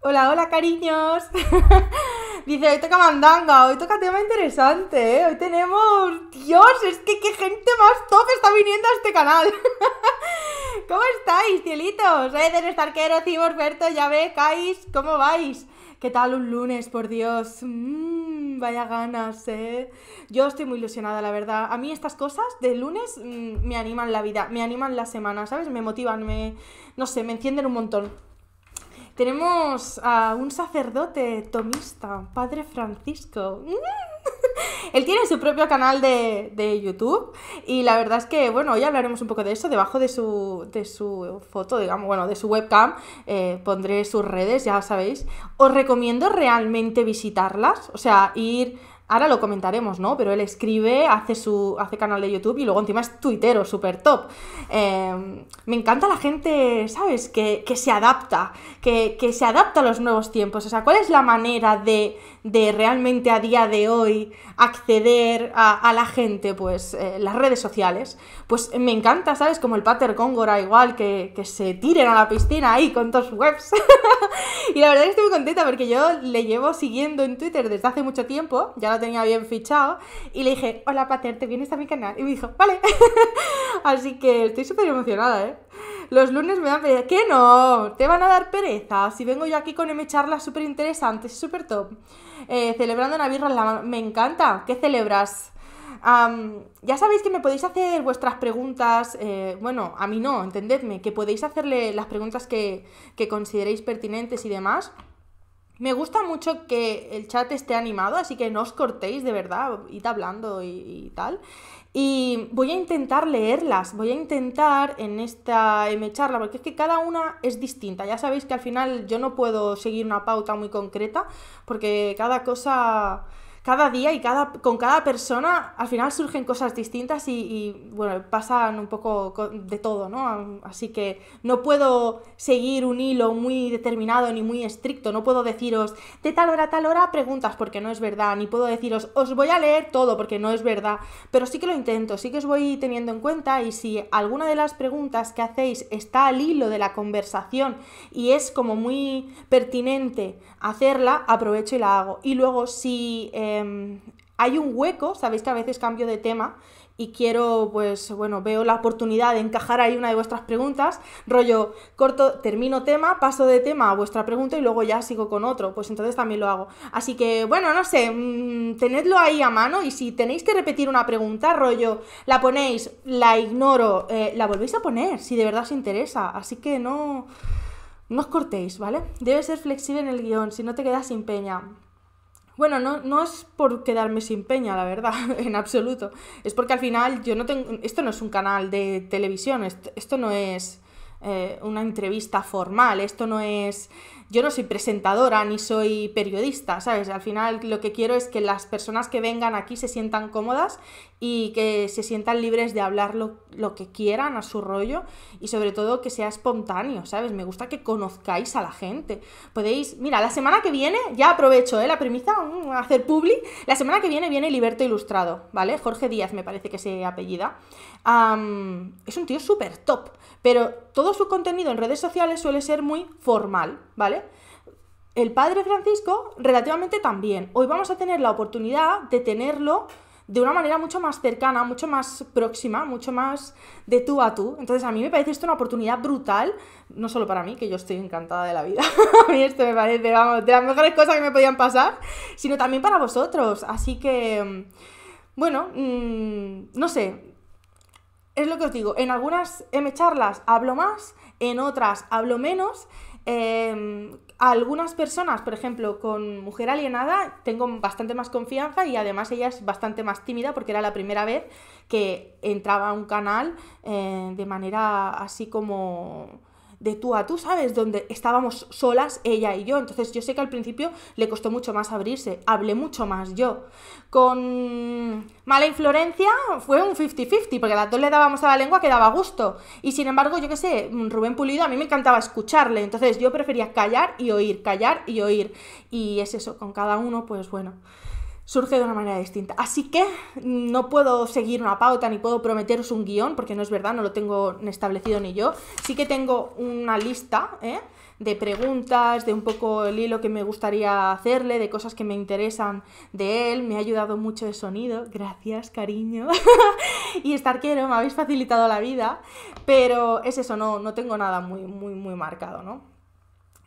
Hola, hola cariños. Dice, hoy toca mandanga, hoy toca tema interesante, ¿eh? Hoy tenemos... Dios, es que qué gente más top está viniendo a este canal. ¿Cómo estáis, cielitos? Eden, eh, Starquero, Cibor, Berto, ya Kais, ¿cómo vais? ¿Qué tal un lunes, por Dios? Mmm vaya ganas, ¿eh? Yo estoy muy ilusionada, la verdad. A mí estas cosas de lunes mm, me animan la vida, me animan la semana, ¿sabes? Me motivan, me, no sé, me encienden un montón. Tenemos a un sacerdote tomista, Padre Francisco. Él tiene su propio canal de, YouTube y la verdad es que, bueno, hoy hablaremos un poco de eso. Debajo de su, foto, digamos, bueno, de su webcam, eh, pondré sus redes, ya sabéis. Os recomiendo realmente visitarlas, o sea, ir ahora lo comentaremos, ¿no? Pero él escribe, hace su hace canal de YouTube y luego encima es tuitero, súper top. Em, me encanta la gente, ¿sabes? Que, se adapta, que, se adapta a los nuevos tiempos. O sea, ¿cuál es la manera de, realmente a día de hoy acceder a, la gente? Pues eh, las redes sociales. Pues me encanta, ¿sabes? Como el Pater Góngora, igual, que, se tiren a la piscina ahí con dos webs. y la verdad es que estoy muy contenta porque yo le llevo siguiendo en Twitter desde hace mucho tiempo, ya tenía bien fichado. Y le dije, hola Pater, ¿te vienes a mi canal? Y me dijo, vale. Así que estoy súper emocionada, ¿eh? Los lunes me dan pereza. que no? ¿Te van a dar pereza? Si vengo yo aquí con M charlas súper interesantes, súper top. Eh, celebrando una birra la mano. Me encanta. que celebras? ya sabéis que me podéis hacer vuestras preguntas, eh, bueno, a mí no, entendedme, que podéis hacerle las preguntas que, que consideréis pertinentes y demás. Me gusta mucho que el chat esté animado, así que no os cortéis de verdad, id hablando y, tal. Y voy a intentar leerlas, voy a intentar en esta M charla, porque es que cada una es distinta. Ya sabéis que al final yo no puedo seguir una pauta muy concreta, porque cada cosa cada día y cada, con cada persona al final surgen cosas distintas y, bueno, pasan un poco de todo, ¿no? Así que no puedo seguir un hilo muy determinado ni muy estricto, no puedo deciros de tal hora a tal hora preguntas porque no es verdad, ni puedo deciros os voy a leer todo porque no es verdad, pero sí que lo intento, sí que os voy teniendo en cuenta y si alguna de las preguntas que hacéis está al hilo de la conversación y es como muy pertinente hacerla, aprovecho y la hago. Y luego si em, hay un hueco, sabéis que a veces cambio de tema y quiero, pues bueno, veo la oportunidad de encajar ahí una de vuestras preguntas, rollo corto, termino tema, paso de tema a vuestra pregunta y luego ya sigo con otro, pues entonces también lo hago. Así que bueno, no sé, mm, tenedlo ahí a mano y si tenéis que repetir una pregunta, rollo, la ponéis, la ignoro, eh, la volvéis a poner si de verdad os interesa, así que no... No os cortéis, ¿vale? Debe ser flexible en el guión, si no te quedas sin peña. Bueno, no, no es por quedarme sin peña, la verdad, en absoluto. Es porque al final yo no tengo... Esto no es un canal de televisión, esto, no es eh, una entrevista formal, esto no es yo no soy presentadora ni soy periodista, ¿sabes? Al final lo que quiero es que las personas que vengan aquí se sientan cómodas y que se sientan libres de hablar lo, que quieran a su rollo y sobre todo que sea espontáneo, ¿sabes? Me gusta que conozcáis a la gente. Podéis, mira, la semana que viene, ya aprovecho, ¿eh? La premisa, mm, a hacer publi, la semana que viene viene Liberto Ilustrado, ¿vale? Jorge Díaz me parece que se apellida. es un tío súper top pero todo su contenido en redes sociales suele ser muy formal, ¿vale? El padre Francisco relativamente también. Hoy vamos a tener la oportunidad de tenerlo de una manera mucho más cercana, mucho más próxima, mucho más de tú a tú. Entonces a mí me parece esto una oportunidad brutal, no solo para mí, que yo estoy encantada de la vida, a mí esto me parece, vamos, de las mejores cosas que me podían pasar, sino también para vosotros. Así que, mm, bueno, mm, no sé, es lo que os digo, en algunas M charlas hablo más, en otras hablo menos. Em, algunas personas, por ejemplo, con mujer alienada, tengo bastante más confianza y además ella es bastante más tímida porque era la primera vez que entraba a un canal eh, de manera así como de tú a tú, ¿sabes? Donde estábamos solas ella y yo. Entonces yo sé que al principio le costó mucho más abrirse, hablé mucho más yo. Con Mala y Florencia fue un 50-50, porque las dos le dábamos a la lengua que daba gusto. Y sin embargo, yo qué sé, Rubén Pulido a mí me encantaba escucharle, entonces yo prefería callar y oír, callar y oír. Y es eso, con cada uno, pues bueno surge de una manera distinta. Así que no puedo seguir una pauta ni puedo prometeros un guión, porque no es verdad, no lo tengo establecido ni yo. Sí que tengo una lista ¿eh? de preguntas, de un poco el hilo que me gustaría hacerle, de cosas que me interesan de él. Me ha ayudado mucho el sonido, gracias cariño. y estar quiero, me habéis facilitado la vida, pero es eso, no, no tengo nada muy, muy, muy marcado, ¿no?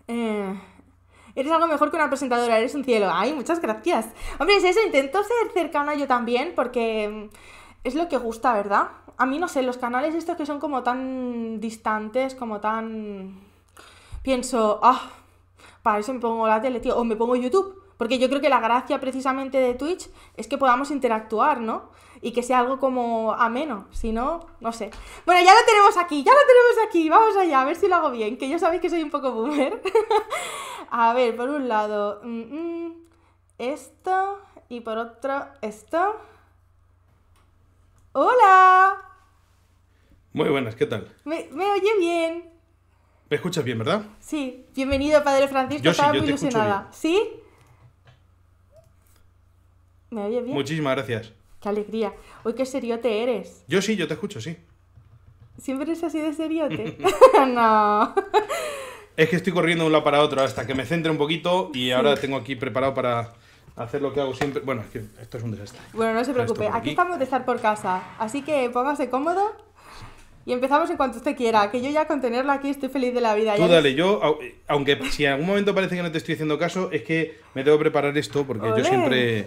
Eh, Eres algo mejor que una presentadora, eres un cielo. Ay, muchas gracias. Hombre, es eso, intento ser cercana yo también porque mm, es lo que gusta, ¿verdad? A mí no sé, los canales estos que son como tan distantes, como tan... Pienso, ah, para eso me pongo la tele, tío, o me pongo YouTube. Porque yo creo que la gracia precisamente de Twitch es que podamos interactuar, ¿no? y que sea algo como ameno, si no, no sé. Bueno, ya lo tenemos aquí, ya lo tenemos aquí, vamos allá, a ver si lo hago bien, que ya sabéis que soy un poco boomer. a ver, por un lado, mm, mm, esto y por otro, esto. ¡Hola! Muy buenas, ¿qué tal? Me, oye bien. ¿Me escuchas bien, verdad? Sí, bienvenido, Padre Francisco, estaba muy ilusionada. ¿Sí? ¿Me oye bien? Muchísimas gracias. Qué alegría. Hoy qué seriote eres. Yo sí, yo te escucho, sí. ¿Siempre eres así de seriote? no. Es que estoy corriendo de un lado para otro hasta que me centre un poquito y ahora tengo aquí preparado para hacer lo que hago siempre. Bueno, esto es un desastre. Bueno, no se preocupe, aquí, aquí estamos de estar por casa, así que póngase cómodo y empezamos en cuanto usted quiera, que yo ya con tenerla aquí estoy feliz de la vida. Tú dale, yo, eh, aunque si en algún momento parece que no te estoy haciendo caso, es que me tengo que preparar esto porque yo siempre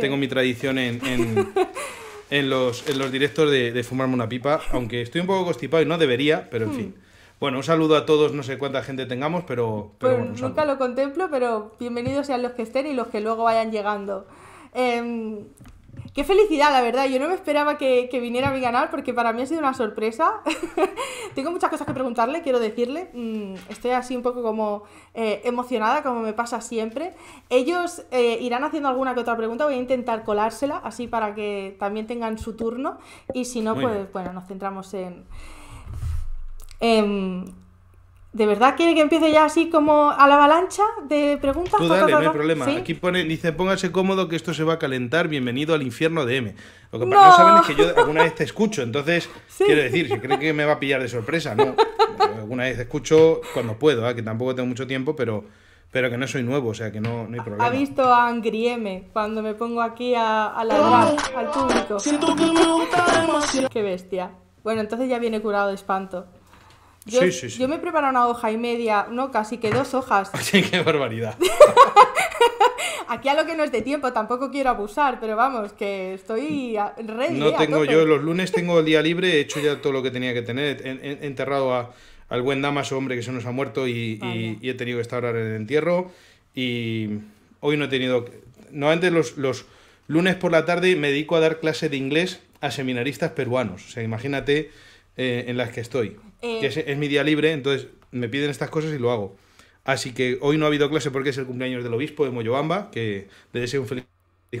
tengo mi tradición en... en... los, los directos de, fumarme una pipa, aunque estoy un poco constipado y no debería, pero en hmm. fin. Bueno, un saludo a todos, no sé cuánta gente tengamos, pero... Pues nunca lo contemplo, pero bienvenidos sean los que estén y los que luego vayan llegando. Em, Qué felicidad, la verdad. Yo no me esperaba que, viniera a mi canal porque para mí ha sido una sorpresa. Tengo muchas cosas que preguntarle, quiero decirle. Mm, estoy así un poco como eh, emocionada, como me pasa siempre. Ellos eh, irán haciendo alguna que otra pregunta. Voy a intentar colársela así para que también tengan su turno. Y si no, pues bueno, nos centramos en ¿De verdad quiere que empiece ya así como a la avalancha de preguntas? Tú dale, no hay problema. Aquí pone, dice, póngase cómodo que esto se va a calentar, bienvenido al infierno de M. Lo que no. no saben es que yo alguna vez te escucho, entonces, quiero decir, si cree que me va a pillar de sorpresa, ¿no? alguna vez escucho cuando puedo, ¿eh? que tampoco tengo mucho tiempo, pero, pero que no soy nuevo, o sea que no, no hay problema. Ha visto a Angry M cuando me pongo aquí a, a oh. al público. que me Qué bestia. Bueno, entonces ya viene curado de espanto. Yo, me preparo una hoja y media, no, casi que dos hojas. qué barbaridad. Aquí a lo que no es de tiempo, tampoco quiero abusar, pero vamos, que estoy ready. No eh, tengo yo, los lunes tengo el día libre, he hecho ya todo lo que tenía que tener, he, enterrado al buen Damaso, hombre, que se nos ha muerto y, he tenido que estar ahora en el entierro. Y hoy no he tenido. Normalmente los, los lunes por la tarde me dedico a dar clase de inglés a seminaristas peruanos. O sea, imagínate eh, en las que estoy. Eh, es, mi día libre, entonces me piden estas cosas y lo hago. Así que hoy no ha habido clase porque es el cumpleaños del obispo de Moyoamba, que le deseo un feliz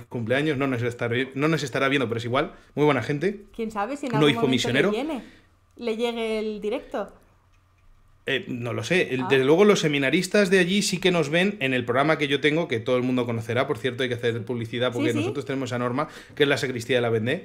cumpleaños. No nos, estará, viendo, pero es igual. Muy buena gente. ¿Quién sabe si en algún no momento le, viene, le llegue el directo? Eh, no lo sé. Ah. Desde luego los seminaristas de allí sí que nos ven en el programa que yo tengo, que todo el mundo conocerá, por cierto, hay que hacer publicidad porque nosotros tenemos esa norma, que es la sacristía de la Vendée.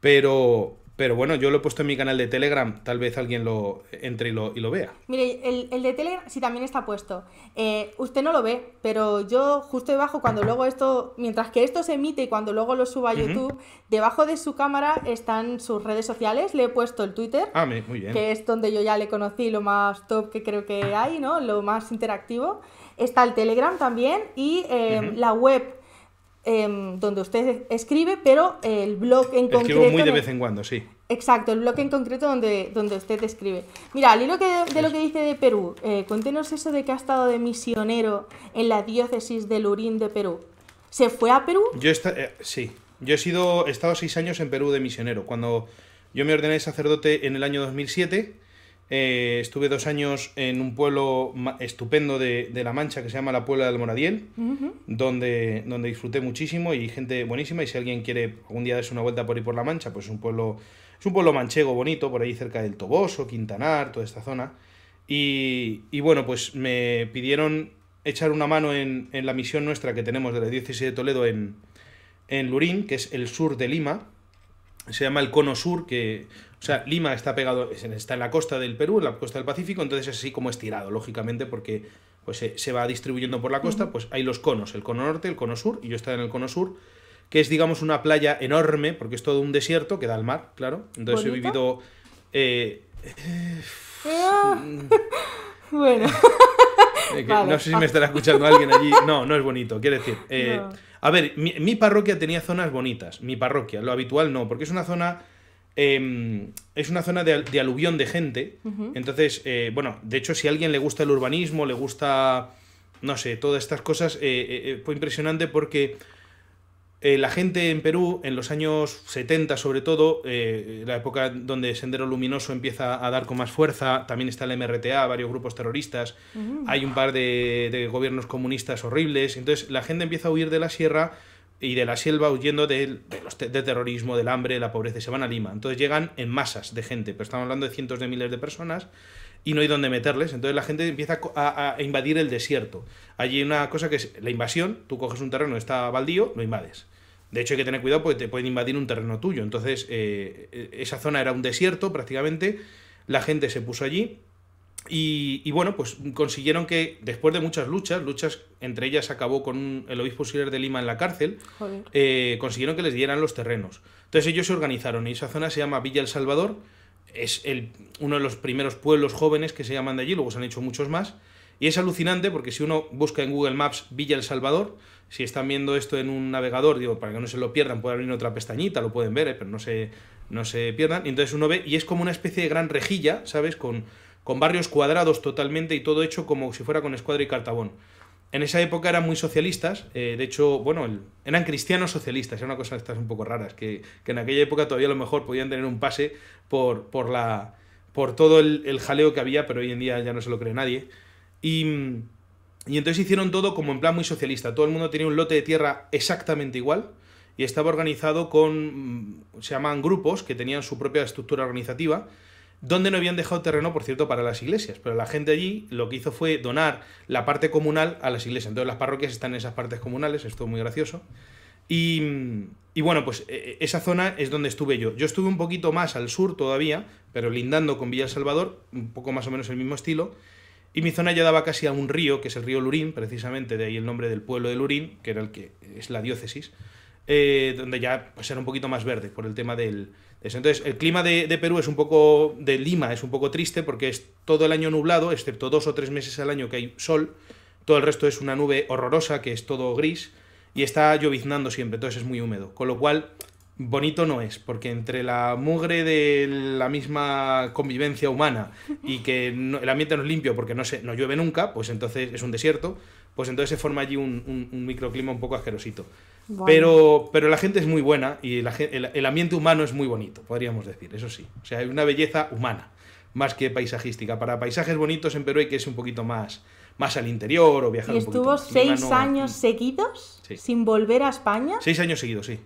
Pero pero bueno, yo lo he puesto en mi canal de Telegram, tal vez alguien lo entre y lo, y lo vea. Mire, el, de Telegram sí también está puesto. Eh, usted no lo ve, pero yo justo debajo, cuando luego esto, mientras que esto se emite y cuando luego lo suba a YouTube, debajo de su cámara están sus redes sociales. Le he puesto el Twitter, ah, que es donde yo ya le conocí lo más top que creo que hay, ¿no? Lo más interactivo. Está el Telegram también y eh, la web Em, donde usted escribe, pero el blog en Escribo concreto. muy de vez en cuando, sí. Exacto, el blog en concreto donde, donde usted escribe. Mira, al hilo que, de lo que dice de Perú, eh, cuéntenos eso de que ha estado de misionero en la diócesis de Lurín de Perú. ¿Se fue a Perú? Eh, sí, yo he, sido, he estado seis años en Perú de misionero. Cuando yo me ordené sacerdote en el año 2007, eh, estuve dos años en un pueblo estupendo de, La Mancha que se llama la Puebla del Moradiel, donde, donde disfruté muchísimo y gente buenísima. Y si alguien quiere algún día darse una vuelta por ahí por La Mancha, pues es un pueblo, pueblo manchego bonito, por ahí cerca del Toboso, Quintanar, toda esta zona. Y, bueno, pues me pidieron echar una mano en, en, la misión nuestra que tenemos de la diócesis de Toledo en, en Lurín, que es el sur de Lima se llama el cono sur, que, o sea, Lima está pegado, está en la costa del Perú, en la costa del Pacífico, entonces es así como estirado, lógicamente, porque pues, se, va distribuyendo por la costa, pues hay los conos, el cono norte, el cono sur, y yo estaba en el cono sur, que es, digamos, una playa enorme, porque es todo un desierto que da al mar, claro. Entonces he vivido... Eh, ah. bueno. No sé si me estará escuchando alguien allí. No, no es bonito, quiere decir. Eh, a ver, mi, parroquia tenía zonas bonitas, mi parroquia, lo habitual no, porque es una zona... Em, es una zona de, aluvión de gente. Entonces, eh, bueno, de hecho, si a alguien le gusta el urbanismo, le gusta, no sé, todas estas cosas, eh, eh, fue impresionante porque eh, la gente en Perú, en los años 70 sobre todo, eh, la época donde Sendero Luminoso empieza a dar con más fuerza, también está el MRTA, varios grupos terroristas, mm. hay un par de, gobiernos comunistas horribles, entonces la gente empieza a huir de la sierra y de la selva huyendo de, terrorismo, del hambre, la pobreza, y se van a Lima. Entonces llegan en masas de gente, pero estamos hablando de cientos de miles de personas y no hay dónde meterles. Entonces la gente empieza a, invadir el desierto. Allí hay una cosa que es la invasión. Tú coges un terreno, está baldío, lo invades. De hecho, hay que tener cuidado porque te pueden invadir un terreno tuyo. Entonces, eh, eh, esa zona era un desierto prácticamente. La gente se puso allí. Y, bueno, pues consiguieron que, después de muchas luchas, luchas entre ellas acabó con el obispo Siller de Lima en la cárcel, eh, consiguieron que les dieran los terrenos. Entonces ellos se organizaron y esa zona se llama Villa El Salvador, es uno de los primeros pueblos jóvenes que se llaman de allí, luego se han hecho muchos más, y es alucinante porque si uno busca en Google Maps Villa El Salvador, si están viendo esto en un navegador, digo, para que no se lo pierdan, puede abrir otra pestañita, lo pueden ver, ¿eh? pero no se, no se pierdan. Y entonces uno ve, y es como una especie de gran rejilla, ¿sabes? Con, con barrios cuadrados totalmente y todo hecho como si fuera con escuadra y cartabón. En esa época eran muy socialistas, eh, de hecho, bueno, eran cristianos socialistas, era una cosa estas un poco raras, que, que, en aquella época todavía a lo mejor podían tener un pase por, por, la, por todo el, el jaleo que había, pero hoy en día ya no se lo cree nadie. Y, entonces hicieron todo como en plan muy socialista. Todo el mundo tenía un lote de tierra exactamente igual y estaba organizado con, mm, se llaman grupos, que tenían su propia estructura organizativa, donde no habían dejado terreno, por cierto, para las iglesias. Pero la gente allí lo que hizo fue donar la parte comunal a las iglesias. Entonces las parroquias están en esas partes comunales, esto es muy gracioso. Y, bueno, pues e, e, esa zona es donde estuve yo. Yo estuve un poquito más al sur todavía, pero lindando con Villa Salvador, un poco más o menos el mismo estilo. Y mi zona ya daba casi a un río, que es el río Lurín, precisamente, de ahí el nombre del pueblo de Lurín, que era el que es la diócesis, eh, donde ya pues, era un poquito más verde por el tema del... Entonces, el clima de, de, Perú es un poco... de Lima es un poco triste porque es todo el año nublado, excepto dos o tres meses al año que hay sol, todo el resto es una nube horrorosa, que es todo gris, y está lloviznando siempre, entonces es muy húmedo. Con lo cual, bonito no es, porque entre la mugre de la misma convivencia humana y que el ambiente no es limpio porque no, se, no llueve nunca, pues entonces es un desierto, pues entonces se forma allí un, microclima un poco asquerosito. Pero, pero la gente es muy buena y el, ambiente humano es muy bonito, podríamos decir, eso sí. O sea, hay una belleza humana, más que paisajística. Para paisajes bonitos en Perú hay que es un poquito más, más al interior o viajar ¿Y ¿Estuvo seis años seguidos sin volver a España? Seis años seguidos, sí.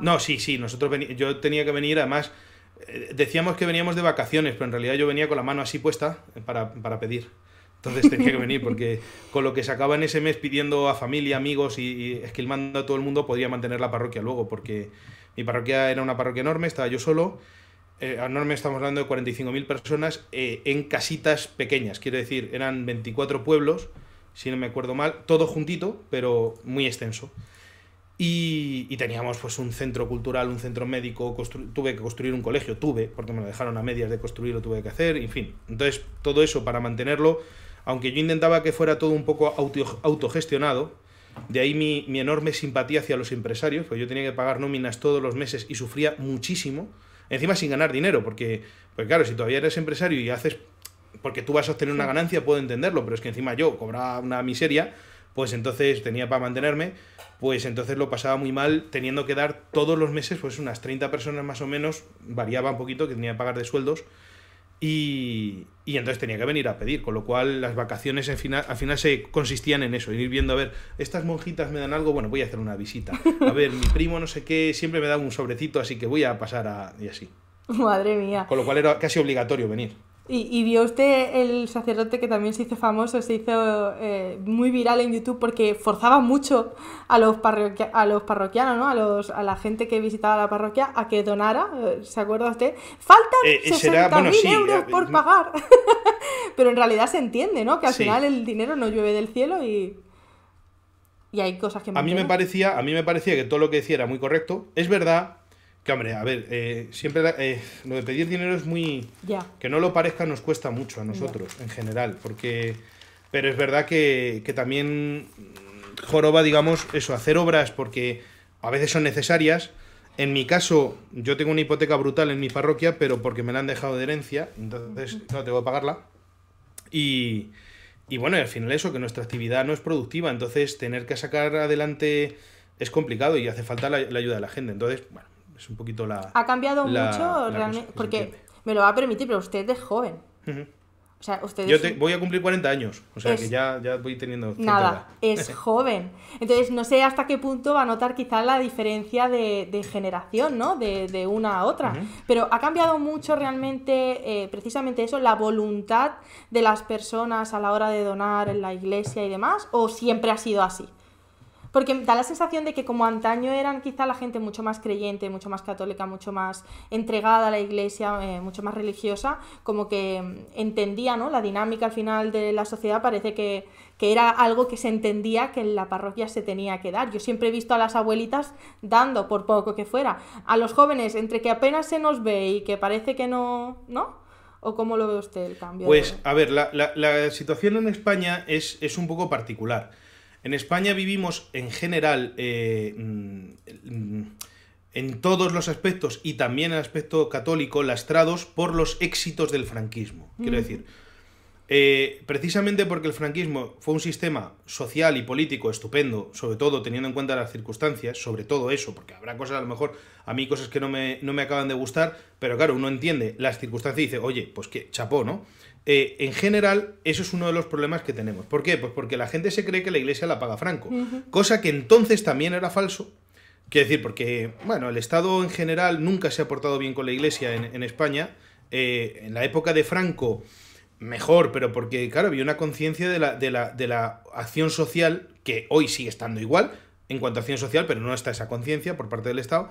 No, sí, sí, nosotros yo tenía que venir, además, eh, decíamos que veníamos de vacaciones, pero en realidad yo venía con la mano así puesta eh, para, pedir. Entonces tenía que venir, porque con lo que se acababa en ese mes pidiendo a familia, amigos y, esquilmando a todo el mundo, podía mantener la parroquia luego, porque mi parroquia era una parroquia enorme, estaba yo solo. Eh, enorme, estamos hablando de 45.000 personas en casitas pequeñas, quiero decir, eran 24 pueblos, si no me acuerdo mal, todo juntito, pero muy extenso. Y, teníamos pues un centro cultural, un centro médico, tuve que construir un colegio, tuve, porque me lo dejaron a medias de construir, lo tuve que hacer, en fin. Entonces, todo eso para mantenerlo, aunque yo intentaba que fuera todo un poco autogestionado, de ahí mi, mi, enorme simpatía hacia los empresarios, porque yo tenía que pagar nóminas todos los meses y sufría muchísimo, encima sin ganar dinero, porque, pues claro, si todavía eres empresario y haces, porque tú vas a obtener una ganancia, puedo entenderlo, pero es que encima yo cobraba una miseria, pues entonces tenía para mantenerme pues entonces lo pasaba muy mal teniendo que dar todos los meses, pues unas 30 personas más o menos, variaba un poquito que tenía que pagar de sueldos, y, entonces tenía que venir a pedir, con lo cual las vacaciones al final se consistían en eso, ir viendo, a ver, estas monjitas me dan algo, bueno, voy a hacer una visita. A ver, mi primo no sé qué, siempre me da un sobrecito, así que voy a pasar a... y así. Madre mía. Con lo cual era casi obligatorio venir. ¿Y, vio usted el sacerdote que también se hizo famoso, se hizo eh, muy viral en YouTube porque forzaba mucho a los, a los parroquianos, ¿no? a, los, a la gente que visitaba la parroquia a que donara, eh, ¿se acuerda usted? Faltan eh, 60.000 euros eh, por mm. pagar. Pero en realidad se entiende, ¿no? Que al final el dinero no llueve del cielo y... Y hay cosas que... a mí, me parecía, a mí me parecía que todo lo que decía era muy correcto. Es verdad que hombre, a ver, eh, siempre eh, lo de pedir dinero es muy... Que no lo parezca nos cuesta mucho a nosotros, en general, porque... Pero es verdad que, también joroba, digamos, eso, hacer obras porque a veces son necesarias. En mi caso, yo tengo una hipoteca brutal en mi parroquia, pero porque me la han dejado de herencia, entonces no tengo que pagarla. Y, y bueno, al final eso, que nuestra actividad no es productiva, entonces tener que sacar adelante es complicado y hace falta la ayuda de la gente. Entonces, bueno, es un poquito la. ¿Ha cambiado mucho? realmente, porque me lo va a permitir, pero usted es joven. sea, usted Yo voy a cumplir 40 años, o sea que ya, ya, voy teniendo. Nada, es joven. Entonces, no sé hasta qué punto va a notar Quizá la diferencia de, generación, ¿no? De, una a otra. Pero ha cambiado mucho realmente, eh, precisamente eso, la voluntad de las personas a la hora de donar en la iglesia y demás, o siempre ha sido así. Porque da la sensación de que como antaño eran quizá la gente mucho más creyente, mucho más católica, mucho más entregada a la iglesia, eh, mucho más religiosa, como que mm, entendía ¿no? la dinámica al final de la sociedad, parece que, que era algo que se entendía que en la parroquia se tenía que dar. Yo siempre he visto a las abuelitas dando, por poco que fuera, a los jóvenes entre que apenas se nos ve y que parece que no, ¿no? ¿O cómo lo ve usted el cambio? Pues, a ver, la, la, la situación en España es, es un poco particular. En España vivimos en general, eh, mm, en todos los aspectos y también en el aspecto católico, lastrados por los éxitos del franquismo. Quiero decir, eh, precisamente porque el franquismo fue un sistema social y político estupendo, sobre todo teniendo en cuenta las circunstancias, sobre todo eso, porque habrá cosas a lo mejor, a mí cosas que no me, no me acaban de gustar, pero claro, uno entiende las circunstancias y dice, oye, pues que chapó, ¿no? Eh, en general, eso es uno de los problemas que tenemos. ¿Por qué? Pues porque la gente se cree que la iglesia la paga Franco, cosa que entonces también era falso. Quiero decir, porque, bueno, el Estado en general nunca se ha portado bien con la iglesia en, España. Eh, en la época de Franco, mejor, pero porque, claro, había una conciencia de la, de, la, de la acción social, que hoy sigue estando igual en cuanto a acción social, pero no está esa conciencia por parte del Estado.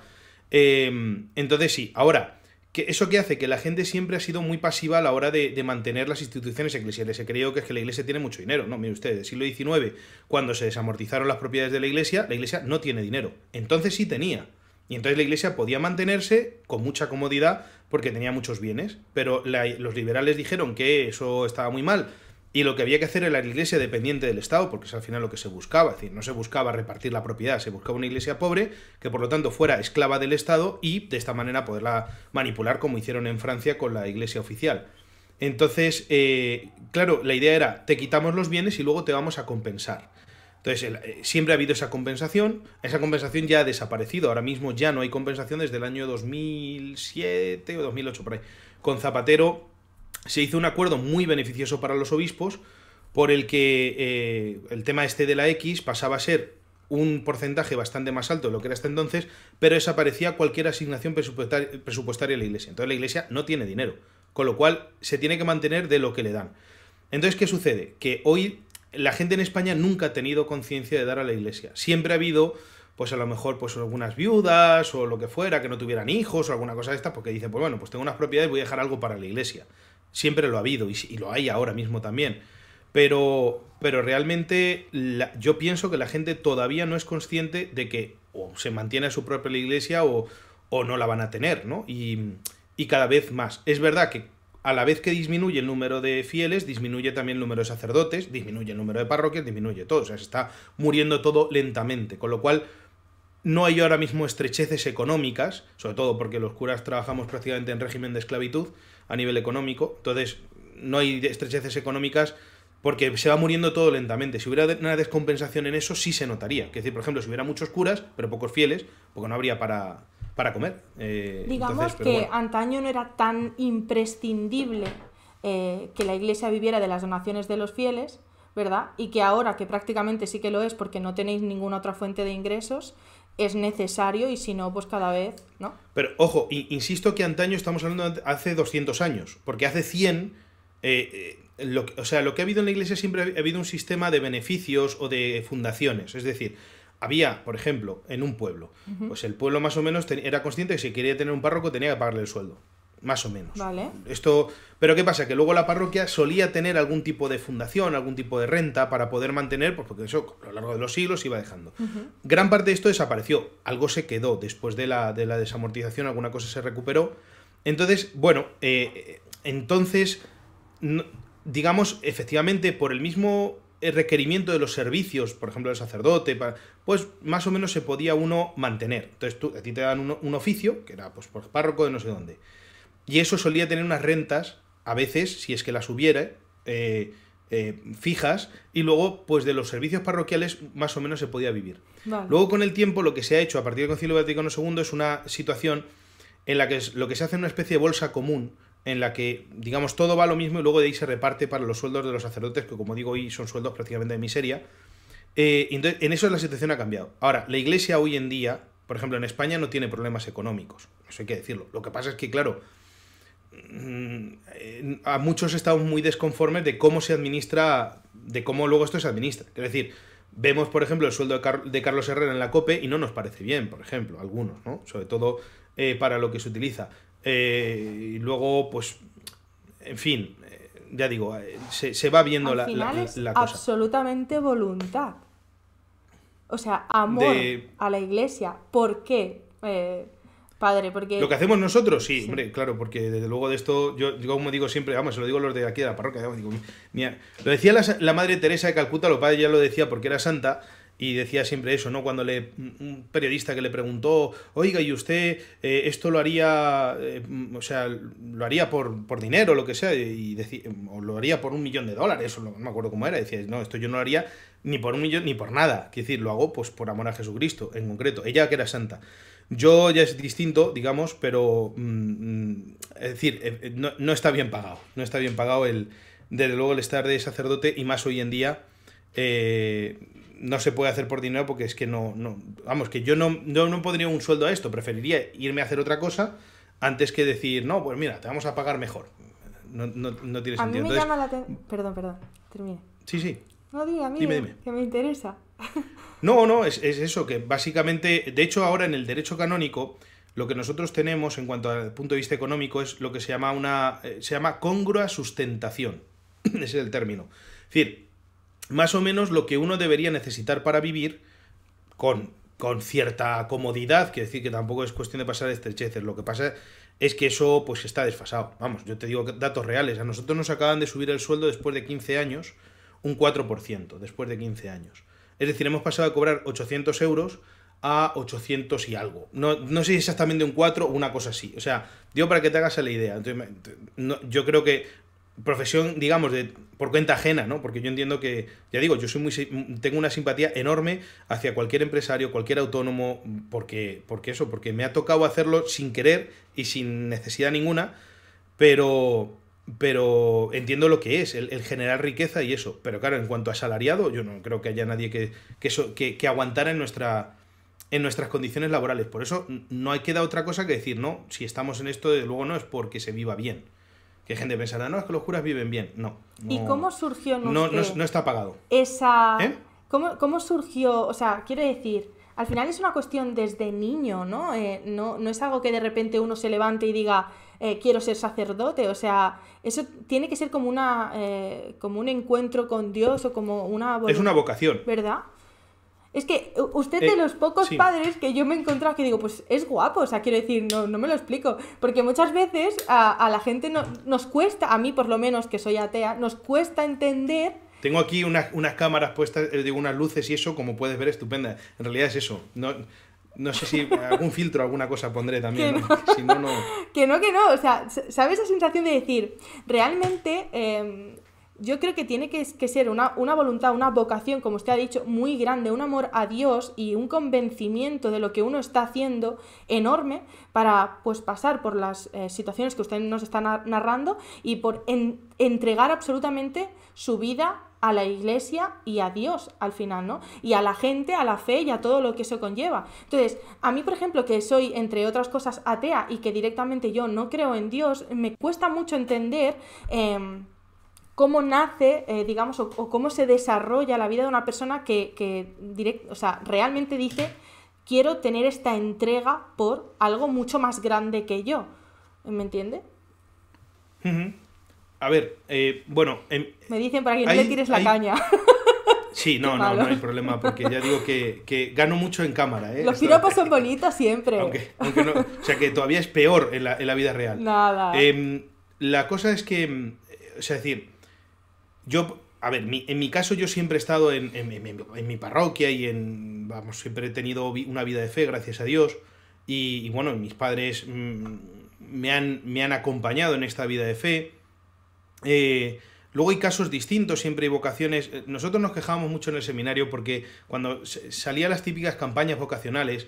Eh, entonces, sí, ahora eso que hace que la gente siempre ha sido muy pasiva a la hora de, mantener las instituciones eclesiales. Se creyó que es que la iglesia tiene mucho dinero. No, mire usted, del siglo XIX, cuando se desamortizaron las propiedades de la iglesia, la iglesia no tiene dinero. Entonces sí tenía. Y entonces la iglesia podía mantenerse con mucha comodidad porque tenía muchos bienes. Pero los liberales dijeron que eso estaba muy mal y lo que había que hacer era la iglesia dependiente del Estado, porque es al final lo que se buscaba, es decir, no se buscaba repartir la propiedad, se buscaba una iglesia pobre que por lo tanto fuera esclava del Estado y de esta manera poderla manipular como hicieron en Francia con la iglesia oficial. Entonces, eh, claro, la idea era, te quitamos los bienes y luego te vamos a compensar. Entonces, eh, siempre ha habido esa compensación, esa compensación ya ha desaparecido, ahora mismo ya no hay compensación desde el año 2007 o 2008 por ahí. Con Zapatero se hizo un acuerdo muy beneficioso para los obispos por el que eh, el tema este de la X pasaba a ser un porcentaje bastante más alto de lo que era hasta entonces, pero desaparecía cualquier asignación presupuestaria a la iglesia. Entonces la iglesia no tiene dinero, con lo cual se tiene que mantener de lo que le dan. Entonces, ¿qué sucede? Que hoy la gente en España nunca ha tenido conciencia de dar a la iglesia. Siempre ha habido, pues a lo mejor, pues algunas viudas o lo que fuera, que no tuvieran hijos o alguna cosa de esta, porque dicen, pues bueno, pues tengo unas propiedades, voy a dejar algo para la iglesia. Siempre lo ha habido y, lo hay ahora mismo también. Pero, pero realmente yo pienso que la gente todavía no es consciente de que o se mantiene su propia iglesia o, o no la van a tener, ¿no? Y, y cada vez más. Es verdad que a la vez que disminuye el número de fieles, disminuye también el número de sacerdotes, disminuye el número de parroquias, disminuye todo. O sea, se está muriendo todo lentamente. Con lo cual, no hay ahora mismo estrecheces económicas, sobre todo porque los curas trabajamos prácticamente en régimen de esclavitud, a nivel económico. Entonces, no hay estrecheces económicas porque se va muriendo todo lentamente. Si hubiera una descompensación en eso, sí se notaría. Es decir, por ejemplo, si hubiera muchos curas, pero pocos fieles, porque no habría para, para comer. Eh, Digamos que antaño no era tan imprescindible eh, que la iglesia viviera de las donaciones de los fieles, ¿verdad? Y que ahora, que prácticamente sí que lo es porque no tenéis ninguna otra fuente de ingresos, es necesario y si no, pues cada vez, ¿no? Pero ojo, insisto que antaño estamos hablando de hace 200 años, porque hace 100, eh, eh, o sea, lo que ha habido en la iglesia siempre ha habido un sistema de beneficios o de fundaciones, es decir... Había, por ejemplo, en un pueblo, pues el pueblo más o menos era consciente que si quería tener un párroco tenía que pagarle el sueldo más o menos. Esto, pero ¿qué pasa? Que luego la parroquia solía tener algún tipo de fundación, algún tipo de renta para poder mantener, pues, porque eso a lo largo de los siglos iba dejando. Gran parte de esto desapareció, algo se quedó después de la, desamortización, alguna cosa se recuperó. Entonces, bueno, eh, entonces, digamos, efectivamente, por el mismo eh, requerimiento de los servicios, por ejemplo, del sacerdote, pues más o menos se podía uno mantener. Entonces tú, a ti te dan un, oficio, que era pues por párroco de no sé dónde. Y eso solía tener unas rentas, a veces, si es que las hubiera, eh, eh, fijas, y luego, pues de los servicios parroquiales más o menos se podía vivir. Luego, con el tiempo, lo que se ha hecho a partir del Concilio Vaticano II es una situación en la que lo que se hace es una especie de bolsa común, en la que, digamos, todo va lo mismo y luego de ahí se reparte para los sueldos de los sacerdotes, que como digo hoy son sueldos prácticamente de miseria. Eh, en eso la situación ha cambiado. Ahora, la iglesia hoy en día, por ejemplo, en España no tiene problemas económicos, eso hay que decirlo. Lo que pasa es que, claro, Mm, eh, a muchos estamos muy desconformes de cómo se administra, de cómo luego esto se administra. Es decir, vemos, por ejemplo, el sueldo de, Carlos Herrera en la COPE y no nos parece bien, por ejemplo, algunos, ¿no? Sobre todo eh, para lo que se utiliza. Eh, y luego, pues, en fin, ya digo, se, va viendo la, cosa. Absolutamente voluntad. O sea, amor a la iglesia. ¿Por qué? Eh, porque... Lo que hacemos nosotros, sí, hombre, claro, porque desde luego de esto, yo, yo como digo siempre, vamos, se lo digo a los de aquí de la parroquia, digo, mira, lo decía la, madre Teresa de Calcuta, lo padre ya lo decía porque era santa, y decía siempre eso, ¿no? Cuando le, un periodista que le preguntó, oiga, ¿y usted eh, esto lo haría, eh, o sea, lo haría por, por dinero, lo que sea, y decía, o lo haría por un millón de dólares, o no me acuerdo cómo era, decía, no, esto yo no lo haría ni por un millón, ni por nada, quiero decir, lo hago pues por amor a Jesucristo, en concreto, ella que era santa. Yo ya es distinto, digamos, pero mm, mm, es decir, eh, eh, no, no, está bien pagado. No está bien pagado el, desde luego el estar de sacerdote y más hoy en día eh, no se puede hacer por dinero porque es que no, no vamos, que yo no, yo no pondría un sueldo a esto, preferiría irme a hacer otra cosa antes que decir, no, pues mira, te vamos a pagar mejor. No, no, no tiene a sentido. Mí me llama Perdón, perdón, termina. Sí, sí. No, diga, mí que me interesa. No, no, es, eso, que básicamente, de hecho ahora en el derecho canónico, lo que nosotros tenemos en cuanto al punto de vista económico es lo que se llama una eh, se llama congrua sustentación. Ese es el término. Es decir, más o menos lo que uno debería necesitar para vivir con, con cierta comodidad, quiero decir que tampoco es cuestión de pasar estrecheces, lo que pasa es que eso pues está desfasado. Vamos, yo te digo datos reales, a nosotros nos acaban de subir el sueldo después de 15 años un 4%, después de 15 años. Es decir, hemos pasado de cobrar 800 euros a 800 y algo. No, no sé exactamente un 4 o una cosa así. O sea, digo para que te hagas la idea. yo creo que profesión, digamos, de, por cuenta ajena, ¿no? Porque yo entiendo que, ya digo, yo soy muy, tengo una simpatía enorme hacia cualquier empresario, cualquier autónomo, porque, porque eso, porque me ha tocado hacerlo sin querer y sin necesidad ninguna, pero pero entiendo lo que es, el, generar riqueza y eso. Pero claro, en cuanto a asalariado, yo no creo que haya nadie que, que, aguantara en, nuestra, en nuestras condiciones laborales. Por eso no hay que queda otra cosa que decir, no, si estamos en esto, desde luego no es porque se viva bien. Que gente pensará, no, es que los curas viven bien. No. ¿Y cómo surgió no, no, está pagado. Esa. ¿Eh? ¿Cómo, surgió? O sea, quiero decir, al final es una cuestión desde niño, ¿no? Eh, no, no es algo que de repente uno se levante y diga eh, quiero ser sacerdote, o sea, eso tiene que ser como, una, eh, como un encuentro con Dios o como una... Es una vocación. ¿Verdad? Es que usted de eh, los pocos padres que yo me he encontrado que digo, pues es guapo, o sea, quiero decir, no, me lo explico. Porque muchas veces a, la gente no, nos cuesta, a mí por lo menos que soy atea, nos cuesta entender. Tengo aquí unas, unas cámaras puestas, digo, unas luces y eso, como puedes ver, estupenda. En realidad es eso. No, no sé si algún filtro, alguna cosa pondré también. Que no, Si no, no... que no, que no. O sea, ¿sabes esa sensación de decir, realmente em, yo creo que tiene que, ser una, voluntad, una vocación, como usted ha dicho, muy grande, un amor a Dios y un convencimiento de lo que uno está haciendo enorme para pues, pasar por las eh, situaciones que usted nos está narrando y por entregar absolutamente su vida a la iglesia y a Dios al final, ¿no? Y a la gente, a la fe y a todo lo que eso conlleva. Entonces, a mí, por ejemplo, que soy, entre otras cosas, atea y que directamente yo no creo en Dios, me cuesta mucho entender... Em, cómo nace, eh, digamos, o, cómo se desarrolla la vida de una persona que, o sea, realmente dice, quiero tener esta entrega por algo mucho más grande que yo. ¿Me entiende? A ver, eh, bueno. Me dicen para que no le tires la caña. Sí, no, no, no hay problema, porque ya digo que, gano mucho en cámara. ¿eh? Los piropos son bonitos siempre. o sea que todavía es peor en la, vida real. Nada. Em, la cosa es que, em, o sea, decir, yo, a ver, en mi caso yo siempre he estado en, mi parroquia y en, vamos, siempre he tenido una vida de fe, gracias a Dios. Y, y bueno, mis padres mm, me han, me han acompañado en esta vida de fe. Eh, luego hay casos distintos, siempre hay vocaciones. Eh, nosotros nos quejábamos mucho en el seminario porque cuando salían las típicas campañas vocacionales,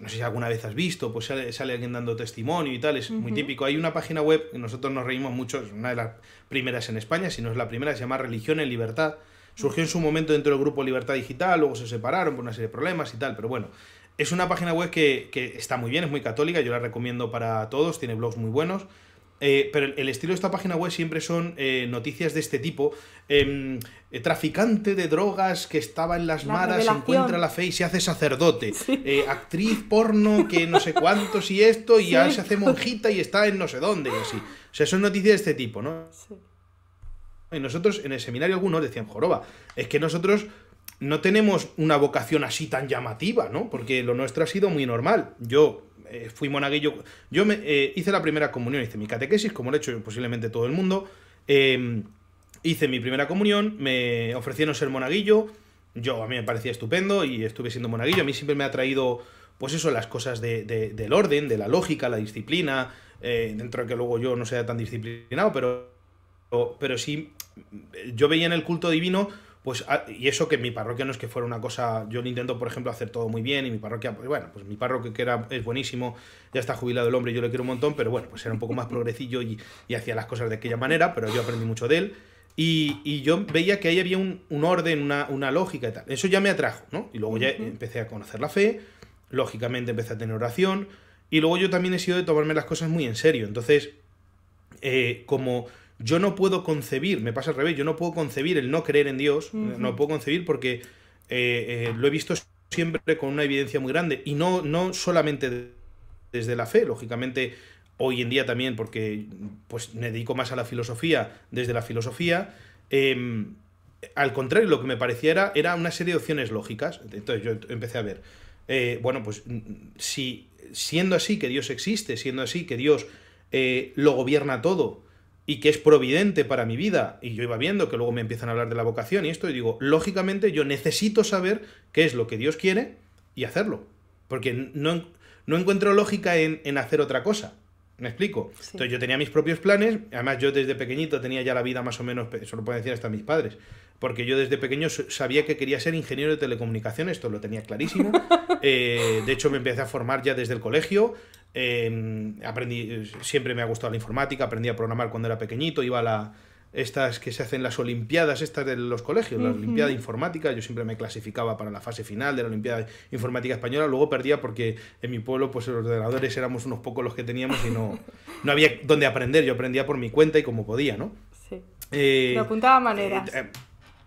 no sé si alguna vez has visto, pues sale, alguien dando testimonio y tal, es muy típico. Hay una página web, que nosotros nos reímos mucho, es una de las primeras en España, si no es la primera, se llama Religión en Libertad. Surgió en su momento dentro del grupo Libertad Digital, luego se separaron por una serie de problemas y tal, pero bueno. Es una página web que, que está muy bien, es muy católica, yo la recomiendo para todos, tiene blogs muy buenos. Eh, pero el estilo de esta página web siempre son eh, noticias de este tipo. Em, eh, traficante de drogas que estaba en las maras encuentra la fe y se hace sacerdote. actriz porno que no sé cuántos y esto, y ya se hace monjita y está en no sé dónde y así. O sea, son noticias de este tipo, ¿no? Sí. Y nosotros en el seminario algunos decían, joroba, es que nosotros no tenemos una vocación así tan llamativa, ¿no? Porque lo nuestro ha sido muy normal. Yo eh, fui monaguillo. Yo me, eh, hice la primera comunión, hice mi catequesis, como lo he hecho posiblemente todo el mundo. Em, hice mi primera comunión, me ofrecieron ser monaguillo. Yo a mí me parecía estupendo y estuve siendo monaguillo. A mí siempre me ha traído, pues eso, las cosas de, del orden, de la lógica, la disciplina. Eh, dentro de que luego yo no sea tan disciplinado, pero, pero sí, yo veía en el culto divino pues, ah, y eso que mi parroquia no es que fuera una cosa, yo lo intento, por ejemplo, hacer todo muy bien, y mi parroquia, pues bueno, pues mi parroquia que era, es buenísimo, ya está jubilado el hombre, yo le quiero un montón, pero bueno, pues era un poco más progresillo y, hacía las cosas de aquella manera, pero yo aprendí mucho de él. Y, yo veía que ahí había un, orden, una, lógica y tal. Eso ya me atrajo, ¿no? Y luego ya empecé a conocer la fe, lógicamente empecé a tener oración, y luego yo también he sido de tomarme las cosas muy en serio. Entonces, eh, como yo no puedo concebir, me pasa al revés, yo no puedo concebir el no creer en Dios, eh, no puedo concebir porque eh, eh, lo he visto siempre con una evidencia muy grande y no, no solamente desde la fe, lógicamente hoy en día también porque pues me dedico más a la filosofía, desde la filosofía, em, al contrario, lo que me parecía era, una serie de opciones lógicas. Entonces yo empecé a ver, bueno, pues si siendo así que Dios existe, siendo así que Dios lo gobierna todo, y que es providente para mi vida, y yo iba viendo que luego me empiezan a hablar de la vocación y esto, y digo, lógicamente yo necesito saber qué es lo que Dios quiere y hacerlo, porque no, no encuentro lógica en, hacer otra cosa. ¿Me explico? Entonces yo tenía mis propios planes, además yo desde pequeñito tenía ya la vida más o menos, eso lo pueden decir hasta mis padres, porque yo desde pequeño sabía que quería ser ingeniero de telecomunicaciones, esto lo tenía clarísimo. Eh, de hecho me empecé a formar ya desde el colegio, Em, aprendí, siempre me ha gustado la informática, aprendí a programar cuando era pequeñito, iba a estas que se hacen las olimpiadas estas de los colegios, la olimpiada informática, yo siempre me clasificaba para la fase final de la olimpiada informática española, luego perdía porque en mi pueblo pues los ordenadores éramos unos pocos los que teníamos y no, no había donde aprender, yo aprendía por mi cuenta y como podía, ¿no? Sí. Eh, lo apuntaba maneras. Eh,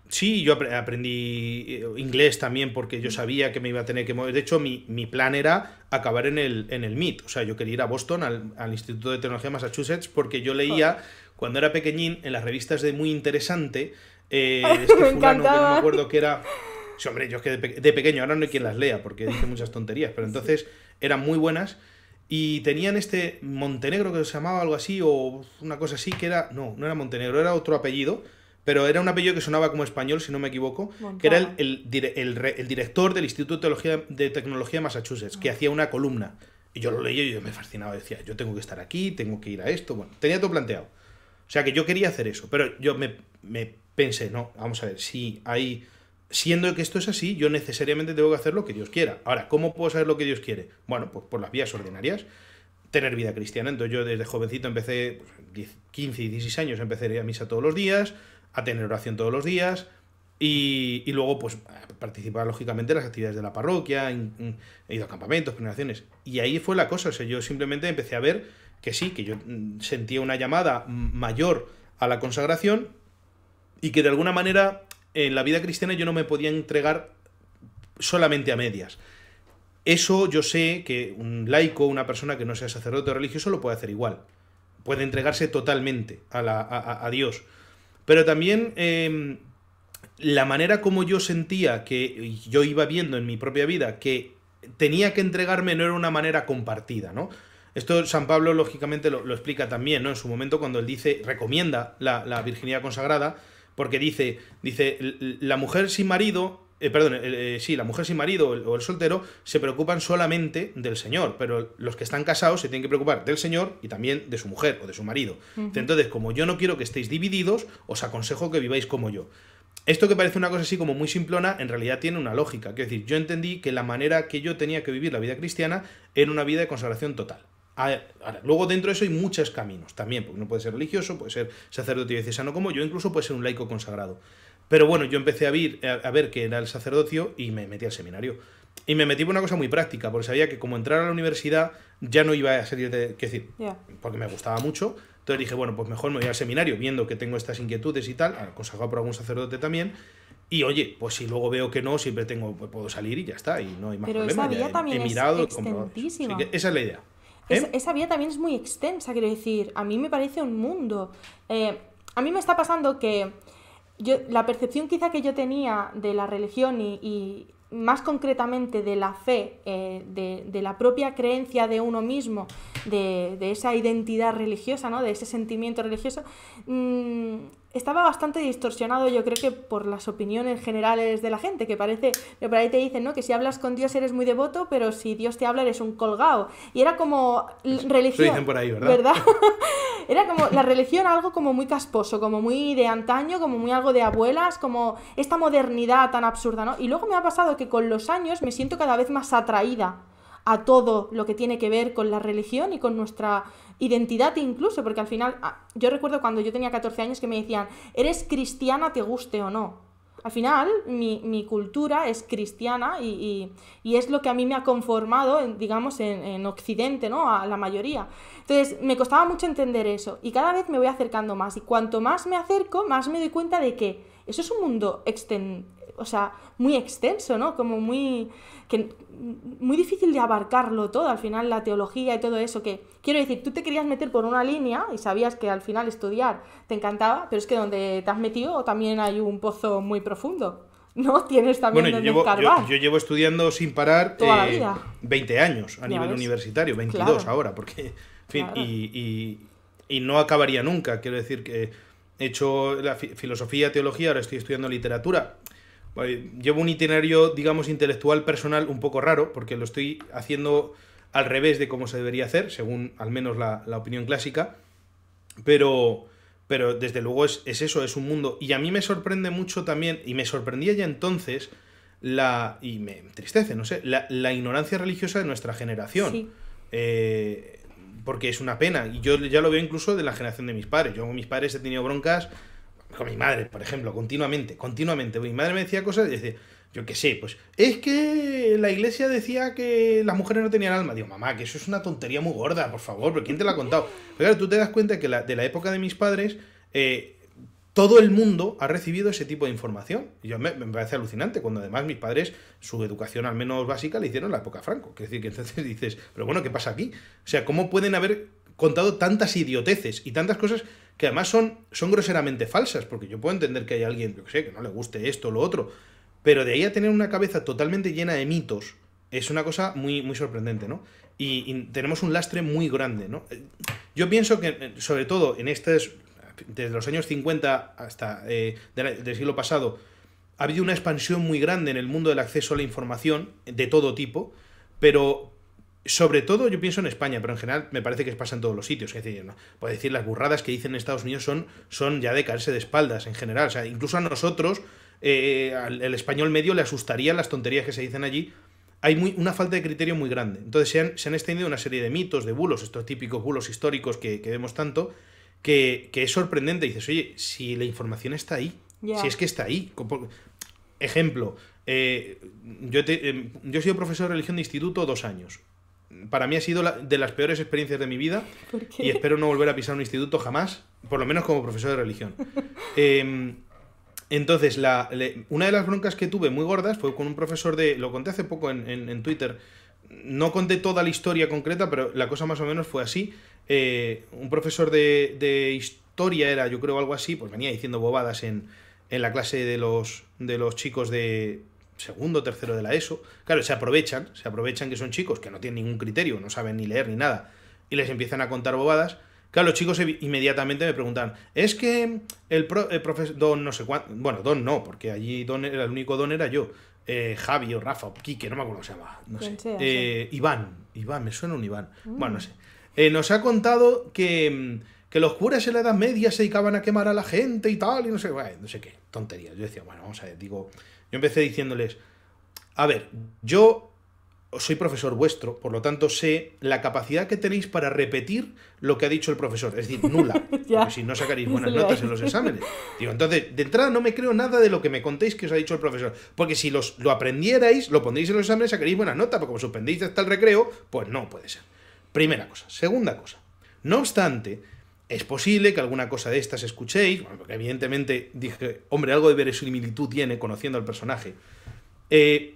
Sí, yo aprendí eh, inglés también porque yo mm. sabía que me iba a tener que mover. De hecho, mi, plan era acabar en el, en el MIT. O sea, yo quería ir a Boston, al, Instituto de Tecnología de Massachusetts, porque yo leía, cuando era pequeñín, en las revistas de Muy Interesante, eh, este me fulano que no me acuerdo que era... Sí, hombre, yo que de, de, pequeño, ahora no hay quien las lea porque dice muchas tonterías, pero entonces eran muy buenas y tenían este Montenegro que se llamaba algo así o una cosa así que era... No, no era Montenegro, era otro apellido pero era un apellido que sonaba como español, si no me equivoco, que era el, director del Instituto de, Teología, de Tecnología de Massachusetts, que ah. hacía una columna. Y yo lo leía y me fascinaba, decía, yo tengo que estar aquí, tengo que ir a esto, bueno, tenía todo planteado. O sea que yo quería hacer eso, pero yo me, pensé, no, vamos a ver, si hay, siendo que esto es así, yo necesariamente tengo que hacer lo que Dios quiera. Ahora, ¿cómo puedo saber lo que Dios quiere? Bueno, pues por las vías ordinarias tener vida cristiana. Entonces yo desde jovencito empecé, 15 pues, y 16 años, empecé a misa todos los días, a tener oración todos los días y, luego pues participar lógicamente en las actividades de la parroquia, en, he ido a campamentos, peregrinaciones. Y ahí fue la cosa, o sea, yo simplemente empecé a ver que sí, que yo mm, sentía una llamada mayor a la consagración y que de alguna manera en la vida cristiana yo no me podía entregar solamente a medias. Eso yo sé que un laico, una persona que no sea sacerdote religioso, lo puede hacer igual. Puede entregarse totalmente a, a Dios. Pero también em, la manera como yo sentía que yo iba viendo en mi propia vida que tenía que entregarme no era una manera compartida, ¿no? Esto San Pablo, lógicamente, lo, explica también, ¿no? En su momento, cuando él dice, recomienda la, virginidad consagrada, porque dice, dice, la mujer sin marido eh, perdón, eh, sí, la mujer sin marido o el, soltero se preocupan solamente del Señor, pero los que están casados se tienen que preocupar del Señor y también de su mujer o de su marido. Entonces, como yo no quiero que estéis divididos, os aconsejo que viváis como yo. Esto que parece una cosa así como muy simplona, en realidad tiene una lógica. Quiero decir, yo entendí que la manera que yo tenía que vivir la vida cristiana era una vida de consagración total. Ah, luego dentro de eso hay muchos caminos también, porque uno puede ser religioso, puede ser sacerdote y sano como yo, incluso puede ser un laico consagrado. Pero bueno, yo empecé a, a, ver que era el sacerdocio y me metí al seminario. Y me metí por una cosa muy práctica, porque sabía que como entrar a la universidad ya no iba a ser de... Qué decir, porque me gustaba mucho. Entonces dije, bueno, pues mejor me voy al seminario, viendo que tengo estas inquietudes y tal, aconsejado por algún sacerdote también. Y oye, pues si luego veo que no, siempre tengo, pues puedo salir y ya está, y no hay más Pero Esa vía también he, mirado, es extensísima. esa es la idea. ¿Eh? esa vía también es muy extensa, quiero decir. A mí me parece un mundo. Eh, a mí me está pasando que yo, la percepción quizá que yo tenía de la religión y, más concretamente de la fe, eh, de, la propia creencia de uno mismo, de, esa identidad religiosa, ¿no? de ese sentimiento religioso, mm, estaba bastante distorsionado, yo creo que por las opiniones generales de la gente, que parece, pero por ahí te dicen, ¿no? Que si hablas con Dios eres muy devoto, pero si Dios te habla eres un colgado. Y era como religión. dicen por ahí, ¿verdad? ¿verdad? era como la religión algo como muy casposo, como muy de antaño, como muy algo de abuelas, como esta modernidad tan absurda, ¿no? Y luego me ha pasado que con los años me siento cada vez más atraída a todo lo que tiene que ver con la religión y con nuestra identidad incluso, porque al final, ah, yo recuerdo cuando yo tenía 14 años que me decían, eres cristiana, te guste o no. Al final, mi, cultura es cristiana y, es lo que a mí me ha conformado, digamos, en, Occidente, ¿no? A la mayoría. Entonces, me costaba mucho entender eso y cada vez me voy acercando más y cuanto más me acerco, más me doy cuenta de que eso es un mundo o sea, muy extenso, ¿no? Como muy muy difícil de abarcarlo todo, al final la teología y todo eso, que quiero decir, tú te querías meter por una línea y sabías que al final estudiar te encantaba, pero es que donde te has metido también hay un pozo muy profundo, ¿no? Tienes también bueno, donde yo, llevo, yo, yo, llevo estudiando sin parar Toda la 20 eh, años a nivel universitario, 22 ahora, porque, y, no acabaría nunca, quiero decir que he hecho la filosofía, teología, ahora estoy estudiando literatura, Llevo un itinerario, digamos, intelectual personal un poco raro, porque lo estoy haciendo al revés de cómo se debería hacer, según al menos la, opinión clásica. Pero, pero desde luego es, eso, es un mundo. Y a mí me sorprende mucho también, y me sorprendía ya entonces, la. y me entristece, no sé, la, ignorancia religiosa de nuestra generación. Eh, porque es una pena. Y yo ya lo veo incluso de la generación de mis padres. Yo con mis padres he tenido broncas con mi madre, por ejemplo, continuamente, continuamente. Mi madre me decía cosas y decía, yo qué sé, pues es que la iglesia decía que las mujeres no tenían alma. Digo, mamá, que eso es una tontería muy gorda, por favor, pero ¿quién te la ha contado? Pero claro, tú te das cuenta que de la época de mis padres, eh, todo el mundo ha recibido ese tipo de información. Y yo me, parece alucinante, cuando además mis padres, su educación al menos básica, le hicieron en la época Franco. Es decir que entonces dices, pero bueno, ¿qué pasa aquí? O sea, ¿cómo pueden haber contado tantas idioteces y tantas cosas que además son, son groseramente falsas, porque yo puedo entender que hay alguien, que sé, que no le guste esto o lo otro, pero de ahí a tener una cabeza totalmente llena de mitos, es una cosa muy, muy sorprendente, ¿no? Y, tenemos un lastre muy grande, ¿no? Eh, yo pienso que, eh, sobre todo en estas, desde los años 50 hasta eh, del siglo pasado, ha habido una expansión muy grande en el mundo del acceso a la información de todo tipo, pero, sobre todo yo pienso en España, pero en general me parece que pasa en todos los sitios. que decir, decir, las burradas que dicen en Estados Unidos son, son ya de caerse de espaldas en general. O sea, incluso a nosotros, eh, al el español medio le asustaría las tonterías que se dicen allí. Hay muy, una falta de criterio muy grande. Entonces se han, extendido una serie de mitos, de bulos, estos típicos bulos históricos que, que vemos tanto, que, es sorprendente. Dices, oye, si la información está ahí, si es que está ahí. Ejemplo, eh, yo, em, yo he sido profesor de religión de instituto dos años para mí ha sido de las peores experiencias de mi vida y espero no volver a pisar un instituto jamás, por lo menos como profesor de religión. Em, entonces, una de las broncas que tuve muy gordas fue con un profesor de, lo conté hace poco en, Twitter, no conté toda la historia concreta, pero la cosa más o menos fue así. Eh, un profesor de, historia era, yo creo, algo así, pues venía diciendo bobadas en, en la clase de los, de los chicos de, segundo, tercero de la ESO. Claro, se aprovechan, se aprovechan que son chicos que no tienen ningún criterio, no saben ni leer ni nada, y les empiezan a contar bobadas. Claro, los chicos inmediatamente me preguntan, es que el, profesor Don no sé cuánto, bueno, Don no, porque allí Don era el único Don era yo, eh, Javi o Rafa o Quique, no me acuerdo cómo se llama, no sé. Eh, Iván, Iván, me suena un Iván, mm. bueno, no sé. Eh, nos ha contado que, los curas en la Edad Media se dedicaban a quemar a la gente y tal, y no sé, no sé qué, tonterías. Yo decía, bueno, vamos a ver, digo, yo empecé diciéndoles, a ver, yo soy profesor vuestro, por lo tanto sé la capacidad que tenéis para repetir lo que ha dicho el profesor, es decir, nula, si no sacaréis buenas notas en los exámenes. Digo, entonces, de entrada no me creo nada de lo que me contéis que os ha dicho el profesor, porque si los, lo aprendierais, lo pondréis en los exámenes, sacaréis buenas notas, porque como suspendéis hasta el recreo, pues no puede ser. Primera cosa. Segunda cosa. No obstante, es posible que alguna cosa de estas escuchéis, porque evidentemente dije, hombre, algo de verosimilitud tiene conociendo al personaje. Eh,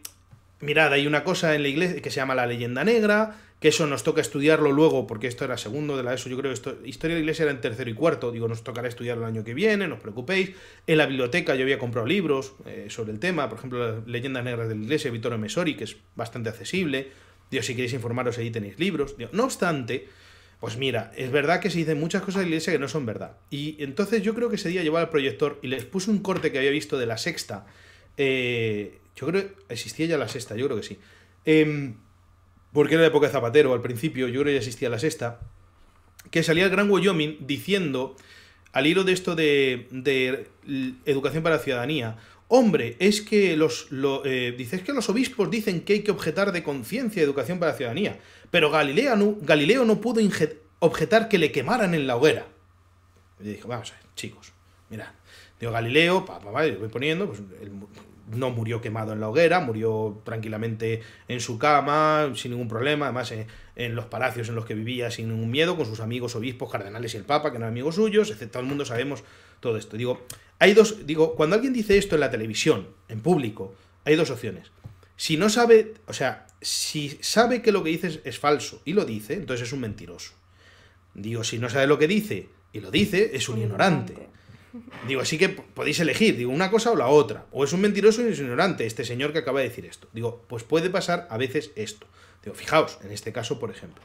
mirad, hay una cosa en la iglesia que se llama la leyenda negra, que eso nos toca estudiarlo luego, porque esto era segundo de la ESO, yo creo que esto, historia de la iglesia era en tercero y cuarto, digo, nos tocará estudiarlo el año que viene, no os preocupéis. En la biblioteca yo había comprado libros eh, sobre el tema, por ejemplo, la leyenda negra de la iglesia, Vittorio Mesori, que es bastante accesible. Dios, si queréis informaros, ahí tenéis libros. no obstante, pues mira, es verdad que se dicen muchas cosas de la iglesia que no son verdad. Y entonces yo creo que ese día llevaba el proyector y les puse un corte que había visto de la sexta. Eh, yo creo que existía ya la sexta, yo creo que sí. Em, porque era la época de Zapatero, al principio, yo creo que ya existía la sexta. Que salía el Gran Wyoming diciendo, al hilo de esto de, de educación para la ciudadanía, Hombre, es que los. Lo, eh, que los obispos dicen que hay que objetar de conciencia y educación para la ciudadanía. Pero Galileo no, pudo objetar que le quemaran en la hoguera. Y dijo, vamos a ver, chicos, mira, Digo, Galileo, papá, voy poniendo, pues no murió quemado en la hoguera, murió tranquilamente en su cama, sin ningún problema, además eh, en, los palacios en los que vivía sin ningún miedo, con sus amigos obispos, cardenales y el papa, que eran amigos suyos, excepto Todo el mundo sabemos todo esto. Digo, hay dos, digo, cuando alguien dice esto en la televisión, en público, hay dos opciones. Si no sabe, o sea, si sabe que lo que dices es falso y lo dice, entonces es un mentiroso. Digo, si no sabe lo que dice y lo dice, es un ignorante. Digo, así que podéis elegir, digo, una cosa o la otra. O es un mentiroso y es un ignorante este señor que acaba de decir esto. Digo, pues puede pasar a veces esto. Digo, fijaos, en este caso, por ejemplo.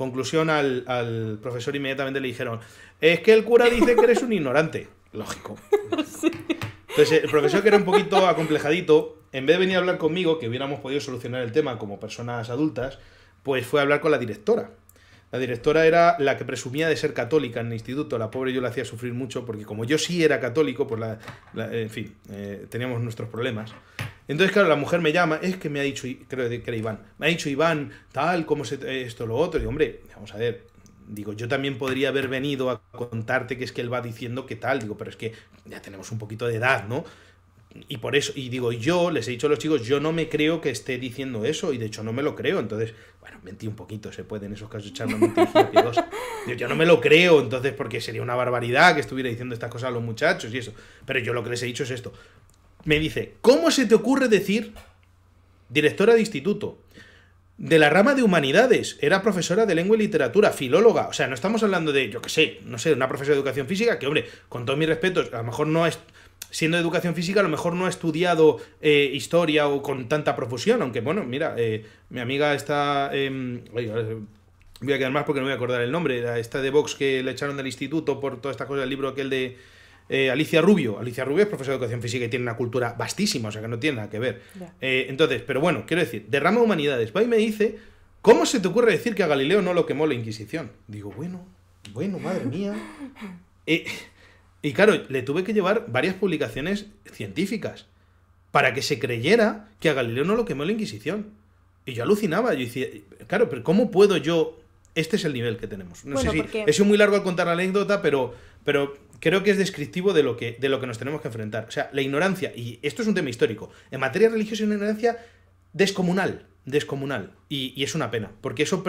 Conclusión al, profesor inmediatamente le dijeron, es que el cura dice que eres un ignorante. Lógico. Entonces el profesor que era un poquito acomplejadito, en vez de venir a hablar conmigo, que hubiéramos podido solucionar el tema como personas adultas, pues fue a hablar con la directora. La directora era la que presumía de ser católica en el instituto. La pobre yo la hacía sufrir mucho porque como yo sí era católico, pues en fin, eh, teníamos nuestros problemas. Entonces, claro, la mujer me llama, es que me ha dicho, creo que era Iván, me ha dicho Iván, tal, como se, esto, lo otro. Y hombre, vamos a ver, digo, yo también podría haber venido a contarte que es que él va diciendo que tal, digo, pero es que ya tenemos un poquito de edad, ¿no? Y por eso, y digo, yo les he dicho a los chicos, yo no me creo que esté diciendo eso, y de hecho no me lo creo. Entonces, bueno, mentí un poquito, se puede en esos casos echar una mentira Digo, yo no me lo creo, entonces, porque sería una barbaridad que estuviera diciendo estas cosas a los muchachos y eso. Pero yo lo que les he dicho es esto: me dice, ¿cómo se te ocurre decir directora de instituto? De la rama de humanidades, era profesora de lengua y literatura, filóloga. O sea, no estamos hablando de, yo qué sé, no sé, una profesora de educación física que, hombre, con todos mis respetos, a lo mejor no es, siendo de educación física, a lo mejor no ha estudiado eh, historia o con tanta profusión, aunque, bueno, mira, eh, mi amiga está... Eh, voy a quedar más porque no voy a acordar el nombre, esta de Vox que le echaron del instituto por toda esta cosa el libro aquel de eh, Alicia Rubio. Alicia Rubio es profesora de educación física y tiene una cultura vastísima, o sea que no tiene nada que ver. Eh, entonces, pero bueno, quiero decir, derrama humanidades. Va y me dice, ¿cómo se te ocurre decir que a Galileo no lo quemó la Inquisición? Digo, bueno, bueno, madre mía. Eh, y claro, le tuve que llevar varias publicaciones científicas para que se creyera que a Galileo no lo quemó la Inquisición. Y yo alucinaba, yo decía, claro, pero ¿cómo puedo yo este es el nivel que tenemos. No sé si muy largo al contar la anécdota, pero, pero creo que es descriptivo de lo que, de lo que nos tenemos que enfrentar. O sea, la ignorancia, y esto es un tema histórico, en materia religiosa y una ignorancia descomunal, descomunal, y, es una pena, porque eso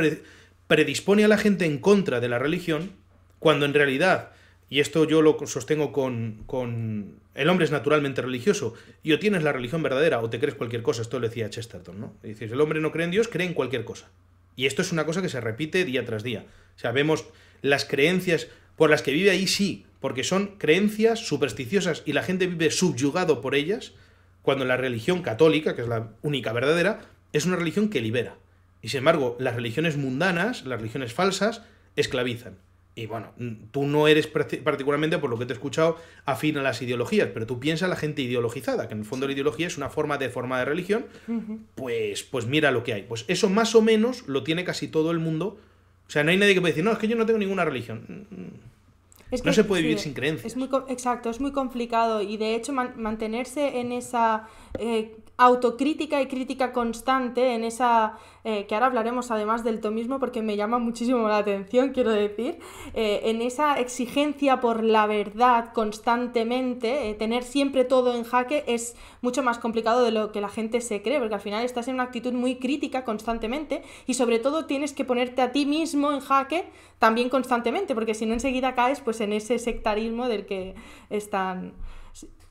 predispone a la gente en contra de la religión, cuando en realidad, y esto yo lo sostengo con, el hombre es naturalmente religioso, y o tienes la religión verdadera o te crees cualquier cosa, esto lo decía Chesterton, ¿no? dices, el hombre no cree en Dios, cree en cualquier cosa. Y esto es una cosa que se repite día tras día. O sea, vemos las creencias por las que vive ahí sí, porque son creencias supersticiosas y la gente vive subyugado por ellas, cuando la religión católica, que es la única verdadera, es una religión que libera. Y sin embargo, las religiones mundanas, las religiones falsas, esclavizan. Y bueno, tú no eres particularmente, por lo que te he escuchado, afín a las ideologías, pero tú piensas la gente ideologizada, que en el fondo la ideología es una forma de forma de religión, pues, pues mira lo que hay. Pues eso más o menos lo tiene casi todo el mundo. O sea, no hay nadie que pueda decir, no, es que yo no tengo ninguna religión no se puede vivir sin creencias. exacto, es muy complicado y de hecho mantenerse en esa eh, autocrítica y crítica constante en esa, eh, que ahora hablaremos además del tomismo porque me llama muchísimo la atención, quiero decir, eh, en esa exigencia por la verdad constantemente, eh, tener siempre todo en jaque es mucho más complicado de lo que la gente se cree, porque al final estás en una actitud muy crítica constantemente y sobre todo tienes que ponerte a ti mismo en jaque también constantemente, porque si no enseguida caes pues en ese sectarismo del que están...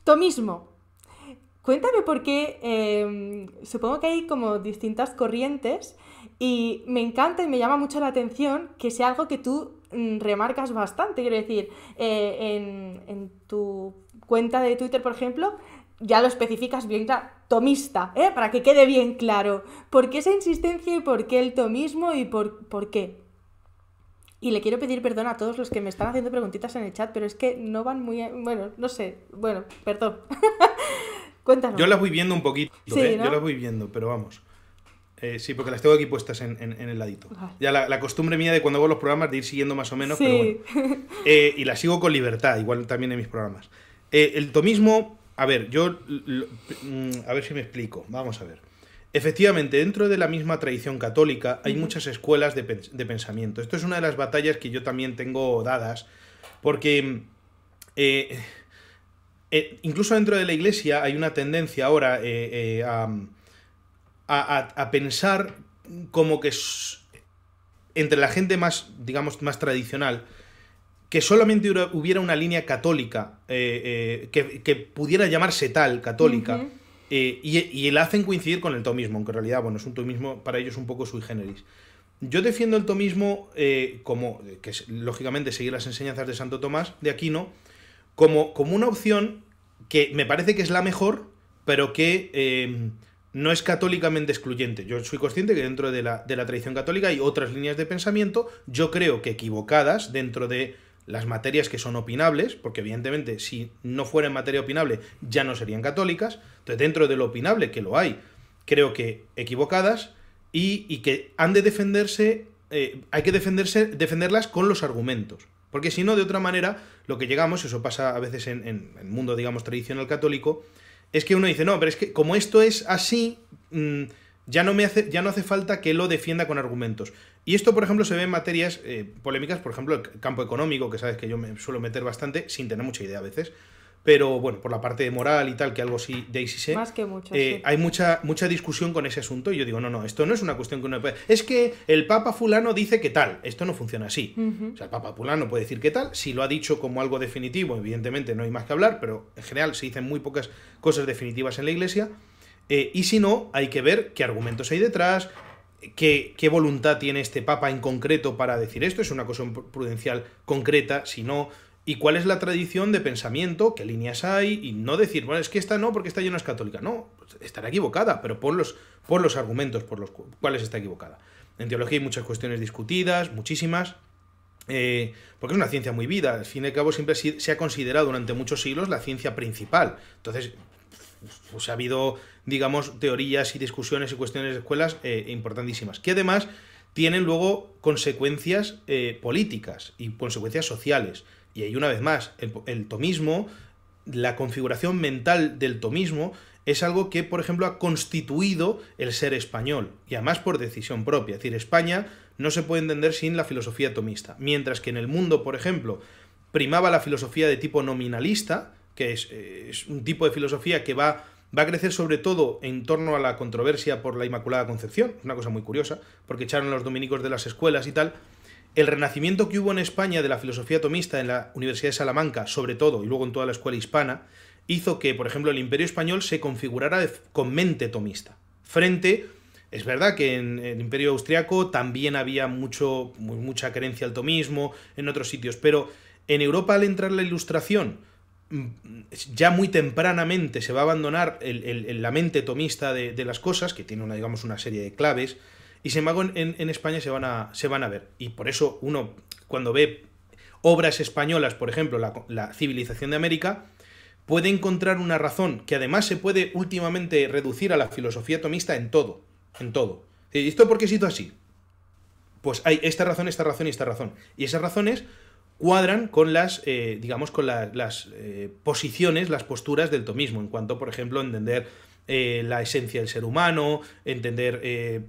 Tomismo, Cuéntame por qué, em, supongo que hay como distintas corrientes y me encanta y me llama mucho la atención que sea algo que tú mm, remarcas bastante, quiero decir, eh, en, tu cuenta de Twitter, por ejemplo, ya lo especificas bien tomista, ¿eh? para que quede bien claro. ¿Por qué esa insistencia y por qué el tomismo y por, por qué? Y le quiero pedir perdón a todos los que me están haciendo preguntitas en el chat, pero es que no van muy... Bueno, no sé. Bueno, perdón. Yo las voy viendo un poquito, ¿eh? yo las voy viendo, pero vamos. Eh, sí, porque las tengo aquí puestas en, el ladito. Ya la, costumbre mía de cuando hago los programas de ir siguiendo más o menos, pero bueno. Eh, y las sigo con libertad, igual también en mis programas. el tomismo, a ver, yo. Mm, a ver si me explico. Vamos a ver. Efectivamente, dentro de la misma tradición católica hay muchas escuelas de, pensamiento. Esto es una de las batallas que yo también tengo dadas, porque eh, eh, incluso dentro de la iglesia hay una tendencia ahora eh, eh, a, pensar como que entre la gente más, digamos, más tradicional, que solamente hubiera una línea católica, que, pudiera llamarse tal, católica, y, la hacen coincidir con el tomismo, aunque en realidad, bueno, es un tomismo para ellos un poco sui generis. Yo defiendo el tomismo como, que lógicamente seguir las enseñanzas de Santo Tomás de Aquino, como, una opción que me parece que es la mejor, pero que em, no es católicamente excluyente. Yo soy consciente que dentro de la, de la tradición católica hay otras líneas de pensamiento, yo creo que equivocadas dentro de las materias que son opinables, porque evidentemente si no fuera en materia opinable ya no serían católicas, entonces dentro de lo opinable, que lo hay, creo que equivocadas y, que han de defenderse, eh, hay que defenderse, defenderlas con los argumentos. Porque si no, de otra manera, lo que llegamos, eso pasa a veces en, el mundo, digamos, tradicional católico, es que uno dice, no, pero es que como esto es así, mm, ya, no me hace, ya no hace falta que lo defienda con argumentos. Y esto, por ejemplo, se ve en materias eh, polémicas, por ejemplo, el campo económico, que sabes que yo me suelo meter bastante, sin tener mucha idea a veces pero bueno, por la parte de moral y tal, que algo sí Daisy sé. Más que mucho. Eh, hay mucha, mucha discusión con ese asunto y yo digo, no, no, esto no es una cuestión que uno puede. Es que el Papa Fulano dice que tal. Esto no funciona así. O sea, el Papa Fulano puede decir que tal. Si lo ha dicho como algo definitivo, evidentemente no hay más que hablar, pero en general se dicen muy pocas cosas definitivas en la iglesia. Eh, y si no, hay que ver qué argumentos hay detrás, ¿Qué, qué, voluntad tiene este Papa en concreto para decir esto. Es una cuestión prudencial concreta, si no, y cuál es la tradición de pensamiento, qué líneas hay, y no decir, bueno, es que esta no, porque esta ya no es católica. No, pues estará equivocada, pero pon los, los argumentos por los cuales está equivocada. En teología hay muchas cuestiones discutidas, muchísimas, eh, porque es una ciencia muy vida. Al fin y al cabo, siempre se ha considerado durante muchos siglos la ciencia principal. Entonces, pues ha habido, digamos, teorías y discusiones y cuestiones de escuelas eh, importantísimas. Que además tienen luego consecuencias eh, políticas y consecuencias sociales. Y ahí una vez más, el, tomismo, la configuración mental del tomismo es algo que, por ejemplo, ha constituido el ser español, y además por decisión propia. Es decir, España no se puede entender sin la filosofía tomista. Mientras que en el mundo, por ejemplo, primaba la filosofía de tipo nominalista, que es, un tipo de filosofía que va, va, a crecer sobre todo en torno a la controversia por la Inmaculada Concepción, una cosa muy curiosa, porque echaron los dominicos de las escuelas y tal, el renacimiento que hubo en España de la filosofía tomista en la Universidad de Salamanca, sobre todo, y luego en toda la escuela hispana, hizo que, por ejemplo, el imperio español se configurara con mente tomista. Frente, es verdad que en el imperio austriaco también había mucho, mucha creencia al tomismo, en otros sitios, pero en Europa al entrar la ilustración, mm, ya muy tempranamente se va a abandonar la mente tomista de, las cosas, que tiene una, digamos, una serie de claves, y sin embargo, en, España se van, a, se van a ver. Y por eso uno, cuando ve obras españolas, por ejemplo, la, civilización de América, puede encontrar una razón que además se puede últimamente reducir a la filosofía tomista en todo, en todo. ¿Y esto por qué se así? Pues hay esta razón, esta razón y esta razón. Y esas razones cuadran con las, eh, digamos, con las eh, posiciones, las posturas del tomismo, en cuanto, por ejemplo, a entender eh, la esencia del ser humano, entender eh,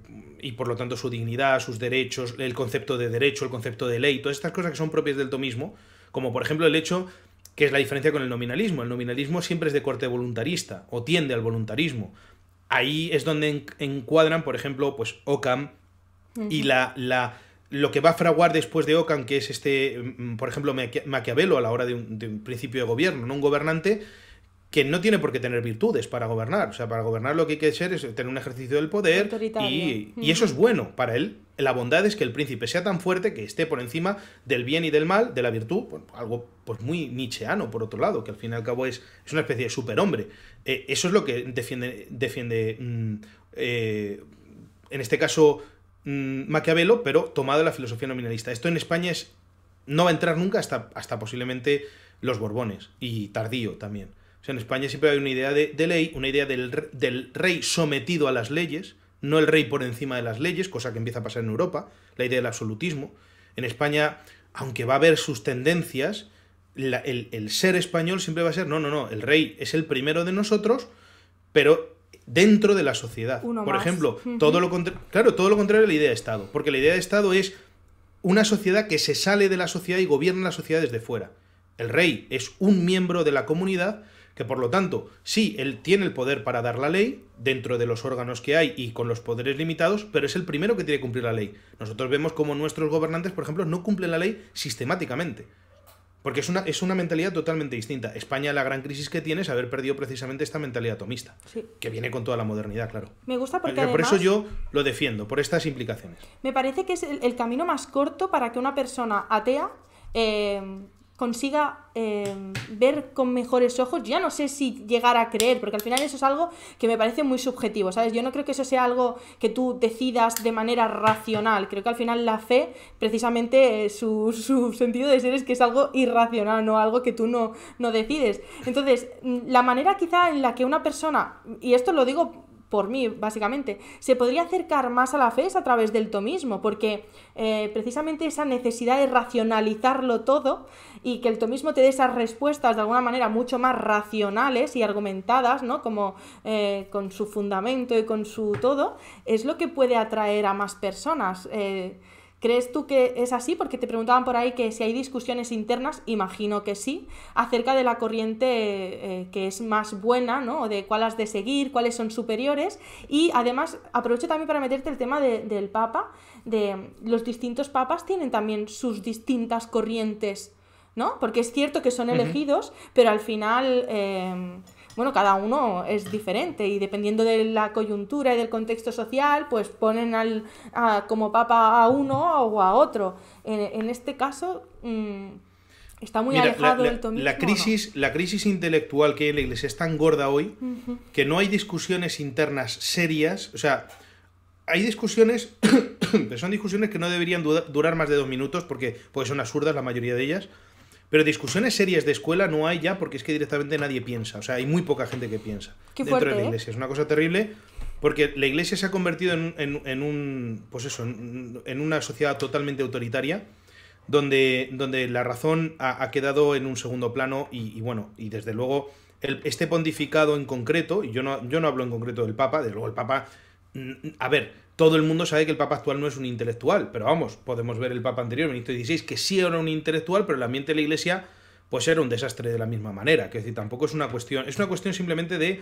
y por lo tanto su dignidad, sus derechos, el concepto de derecho, el concepto de ley, todas estas cosas que son propias del tomismo, como por ejemplo el hecho que es la diferencia con el nominalismo. El nominalismo siempre es de corte voluntarista o tiende al voluntarismo. Ahí es donde encuadran, por ejemplo, pues Ockham y la, la lo que va a fraguar después de Ockham, que es este, mm, por ejemplo, Maquiavelo a la hora de de un, principio de gobierno, ¿no? Un gobernante que no tiene por qué tener virtudes para gobernar. O sea, para gobernar lo que hay que hacer es tener un ejercicio del poder y, eso es bueno para él. La bondad es que el príncipe sea tan fuerte que esté por encima del bien y del mal, de la virtud, algo pues muy nietzscheano, por otro lado, que al fin y al cabo es, una especie de superhombre. Eh, eso es lo que defiende, defiende mm, eh, en este caso, mm, Maquiavelo, pero tomado de la filosofía nominalista. Esto en España es, no va a entrar nunca hasta, hasta posiblemente los Borbones y tardío también en España siempre hay una idea de, ley, una idea del, rey sometido a las leyes, no el rey por encima de las leyes, cosa que empieza a pasar en Europa, la idea del absolutismo. En España, aunque va a haber sus tendencias, el, ser español siempre va a ser, no, no, no, el rey es el primero de nosotros, pero dentro de la sociedad. Por ejemplo, todo lo claro, todo lo contrario a la idea de Estado, porque la idea de Estado es una sociedad que se sale de la sociedad y gobierna la sociedad desde fuera. El rey es un miembro de la comunidad que por lo tanto, sí, él tiene el poder para dar la ley dentro de los órganos que hay y con los poderes limitados, pero es el primero que tiene que cumplir la ley. Nosotros vemos como nuestros gobernantes, por ejemplo, no cumplen la ley sistemáticamente. Porque es una, es una mentalidad totalmente distinta. España, la gran crisis que tiene es haber perdido precisamente esta mentalidad atomista, sí. que viene con toda la modernidad, claro. Me gusta porque. Por eso yo lo defiendo, por estas implicaciones. Me parece que es el, camino más corto para que una persona atea eh, consiga eh, ver con mejores ojos, ya no sé si llegar a creer, porque al final eso es algo que me parece muy subjetivo, ¿sabes? Yo no creo que eso sea algo que tú decidas de manera racional, creo que al final la fe, precisamente eh, su, sentido de ser es que es algo irracional, no algo que tú no, no decides. Entonces, mm, la manera quizá en la que una persona, y esto lo digo por mí, básicamente, se podría acercar más a la fe a través del tomismo, porque eh, precisamente esa necesidad de racionalizarlo todo y que el tomismo te dé esas respuestas de alguna manera mucho más racionales y argumentadas, ¿no? Como eh, con su fundamento y con su todo, es lo que puede atraer a más personas. Eh, ¿Crees tú que es así? Porque te preguntaban por ahí que si hay discusiones internas, imagino que sí, acerca de la corriente eh, que es más buena, ¿no? O de cuál has de seguir, cuáles son superiores. Y además, aprovecho también para meterte el tema del Papa, de los distintos papas tienen también sus distintas corrientes. ¿no? Porque es cierto que son elegidos, pero al final eh, bueno, cada uno es diferente y dependiendo de la coyuntura y del contexto social, pues ponen al, como papa a uno o a otro. En, este caso... Mm, está muy alejado la, del tomismo. La crisis, la crisis intelectual que hay en la iglesia es tan gorda hoy que no hay discusiones internas serias. O sea, hay discusiones, pero son discusiones que no deberían durar más de dos minutos porque, pues son absurdas la mayoría de ellas. Pero discusiones serias de escuela no hay ya porque es que directamente nadie piensa. O sea, hay muy poca gente que piensa dentro de la ¿eh? iglesia. Es una cosa terrible porque la iglesia se ha convertido en, un. Pues eso, en, una sociedad totalmente autoritaria. Donde, donde la razón ha, quedado en un segundo plano y, bueno, y desde luego este pontificado en concreto, y yo no, yo no hablo en concreto del Papa, desde luego el Papa, mm, a ver, todo el mundo sabe que el Papa actual no es un intelectual, pero vamos, podemos ver el Papa anterior, Benito XVI, que sí era un intelectual, pero el ambiente de la Iglesia pues era un desastre de la misma manera. Que es decir, tampoco es una cuestión, es una cuestión simplemente de,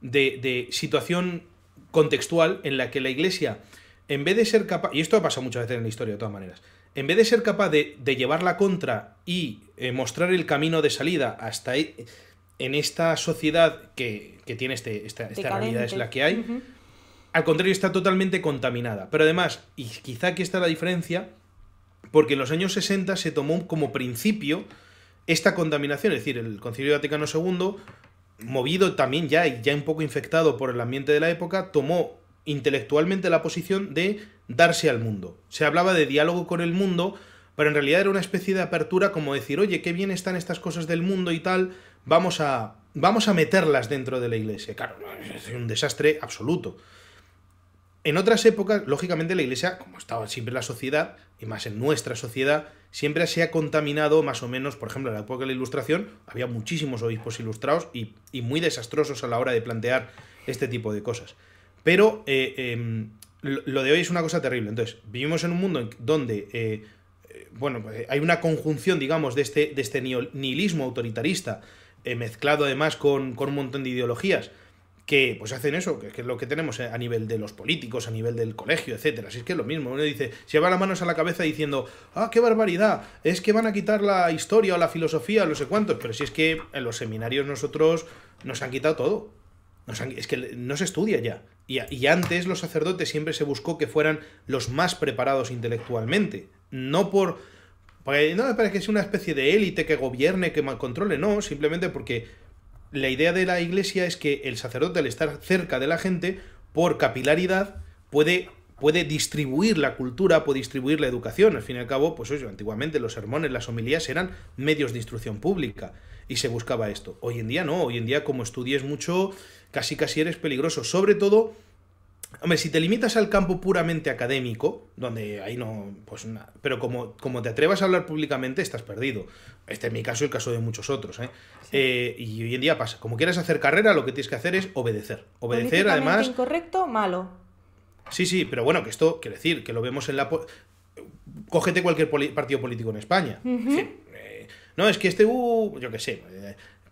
de, situación contextual en la que la Iglesia, en vez de ser capaz, y esto ha pasado muchas veces en la historia de todas maneras, en vez de ser capaz de, llevar la contra y eh, mostrar el camino de salida hasta e, en esta sociedad que, que tiene este, esta, realidad es la que hay, al contrario, está totalmente contaminada. Pero además, y quizá aquí está la diferencia, porque en los años 60 se tomó como principio esta contaminación, es decir, el Concilio Vaticano II, movido también ya y ya un poco infectado por el ambiente de la época, tomó intelectualmente la posición de darse al mundo. Se hablaba de diálogo con el mundo, pero en realidad era una especie de apertura como decir, oye, qué bien están estas cosas del mundo y tal, vamos a, vamos a meterlas dentro de la iglesia. Claro, es un desastre absoluto. En otras épocas, lógicamente, la iglesia, como estaba siempre la sociedad, y más en nuestra sociedad, siempre se ha contaminado más o menos, por ejemplo, en la época de la Ilustración, había muchísimos obispos ilustrados y, muy desastrosos a la hora de plantear este tipo de cosas. Pero eh, em, lo de hoy es una cosa terrible. Entonces, vivimos en un mundo donde, eh, eh, bueno, pues, hay una conjunción, digamos, de este, este nihilismo autoritarista, mezclado además con un montón de ideologías que pues hacen eso, que, es lo que tenemos eh, a nivel de los políticos, a nivel del colegio, etcétera. Así es que es lo mismo, uno dice, se va las manos a la cabeza diciendo, ah, qué barbaridad, es que van a quitar la historia o la filosofía o no sé cuántos, pero si es que en los seminarios nosotros nos han quitado todo. es que no se estudia ya. Y, antes los sacerdotes siempre se buscó que fueran los más preparados intelectualmente. No por... no me parece que sea una especie de élite que gobierne, que controle, no, simplemente porque la idea de la iglesia es que el sacerdote, al estar cerca de la gente, por capilaridad, puede, puede distribuir la cultura, puede distribuir la educación. Al fin y al cabo, pues eso, antiguamente los sermones, las homilías eran medios de instrucción pública y se buscaba esto. Hoy en día no, hoy en día como estudies mucho, casi casi eres peligroso, sobre todo Hombre, si te limitas al campo puramente académico, donde ahí no, pues pero como, como te atrevas a hablar públicamente, estás perdido. Este es mi caso y el caso de muchos otros. ¿eh? Eh, y hoy en día pasa, como quieras hacer carrera, lo que tienes que hacer es obedecer. Obedecer, además... Incorrecto, malo. Sí, sí, pero bueno, que esto quiere decir que lo vemos en la... Cógete cualquier partido político en España. Eh, no, es que este... Uh, yo qué sé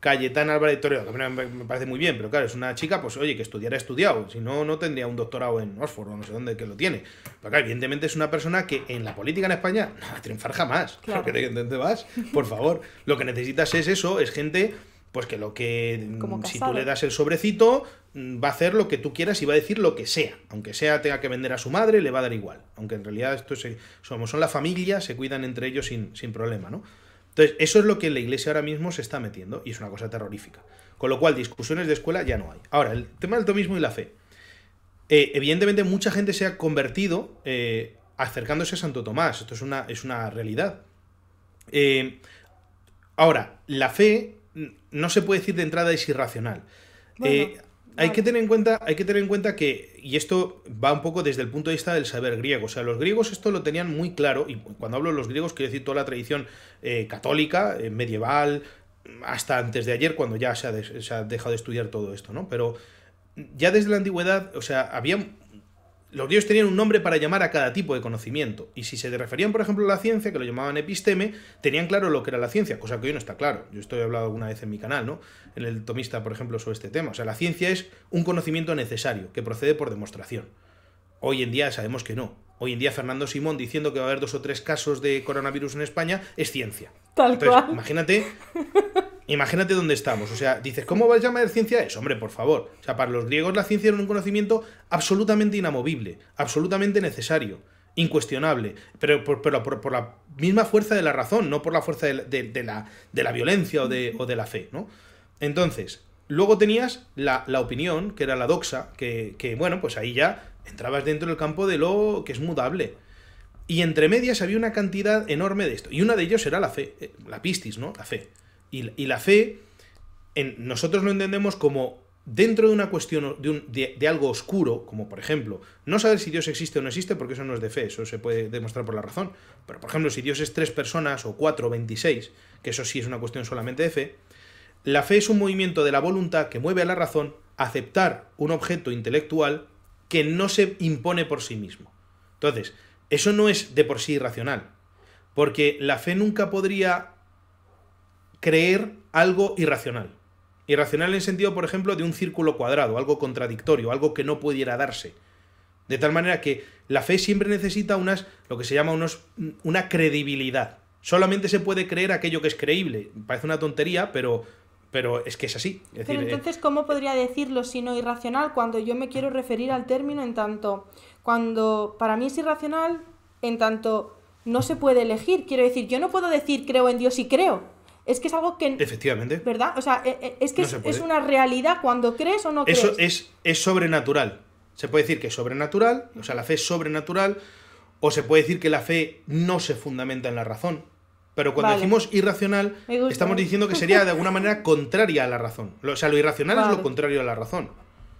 Cayetana Álvarez Toreo, que me parece muy bien, pero claro, es una chica, pues oye, que estudiara estudiado, si no, no tendría un doctorado en Oxford o no sé dónde que lo tiene. Pero claro, evidentemente es una persona que en la política en España no va a triunfar jamás. Claro. qué te, te vas, por favor. lo que necesitas es eso, es gente pues que lo que si tú le das el sobrecito mm, va a hacer lo que tú quieras y va a decir lo que sea aunque sea tenga que vender a su madre le va a dar igual aunque en realidad esto somos son la familia se cuidan entre ellos sin problema no entonces, eso es lo que la iglesia ahora mismo se está metiendo y es una cosa terrorífica. Con lo cual, discusiones de escuela ya no hay. Ahora, el tema del tomismo y la fe. Eh, evidentemente, mucha gente se ha convertido eh, acercándose a Santo Tomás. Esto es una, es una realidad. Eh, ahora, la fe no se puede decir de entrada es irracional. Bueno. Hay que, tener en cuenta, hay que tener en cuenta que, y esto va un poco desde el punto de vista del saber griego, o sea, los griegos esto lo tenían muy claro, y cuando hablo de los griegos quiero decir toda la tradición eh, católica, eh, medieval, hasta antes de ayer, cuando ya se se ha, dejado de estudiar todo esto, ¿no? Pero ya desde la antigüedad, o sea, había los dioses tenían un nombre para llamar a cada tipo de conocimiento. Y si se referían, por ejemplo, a la ciencia, que lo llamaban episteme, tenían claro lo que era la ciencia, cosa que hoy no está claro. Yo estoy he hablado alguna vez en mi canal, ¿no? En el tomista, por ejemplo, sobre este tema. O sea, la ciencia es un conocimiento necesario, que procede por demostración. Hoy en día sabemos que no. Hoy en día Fernando Simón diciendo que va a haber dos o tres casos de coronavirus en España es ciencia. Tal Imagínate, imagínate dónde estamos. O sea, dices, ¿cómo va a llamar ciencia eso? Hombre, por favor. O sea, para los griegos la ciencia era un conocimiento absolutamente inamovible, absolutamente necesario, incuestionable, pero por, por, la misma fuerza de la razón, no por la fuerza de, la, violencia o, de, la fe, ¿no? Entonces, luego tenías la, opinión, que era la doxa, que, que, bueno, pues ahí ya entrabas dentro del campo de lo que es mudable y entre medias había una cantidad enorme de esto. Y una de ellos era la fe, eh, la pistis, ¿no? La fe. Y, la fe, en, nosotros lo entendemos como dentro de una cuestión de, de, algo oscuro, como por ejemplo, no saber si Dios existe o no existe, porque eso no es de fe, eso se puede demostrar por la razón. Pero por ejemplo, si Dios es tres personas o cuatro o veintiséis, que eso sí es una cuestión solamente de fe, la fe es un movimiento de la voluntad que mueve a la razón a aceptar un objeto intelectual que no se impone por sí mismo. Entonces, eso no es de por sí irracional, porque la fe nunca podría creer algo irracional. Irracional en el sentido, por ejemplo, de un círculo cuadrado, algo contradictorio, algo que no pudiera darse. De tal manera que la fe siempre necesita unas, lo que se llama unos, una credibilidad. Solamente se puede creer aquello que es creíble. Parece una tontería, pero, pero es que es así. pero eh, entonces, ¿cómo podría decirlo si no irracional cuando yo me quiero referir al término en tanto cuando para mí es irracional, en tanto no se puede elegir. Quiero decir, yo no puedo decir creo en Dios y creo. Es que es algo que. Efectivamente. ¿Verdad? O sea, eh, eh, es que es, una realidad cuando crees o no crees. Eso es, es sobrenatural. Se puede decir que es sobrenatural, o sea, la fe es sobrenatural, o se puede decir que la fe no se fundamenta en la razón. Pero cuando decimos irracional, estamos diciendo que sería de alguna manera contraria a la razón. O sea, lo irracional es lo contrario a la razón.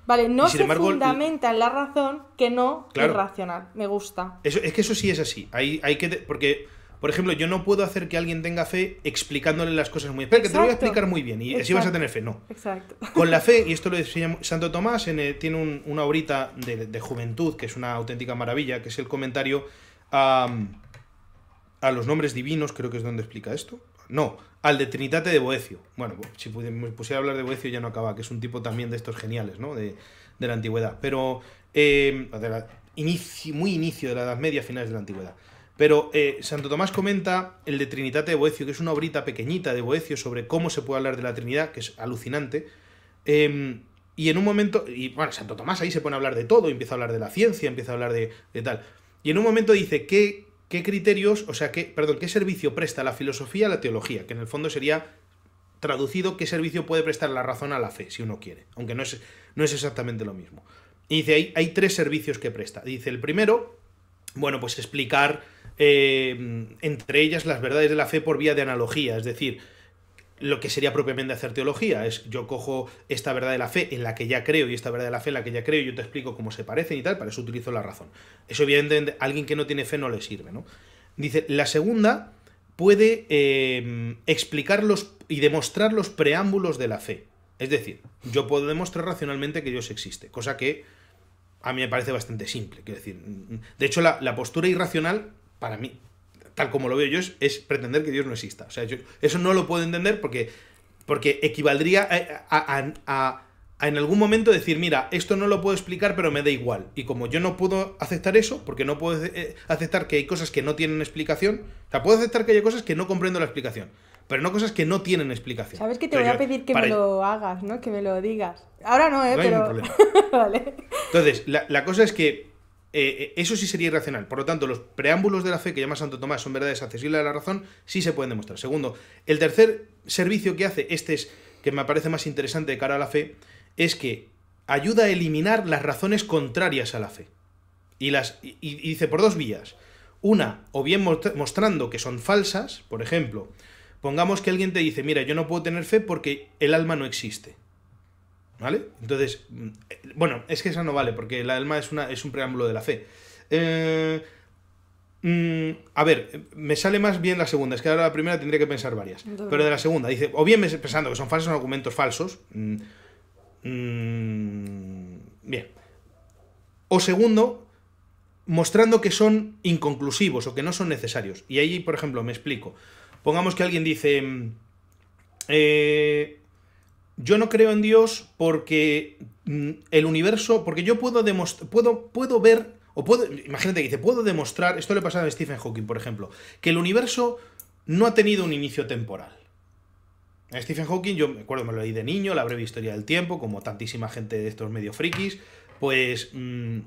Vale, no se fundamenta en la razón que no es racional. Me gusta. Eso, es que eso sí es así. Hay, hay que. Porque. Por ejemplo, yo no puedo hacer que alguien tenga fe explicándole las cosas muy bien. Espera, que te lo voy a explicar muy bien y si así vas a tener fe. No. Exacto. Con la fe, y esto lo decía Santo Tomás, tiene una horita de, juventud que es una auténtica maravilla, que es el comentario a, a los nombres divinos, creo que es donde explica esto. No, al de Trinitate de Boecio. Bueno, pues, si me pusiera a hablar de Boecio ya no acaba, que es un tipo también de estos geniales, ¿no? De, la antigüedad. Pero, em, muy inicio de la Edad Media, finales de la antigüedad. Pero eh, Santo Tomás comenta el de Trinitate de Boecio, que es una obrita pequeñita de Boecio sobre cómo se puede hablar de la Trinidad, que es alucinante. Em, y en un momento, y bueno, Santo Tomás ahí se pone a hablar de todo, empieza a hablar de la ciencia, empieza a hablar de, tal. Y en un momento dice, que, qué criterios, o sea, perdón, qué servicio presta la filosofía a la teología, que en el fondo sería traducido qué servicio puede prestar la razón a la fe, si uno quiere, aunque no es, no es exactamente lo mismo. Y dice, hay, hay tres servicios que presta. Dice, el primero, bueno, pues explicar eh, entre ellas las verdades de la fe por vía de analogía, es decir, lo que sería propiamente hacer teología. Es yo cojo esta verdad de la fe en la que ya creo y esta verdad de la fe en la que ya creo y yo te explico cómo se parecen y tal, para eso utilizo la razón. Eso evidentemente a alguien que no tiene fe no le sirve, ¿no? Dice, la segunda puede eh, explicar explicarlos y demostrar los preámbulos de la fe. Es decir, yo puedo demostrar racionalmente que Dios existe, cosa que a mí me parece bastante simple. Quiero decir, de hecho, la, la postura irracional, para mí, tal como lo veo yo, es, pretender que Dios no exista. O sea, eso no lo puedo entender porque, porque equivaldría a, en algún momento decir, mira, esto no lo puedo explicar, pero me da igual. Y como yo no puedo aceptar eso, porque no puedo eh, aceptar que hay cosas que no tienen explicación, o sea, puedo aceptar que hay cosas que no comprendo la explicación. Pero no cosas que no tienen explicación. Sabes que te voy a pedir que me lo hagas, ¿no? Que me lo digas. Ahora no, ¿eh? pero... Entonces, la, la cosa es que eh, eh, eso sí sería irracional. Por lo tanto, los preámbulos de la fe que llama Santo Tomás son verdades accesibles a la razón, sí se pueden demostrar. Segundo, el tercer servicio que hace, este es que me parece más interesante de cara a la fe, es que ayuda a eliminar las razones contrarias a la fe. Y, las, y dice por dos vías. Una, o bien mostrando que son falsas, por ejemplo, pongamos que alguien te dice, mira, yo no puedo tener fe porque el alma no existe. ¿Vale? Entonces, mm, bueno, es que esa no vale, porque la alma es, una, es un preámbulo de la fe. Eh, mm, a ver, me sale más bien la segunda, es que ahora la primera tendría que pensar varias. Pero de la segunda, dice, o bien pensando que son falsos argumentos falsos. Mm, bien. O segundo, mostrando que son inconclusivos o que no son necesarios. Y ahí, por ejemplo, me explico. Pongamos que alguien dice... Eh, yo no creo en Dios porque mm, el universo, porque yo puedo demostrar, puedo, puedo ver, o puedo, imagínate que dice, puedo demostrar, esto le pasa a Stephen Hawking, por ejemplo, que el universo no ha tenido un inicio temporal. Stephen Hawking, yo me acuerdo, me lo leí de niño, la breve historia del tiempo, como tantísima gente de estos medio frikis, pues mm,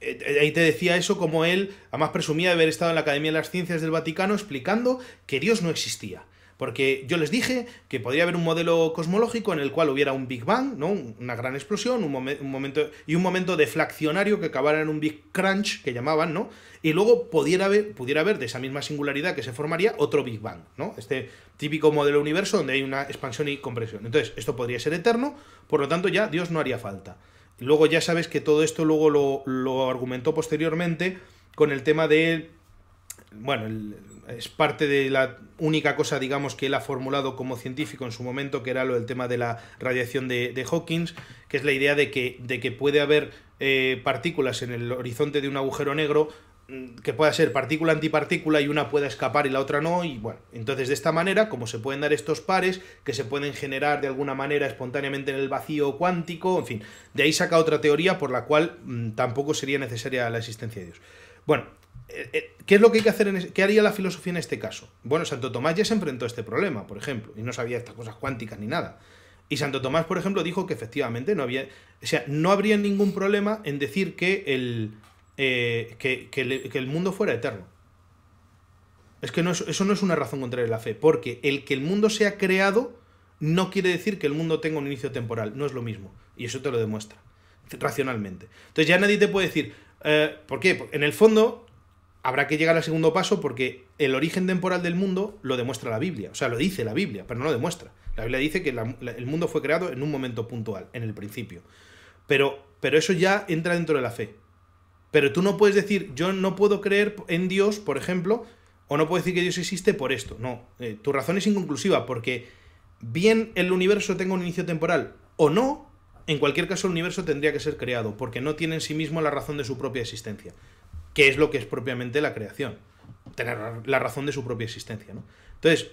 eh, eh, ahí te decía eso como él, además presumía de haber estado en la Academia de las Ciencias del Vaticano explicando que Dios no existía porque yo les dije que podría haber un modelo cosmológico en el cual hubiera un Big Bang, ¿no? una gran explosión, un, momento y un momento deflacionario que acabara en un Big Crunch, que llamaban, ¿no? Y luego pudiera haber, pudiera de esa misma singularidad que se formaría otro Big Bang, ¿no? Este típico modelo universo donde hay una expansión y compresión. Entonces, esto podría ser eterno, por lo tanto ya Dios no haría falta. Luego ya sabes que todo esto luego lo, lo argumentó posteriormente con el tema de, bueno, el, es parte de la única cosa, digamos, que él ha formulado como científico en su momento, que era lo del tema de la radiación de, de Hawkins, que es la idea de que, de que puede haber eh, partículas en el horizonte de un agujero negro mm, que pueda ser partícula antipartícula y una pueda escapar y la otra no y bueno entonces de esta manera como se pueden dar estos pares que se pueden generar de alguna manera espontáneamente en el vacío cuántico en fin de ahí saca otra teoría por la cual mm, tampoco sería necesaria la existencia de Dios bueno eh, eh, ¿Qué es lo que hay que hacer? En ¿Qué haría la filosofía en este caso? Bueno, Santo Tomás ya se enfrentó a este problema, por ejemplo, y no sabía estas cosas cuánticas ni nada. Y Santo Tomás, por ejemplo, dijo que efectivamente no había. O sea, no habría ningún problema en decir que el. Eh, que, el mundo fuera eterno. Es que eso no es una razón contraria a la fe, porque el que el mundo sea creado no quiere decir que el mundo tenga un inicio temporal, no es lo mismo. Y eso te lo demuestra, racionalmente. Entonces ya nadie te puede decir, ¿por qué? Porque en el fondo, habrá que llegar al segundo paso porque el origen temporal del mundo lo demuestra la Biblia. O sea, lo dice la Biblia, pero no lo demuestra. La Biblia dice que el mundo fue creado en un momento puntual, en el principio. Pero, pero eso ya entra dentro de la fe. Pero tú no puedes decir, yo no puedo creer en Dios, por ejemplo, o no puedo decir que Dios existe por esto. No, eh, tu razón es inconclusiva porque bien el universo tenga un inicio temporal o no, en cualquier caso el universo tendría que ser creado porque no tiene en sí mismo la razón de su propia existencia que es lo que es propiamente la creación, tener la razón de su propia existencia. ¿no? Entonces,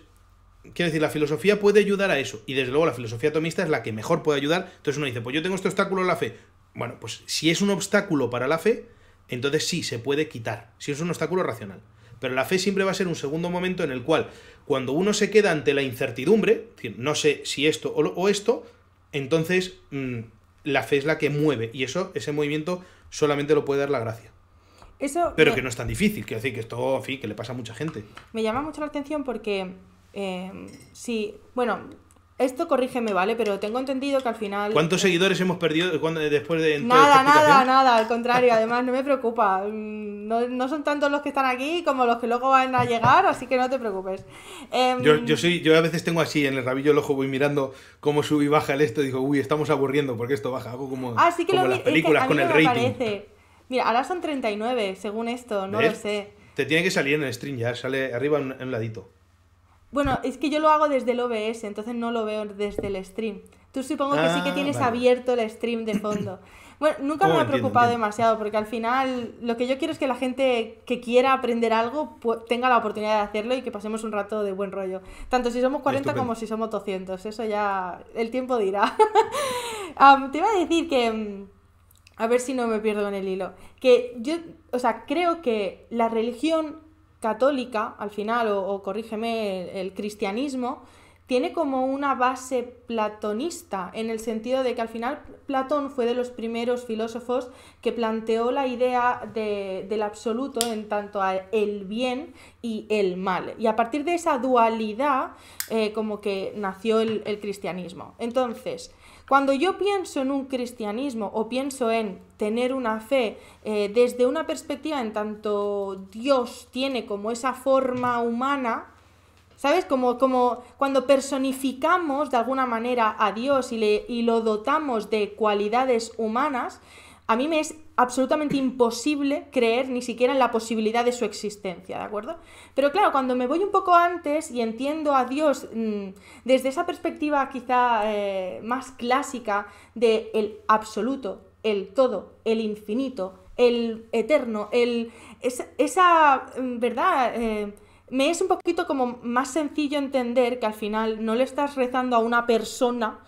quiero decir, la filosofía puede ayudar a eso, y desde luego la filosofía atomista es la que mejor puede ayudar. Entonces uno dice, pues yo tengo este obstáculo a la fe. Bueno, pues si es un obstáculo para la fe, entonces sí, se puede quitar, si es un obstáculo racional. Pero la fe siempre va a ser un segundo momento en el cual, cuando uno se queda ante la incertidumbre, no sé si esto o, esto, entonces mm, la fe es la que mueve, y eso, ese movimiento solamente lo puede dar la gracia pero que no es tan difícil, quiero decir que esto, en fin, que le pasa a mucha gente. Me llama mucho la atención porque em, sí, bueno, esto corrígeme, ¿vale? Pero tengo entendido que al final... ¿Cuántos seguidores hemos perdido después de... Nada, nada, nada, al contrario, además no me preocupa. Mm, no, no, son tantos los que están aquí como los que luego van a llegar, así que no te preocupes. Em, yo, yo, soy, yo a veces tengo así, en el rabillo del ojo voy mirando cómo sube y baja el esto y digo, uy, estamos aburriendo porque esto baja, algo como, ah, sí que como lo, las películas que con el me rating. Parece. Mira, ahora son 39, según esto, no lo sé. Te tiene que salir en el stream ya, sale arriba en, un ladito. Bueno, es que yo lo hago desde el OBS, entonces no lo veo desde el stream. Tú supongo que sí que ah, tienes abierto el stream de fondo. Bueno, nunca oh, me, ha preocupado demasiado porque al final lo que yo quiero es que la gente que quiera aprender algo pues, tenga la oportunidad de hacerlo y que pasemos un rato de buen rollo. Tanto si somos 40 como si somos 200. Eso ya el tiempo dirá. te iba a decir que mm, a ver si no me pierdo en el hilo, que yo, o sea, creo que la religión católica, al final, o, corrígeme, el, cristianismo, tiene como una base platonista, en el sentido de que al final Platón fue de los primeros filósofos que planteó la idea del absoluto en tanto a el bien y el mal. Y a partir de esa dualidad, eh, como que nació el cristianismo. Entonces, cuando yo pienso en un cristianismo o pienso en tener una fe eh, desde una perspectiva en tanto Dios tiene como esa forma humana, ¿sabes? Como, como cuando personificamos de alguna manera a Dios y, le, y lo dotamos de cualidades humanas, a mí me es absolutamente imposible creer ni siquiera en la posibilidad de su existencia, ¿de acuerdo? Pero claro, cuando me voy un poco antes y entiendo a Dios mm, desde esa perspectiva quizá eh, más clásica de el absoluto, el todo, el infinito, el eterno, el, esa, mm, ¿verdad? Eh, me es un poquito como más sencillo entender que al final no le estás rezando a una persona,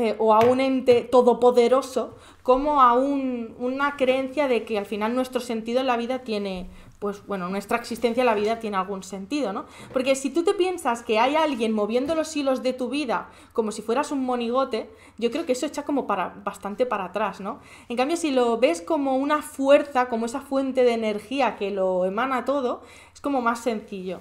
eh, o a un ente todopoderoso como a una creencia de que al final nuestro sentido en la vida tiene, pues bueno, nuestra existencia en la vida tiene algún sentido, ¿no? Porque si tú te piensas que hay alguien moviendo los hilos de tu vida como si fueras un monigote, yo creo que eso echa como para, bastante para atrás, ¿no? En cambio, si lo ves como una fuerza, como esa fuente de energía que lo emana todo, es como más sencillo.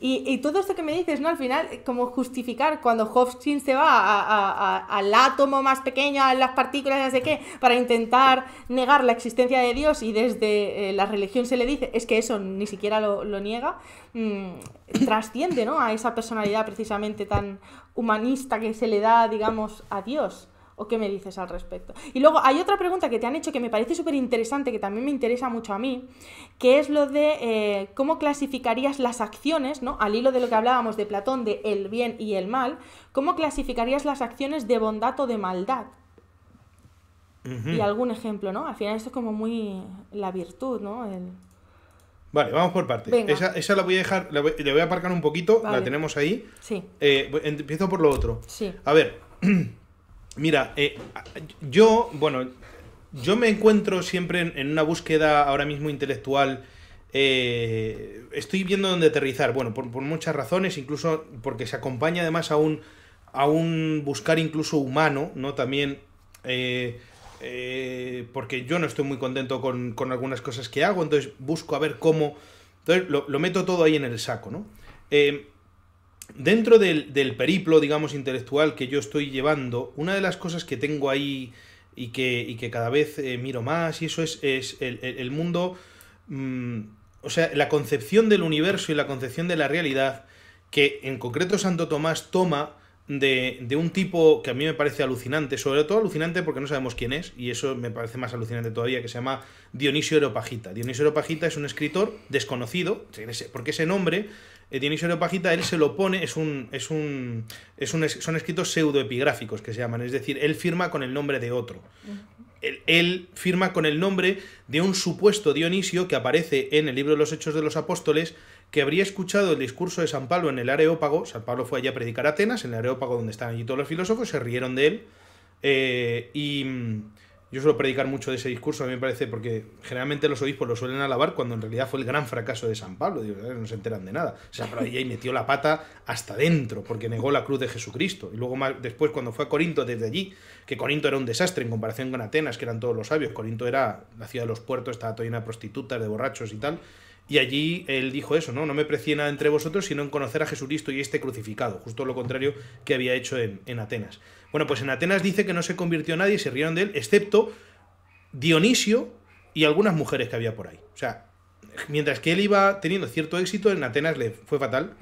Y, todo esto que me dices, ¿no? Al final, eh, como justificar cuando Hopkins se va al átomo más pequeño, a las partículas, no sé qué, para intentar negar la existencia de Dios y desde eh, la religión se le dice, es que eso ni siquiera lo, niega, mm, trasciende, ¿no? A esa personalidad precisamente tan humanista que se le da, digamos, a Dios. ¿O qué me dices al respecto? Y luego hay otra pregunta que te han hecho que me parece súper interesante, que también me interesa mucho a mí, que es lo de eh, cómo clasificarías las acciones, ¿no? Al hilo de lo que hablábamos de Platón, de el bien y el mal, ¿cómo clasificarías las acciones de bondad o de maldad? Y algún ejemplo, ¿no? Al final esto es como muy la virtud, ¿no? Vale, vamos por partes. Esa, la voy a dejar, la voy, a aparcar un poquito, la tenemos ahí. Sí. Eh, empiezo por lo otro. Sí. A ver. Mira, eh, yo, bueno, yo me encuentro siempre en, una búsqueda ahora mismo intelectual. Eh, estoy viendo dónde aterrizar. Bueno, por, muchas razones, incluso porque se acompaña además a un, a un buscar incluso humano, ¿no? También... Eh, porque yo no estoy muy contento con, algunas cosas que hago, entonces busco a ver cómo... Entonces lo, meto todo ahí en el saco, ¿no? dentro del, periplo, digamos, intelectual que yo estoy llevando, una de las cosas que tengo ahí y que, cada vez eh, miro más, y eso es, es el, mundo, mm, o sea, la concepción del universo y la concepción de la realidad que en concreto Santo Tomás toma de, un tipo que a mí me parece alucinante, sobre todo alucinante porque no sabemos quién es, y eso me parece más alucinante todavía, que se llama Dionisio Eropajita Dionisio Eropajita es un escritor desconocido, porque ese nombre Dionisio eh, Dionisio él se lo pone, es un, es un, es un, son escritos pseudoepigráficos que se llaman, es decir, él firma con el nombre de otro. él, firma con el nombre de un supuesto Dionisio que aparece en el libro de los Hechos de los Apóstoles, que habría escuchado el discurso de San Pablo en el Areópago. San Pablo fue allá a predicar a Atenas, en el Areópago donde estaban allí todos los filósofos, se rieron de él. Eh, y yo suelo predicar mucho de ese discurso, a mí me parece, porque generalmente los obispos lo suelen alabar cuando en realidad fue el gran fracaso de San Pablo. Eh, no se enteran de nada. O sea, pero ahí metió la pata hasta dentro, porque negó la cruz de Jesucristo. Y luego después, cuando fue a Corinto, desde allí, que Corinto era un desastre en comparación con Atenas, que eran todos los sabios. Corinto era la ciudad de los puertos, estaba toda llena de prostitutas, de borrachos y tal. Y allí él dijo eso, ¿no? No me precie nada entre vosotros, sino en conocer a Jesucristo y este crucificado, justo lo contrario que había hecho en, en Atenas. Bueno, pues en Atenas dice que no se convirtió nadie y se rieron de él, excepto Dionisio y algunas mujeres que había por ahí. O sea, mientras que él iba teniendo cierto éxito, en Atenas le fue fatal.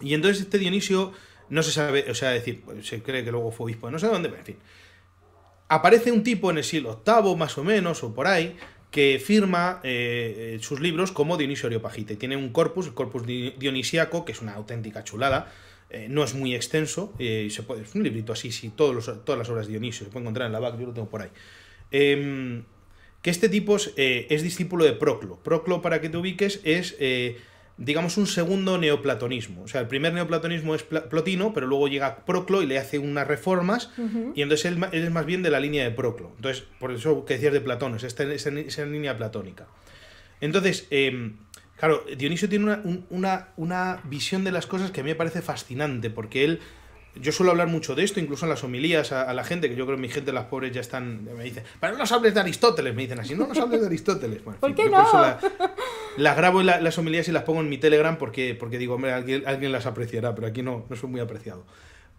Y entonces este Dionisio no se sabe, o sea, decir, pues, se cree que luego fue obispo, no sé dónde, pero en fin. Aparece un tipo en el siglo VIII, más o menos, o por ahí, que firma eh, eh, sus libros como Dionisio Areopagita. tiene un corpus, el corpus dionisiaco, que es una auténtica chulada. Eh, no es muy extenso, eh, se puede, es un librito así, sí, todos todas las obras de Dionisio, se puede encontrar en la BAC, yo lo tengo por ahí. Em, que este tipo eh, es, discípulo de Proclo. Proclo, para que te ubiques, es, digamos, un segundo neoplatonismo. O sea, el primer neoplatonismo es Plotino, pero luego llega Proclo y le hace unas reformas, y entonces él, es más bien de la línea de Proclo. Entonces, por eso que decías de Platón, es esa línea platónica. Entonces, em, Claro, Dionisio tiene una, una, una, visión de las cosas que a mí me parece fascinante, porque él, yo suelo hablar mucho de esto, incluso en las homilías a, la gente, que yo creo que mi gente, las pobres, ya están, me dicen, pero no nos hables de Aristóteles, me dicen así, no nos hables de Aristóteles. Bueno, ¿Por qué no? las grabo las homilías y las pongo en mi Telegram porque, porque digo, hombre, alguien, alguien las apreciará, pero aquí no, no soy muy apreciado.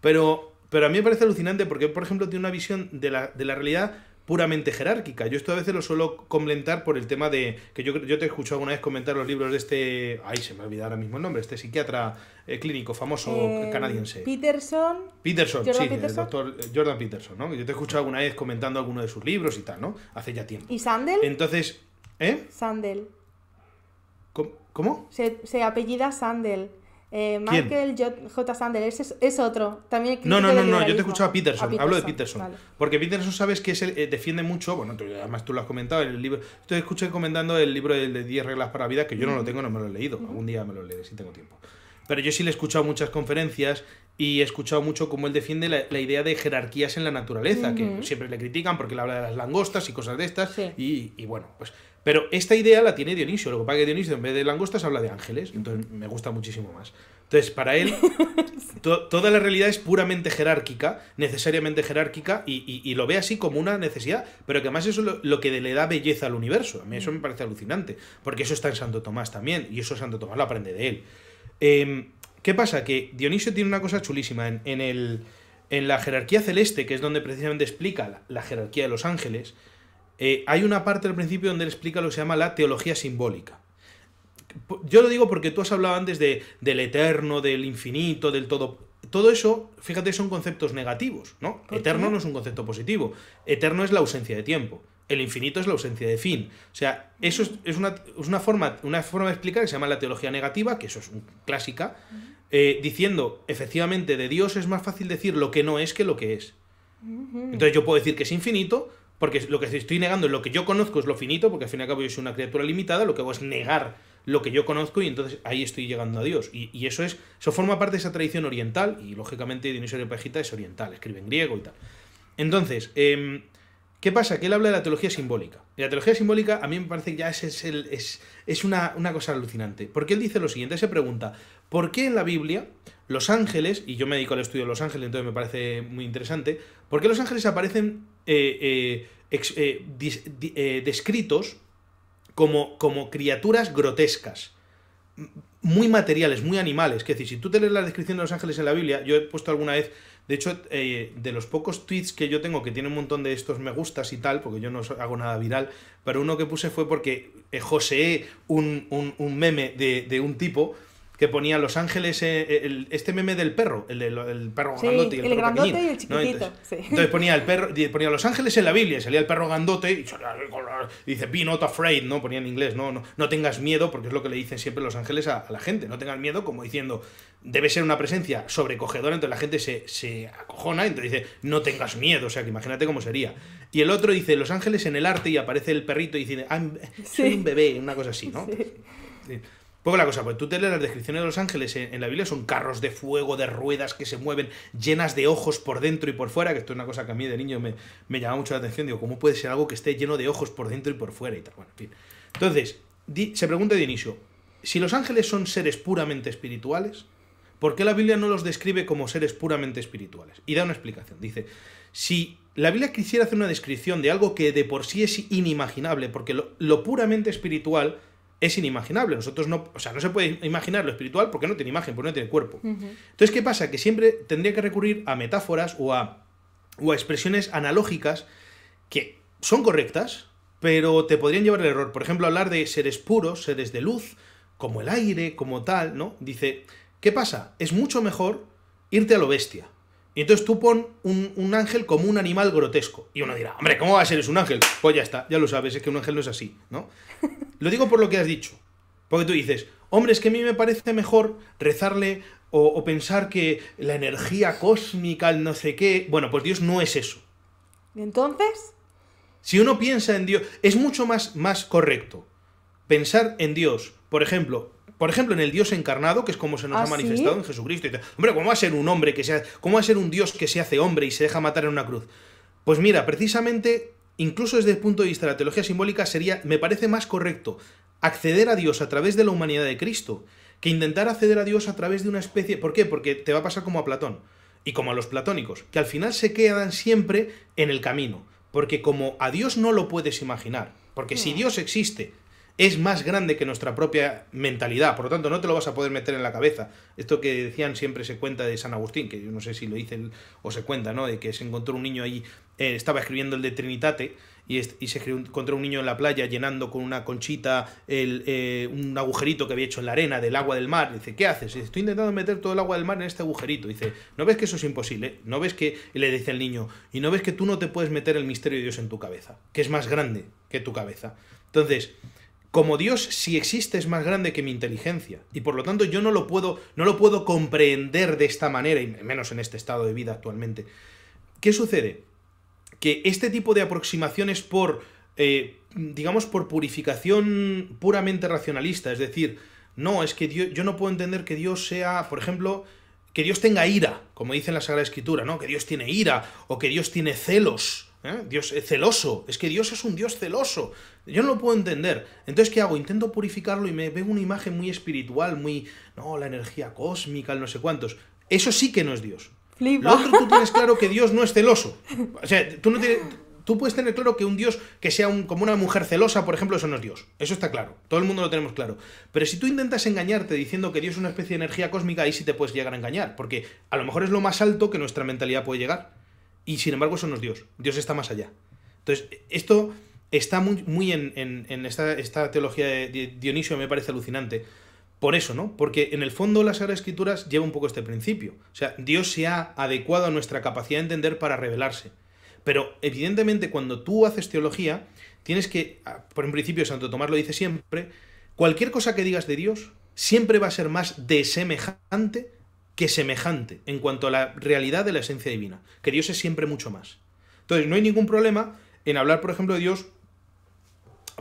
Pero, pero a mí me parece alucinante porque, por ejemplo, tiene una visión de la, de la realidad puramente jerárquica. Yo esto a veces lo suelo comentar por el tema de que yo, yo te he escuchado alguna vez comentar los libros de este, ay, se me olvidado ahora mismo el nombre, este psiquiatra eh, clínico famoso eh, canadiense. Peterson. Peterson, sí, el doctor eh, Jordan Peterson, ¿no? Yo te he escuchado alguna vez comentando alguno de sus libros y tal, ¿no? Hace ya tiempo. ¿Y Sandel? Entonces, ¿eh? Sandel. ¿Cómo? Se, se apellida Sandel. Eh, Michael J. J. Sanders es, otro. También no, no, no, yo te he escuchado a Peterson, hablo de Peterson. Porque Peterson, sabes que es eh, defiende mucho, bueno, además tú lo has comentado, el libro. Te escuché comentando el libro de, 10 reglas para la vida, que yo no lo mm. tengo, no me lo he leído. Mm. Algún día me lo leeré si tengo tiempo. Pero yo sí le he escuchado muchas conferencias y he escuchado mucho cómo él defiende la, idea de jerarquías en la naturaleza, que siempre le critican porque le habla de las langostas y cosas de estas. Y, y bueno, pues pero esta idea la tiene Dionisio. Lo que pasa que Dionisio, en vez de langostas, habla de ángeles. Entonces me gusta muchísimo más. Entonces, para él, toda la realidad es puramente jerárquica, necesariamente jerárquica, y, lo ve así como una necesidad, pero que además eso es lo, que le da belleza al universo. A mí eso me parece alucinante, porque eso está en Santo Tomás también, y eso Santo Tomás lo aprende de él. Em, ¿Qué pasa? Que Dionisio tiene una cosa chulísima en, el, en la jerarquía celeste, que es donde precisamente explica la jerarquía de los ángeles. Eh, hay una parte al principio donde él explica lo que se llama la teología simbólica. Yo lo digo porque tú has hablado antes del eterno, del infinito, del todo. Todo eso, fíjate, son conceptos negativos, ¿no? Eterno no es un concepto positivo. Eterno es la ausencia de tiempo. El infinito es la ausencia de fin. O sea, eso es, una, forma, una forma de explicar que se llama la teología negativa, que eso es clásica, eh, diciendo, efectivamente, de Dios es más fácil decir lo que no es que lo que es. Entonces yo puedo decir que es infinito, porque lo que estoy negando, es lo que yo conozco es lo finito, porque al fin y al cabo yo soy una criatura limitada, lo que hago es negar lo que yo conozco y entonces ahí estoy llegando a Dios. Y, eso es, eso forma parte de esa tradición oriental, y lógicamente Dionisio de Pajita es oriental, escribe en griego y tal. Entonces, em, ¿qué pasa? Que él habla de la teología simbólica. Y la teología simbólica a mí me parece que ya es, es, es, una, una cosa alucinante, porque él dice lo siguiente, se pregunta, ¿por qué en la Biblia los Ángeles, y yo me dedico al estudio de Los Ángeles, entonces me parece muy interesante, porque Los Ángeles aparecen eh, eh, eh, descritos como, como criaturas grotescas muy materiales, muy animales. es decir, si tú te lees la descripción de los ángeles en la Biblia, yo he puesto alguna vez, de hecho, de los pocos tweets que yo tengo que tiene un montón de estos me gustas y tal, porque yo no hago nada viral, pero uno que puse fue porque Jose un, un, un meme de, de un tipo que ponía Los Ángeles, eh, eh, este meme del perro, el, perro Gandote y el, perro grandote y el chiquitito. Entonces, ponía el perro, ponía Los Ángeles en la Biblia, salía el perro Gandote y, dice, be not afraid, ¿no? Ponía en inglés, ¿no? No, tengas miedo, porque es lo que le dicen siempre Los Ángeles a, la gente, no tengas miedo, como diciendo, debe ser una presencia sobrecogedora, entonces la gente se, se acojona, entonces dice, no tengas miedo, o sea, que imagínate cómo sería. Y el otro dice, Los Ángeles en el arte, y aparece el perrito y dice, ah, soy un bebé, una cosa así, ¿no? Sí. Poco pues la cosa, pues tú te lees las descripciones de los ángeles en, la Biblia, son carros de fuego, de ruedas que se mueven, llenas de ojos por dentro y por fuera, que esto es una cosa que a mí de niño me, me llamaba mucho la atención, digo, ¿cómo puede ser algo que esté lleno de ojos por dentro y por fuera y tal? Bueno, en fin. Entonces, se pregunta Dionisio, si los ángeles son seres puramente espirituales, ¿Por qué la Biblia no los describe como seres puramente espirituales? Y da una explicación. Dice, si la Biblia quisiera hacer una descripción de algo que de por sí es inimaginable, porque lo, puramente espiritual es inimaginable. Nosotros no, o sea, no se puede imaginar lo espiritual porque no tiene imagen, porque no tiene cuerpo. Entonces, ¿qué pasa? Que siempre tendría que recurrir a metáforas o a, o a expresiones analógicas que son correctas, pero te podrían llevar al error. Por ejemplo, hablar de seres puros, seres de luz, como el aire, como tal, ¿no? Dice, ¿qué pasa? Es mucho mejor irte a lo bestia. Y entonces tú pon un, un, ángel como un animal grotesco. Y uno dirá, hombre, ¿cómo va a ser? Es un ángel. Pues ya está, ya lo sabes, es que un ángel no es así, ¿no? Lo digo por lo que has dicho. Porque tú dices, hombre, es que a mí me parece mejor rezarle o, pensar que la energía cósmica, el no sé qué. Bueno, pues Dios no es eso. entonces? Si uno piensa en Dios, es mucho más, más correcto pensar en Dios, por ejemplo, por ejemplo, en el Dios encarnado, que es como se nos ¿Ah, ha manifestado en Jesucristo. Hombre, ¿cómo va a ser un hombre que sea, cómo va a ser un Dios que se hace hombre y se deja matar en una cruz? Pues mira, precisamente, incluso desde el punto de vista de la teología simbólica, sería, me parece más correcto acceder a Dios a través de la humanidad de Cristo que intentar acceder a Dios a través de una especie. ¿Por qué? Porque te va a pasar como a Platón y como a los platónicos, que al final se quedan siempre en el camino. Porque como a Dios no lo puedes imaginar, porque si hmm. Dios existe, es más grande que nuestra propia mentalidad, por lo tanto no te lo vas a poder meter en la cabeza. Esto que decían siempre se cuenta de San Agustín, que yo no sé si lo dicen o se cuenta, ¿no? De que se encontró un niño ahí, eh, estaba escribiendo el de Trinitate y, se encontró un niño en la playa llenando con una conchita eh, un agujerito que había hecho en la arena del agua del mar. Dice, ¿qué haces? estoy intentando meter todo el agua del mar en este agujerito. Dice, ¿no ves que eso es imposible? ¿No ves que, le dice el niño, y no ves que tú no te puedes meter el misterio de Dios en tu cabeza, que es más grande que tu cabeza? Entonces, como Dios, si existe, es más grande que mi inteligencia. Y por lo tanto, yo no lo puedo, no lo puedo comprender de esta manera, y menos en este estado de vida actualmente. ¿Qué sucede? Que este tipo de aproximaciones por. Eh, digamos, por purificación puramente racionalista, es decir, no, es que yo no puedo entender que Dios sea, por ejemplo, que Dios tenga ira, como dice en la Sagrada Escritura, ¿no? Que Dios tiene ira o que Dios tiene celos. ¿Eh? Dios es celoso, es que Dios es un Dios celoso. Yo no lo puedo entender. Entonces, ¿qué hago? Intento purificarlo y me veo una imagen muy espiritual, muy. No, la energía cósmica, no sé cuántos. Eso sí que no es Dios. Lo otro tú tienes claro que Dios no es celoso. O sea, tú Tú puedes tener claro que un Dios que sea un, como una mujer celosa, por ejemplo, eso no es Dios. Eso está claro. Todo el mundo lo tenemos claro. Pero si tú intentas engañarte diciendo que Dios es una especie de energía cósmica, ahí sí te puedes llegar a engañar. Porque a lo mejor es lo más alto que nuestra mentalidad puede llegar. Y sin embargo, eso no es Dios. Dios está más allá. Entonces, esto está muy, en, esta, teología de Dionisio, me parece alucinante. Por eso, ¿no? Porque en el fondo las Sagrada Escrituras lleva un poco este principio. O sea, Dios se ha adecuado a nuestra capacidad de entender para revelarse. Pero evidentemente cuando tú haces teología, tienes que, ah, por un principio Santo Tomás lo dice siempre, cualquier cosa que digas de Dios siempre va a ser más desemejante que semejante en cuanto a la realidad de la esencia divina, que Dios es siempre mucho más. Entonces, no hay ningún problema en hablar, por ejemplo, de Dios,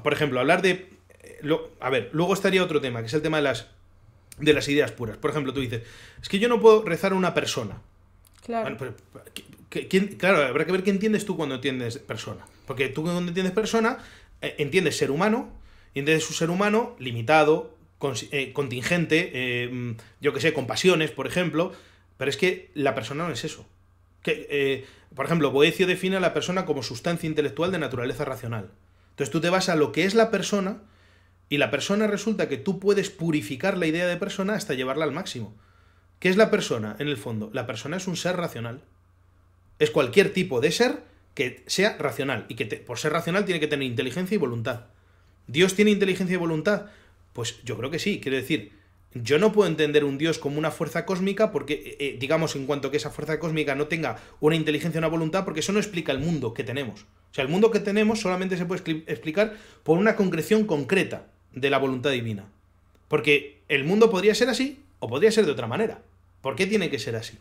por ejemplo, hablar de... Eh, a ver, luego estaría otro tema, que es el tema de las, de las ideas puras. Por ejemplo, tú dices, es que yo no puedo rezar a una persona. Claro. Pues, claro, habrá que ver qué entiendes tú cuando entiendes persona. Porque tú cuando entiendes persona, eh, entiendes ser humano, y entiendes un ser humano limitado, eh, contingente, eh, yo que sé, con pasiones, por ejemplo, pero es que la persona no es eso. Que, eh, por ejemplo, Boecio define a la persona como sustancia intelectual de naturaleza racional. Entonces tú te vas a lo que es la persona y la persona resulta que tú puedes purificar la idea de persona hasta llevarla al máximo. ¿Qué es la persona en el fondo? La persona es un ser racional. Es cualquier tipo de ser que sea racional y que por ser racional tiene que tener inteligencia y voluntad. Dios tiene inteligencia y voluntad, pues yo creo que sí, quiero decir, yo no puedo entender un dios como una fuerza cósmica porque, eh, eh, digamos, en cuanto que esa fuerza cósmica no tenga una inteligencia, una voluntad, porque eso no explica el mundo que tenemos. O sea, el mundo que tenemos solamente se puede explicar por una concreción concreta de la voluntad divina. Porque el mundo podría ser así o podría ser de otra manera. ¿Por qué tiene que ser así?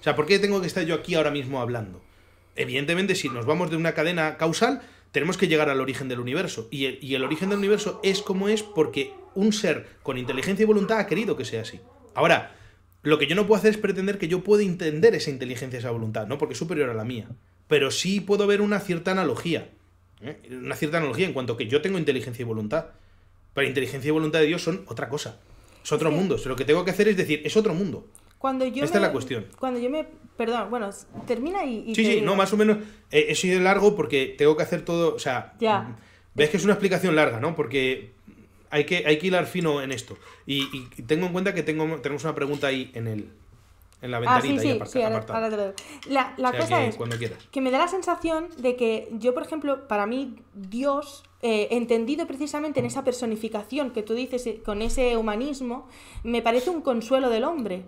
O sea, ¿por qué tengo que estar yo aquí ahora mismo hablando? Evidentemente, si nos vamos de una cadena causal, tenemos que llegar al origen del universo. Y el, origen del universo es como es porque un ser con inteligencia y voluntad ha querido que sea así. Ahora, lo que yo no puedo hacer es pretender que yo pueda entender esa inteligencia, esa voluntad, ¿no? Porque es superior a la mía. Pero sí puedo ver una cierta analogía. ¿eh? Una cierta analogía en cuanto que yo tengo inteligencia y voluntad. Pero inteligencia y voluntad de Dios son otra cosa. Es otro mundo. lo que tengo que hacer es decir, es otro mundo. Cuando yo Esta es la cuestión. Cuando yo me. Perdón, bueno, termina y. sí, sí, no, más o menos. he sido largo porque tengo que hacer todo. O sea. Ya. Mm, ves que es una explicación larga, ¿no? Porque hay que, hay que hilar fino en esto. Y, tengo en cuenta que tengo, tenemos una pregunta ahí en el. En la ah, ventanita ah, sí, sí, sí, La, cosa que, es que me da la sensación de que yo, por ejemplo, para mí, Dios, eh, entendido precisamente en esa personificación que tú dices eh, con ese humanismo, me parece un consuelo del hombre.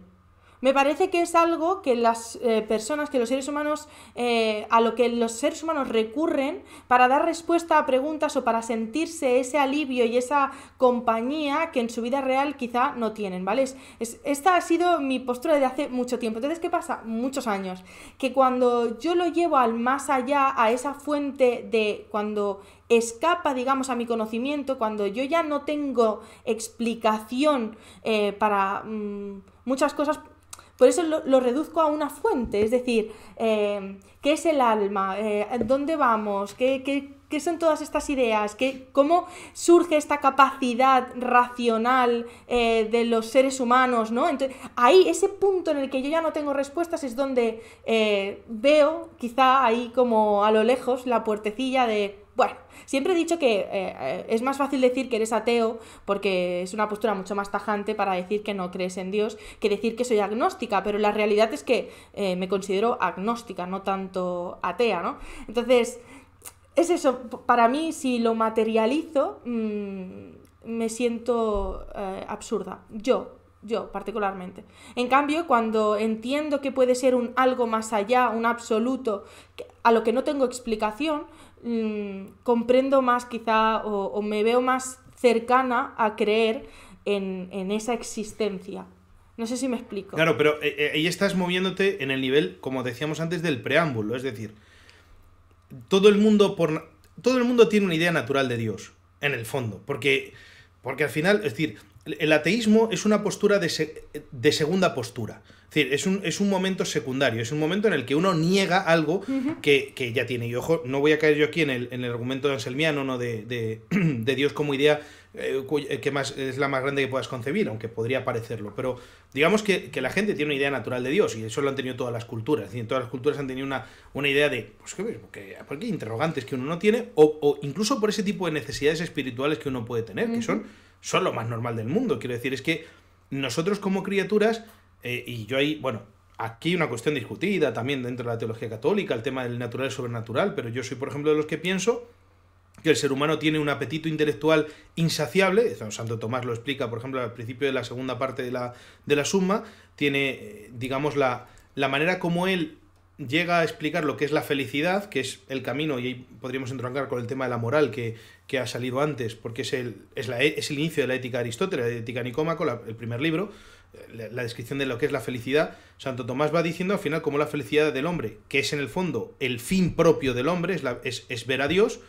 Me parece que es algo que las eh, personas, que los seres humanos, eh, a lo que los seres humanos recurren para dar respuesta a preguntas o para sentirse ese alivio y esa compañía que en su vida real quizá no tienen, ¿vale? esta ha sido mi postura desde hace mucho tiempo. Entonces, ¿qué pasa? Muchos años. Que cuando yo lo llevo al más allá, a esa fuente de cuando escapa, digamos, a mi conocimiento, cuando yo ya no tengo explicación eh, para mm, muchas cosas, por eso lo, reduzco a una fuente, es decir, em, ¿qué es el alma? Eh, ¿Dónde vamos? ¿Qué, son todas estas ideas? ¿Qué, ¿Cómo surge esta capacidad racional eh, de los seres humanos? ¿no? Entonces, ahí, ese punto en el que yo ya no tengo respuestas es donde eh, veo, quizá ahí como a lo lejos, la puertecilla de bueno, siempre he dicho que eh, eh, es más fácil decir que eres ateo porque es una postura mucho más tajante para decir que no crees en Dios que decir que soy agnóstica, pero la realidad es que eh, me considero agnóstica, no tanto atea, ¿no? Entonces, es eso, para mí si lo materializo, mm, me siento absurda, yo, yo particularmente. En cambio, cuando entiendo que puede ser un algo más allá, un absoluto, a lo que no tengo explicación, Mm, comprendo más quizá o, me veo más cercana a creer en, esa existencia. No sé si me explico. Claro, pero eh, eh, ahí estás moviéndote en el nivel, como decíamos antes, del preámbulo. Es decir, todo el mundo, por, todo el mundo tiene una idea natural de Dios, en el fondo. Porque, porque al final, es decir, el ateísmo es una postura de, segunda postura. Es decir, es un, momento secundario, es un momento en el que uno niega algo que, ya tiene. Y ojo, no voy a caer yo aquí en el, argumento de anselmiano, ¿no? De, Dios como idea eh, eh, que más, es la más grande que puedas concebir, aunque podría parecerlo. Pero digamos que, la gente tiene una idea natural de Dios, y eso lo han tenido todas las culturas. y en todas las culturas han tenido una, idea de, pues, ¿qué, pues, porque, hay interrogantes que uno no tiene, o, incluso por ese tipo de necesidades espirituales que uno puede tener, que son son lo más normal del mundo. Quiero decir, es que nosotros como criaturas, eh, y yo ahí, bueno, aquí una cuestión discutida también dentro de la teología católica, el tema del natural y sobrenatural, pero yo soy, por ejemplo, de los que pienso que el ser humano tiene un apetito intelectual insaciable, Santo Tomás lo explica, por ejemplo, al principio de la segunda parte de la, de la suma, tiene, eh, digamos, la, la manera como él llega a explicar lo que es la felicidad, que es el camino, y ahí podríamos entroncar con el tema de la moral que, ha salido antes, porque es el, es, es el inicio de la ética de Aristóteles, la ética Nicómaco, el primer libro, la, descripción de lo que es la felicidad. Santo Tomás va diciendo al final cómo la felicidad del hombre, que es en el fondo el fin propio del hombre, es, es ver a Dios,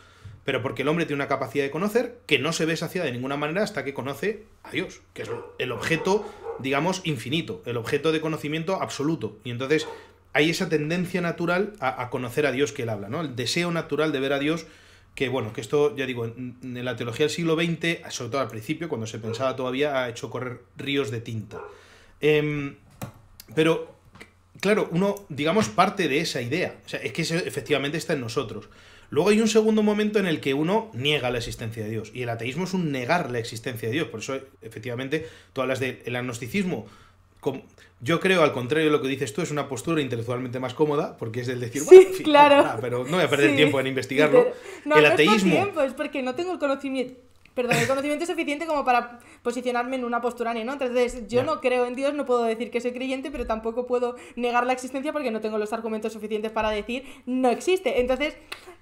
pero porque el hombre tiene una capacidad de conocer que no se ve saciada de ninguna manera hasta que conoce a Dios, que es el objeto, digamos, infinito, el objeto de conocimiento absoluto. Y entonces hay esa tendencia natural a, conocer a Dios que él habla, ¿no? El deseo natural de ver a Dios, que bueno, que esto, ya digo, en, la teología del siglo XX, sobre todo al principio, cuando se pensaba todavía, ha hecho correr ríos de tinta. Em, pero, claro, uno, digamos, parte de esa idea. O sea, es que efectivamente está en nosotros. Luego hay un segundo momento en el que uno niega la existencia de Dios. Y el ateísmo es un negar la existencia de Dios. Por eso, efectivamente, todas las del agnosticismo. Yo creo, al contrario de lo que dices tú, es una postura intelectualmente más cómoda, porque es el decir, bueno, claro. pero no voy a perder tiempo en investigarlo. el ateísmo. es porque no tengo el conocimiento perdón, el conocimiento es suficiente como para posicionarme en una postura ni ¿no? Entonces, yo no creo en Dios, no puedo decir que soy creyente, pero tampoco puedo negar la existencia porque no tengo los argumentos suficientes para decir no existe. Entonces,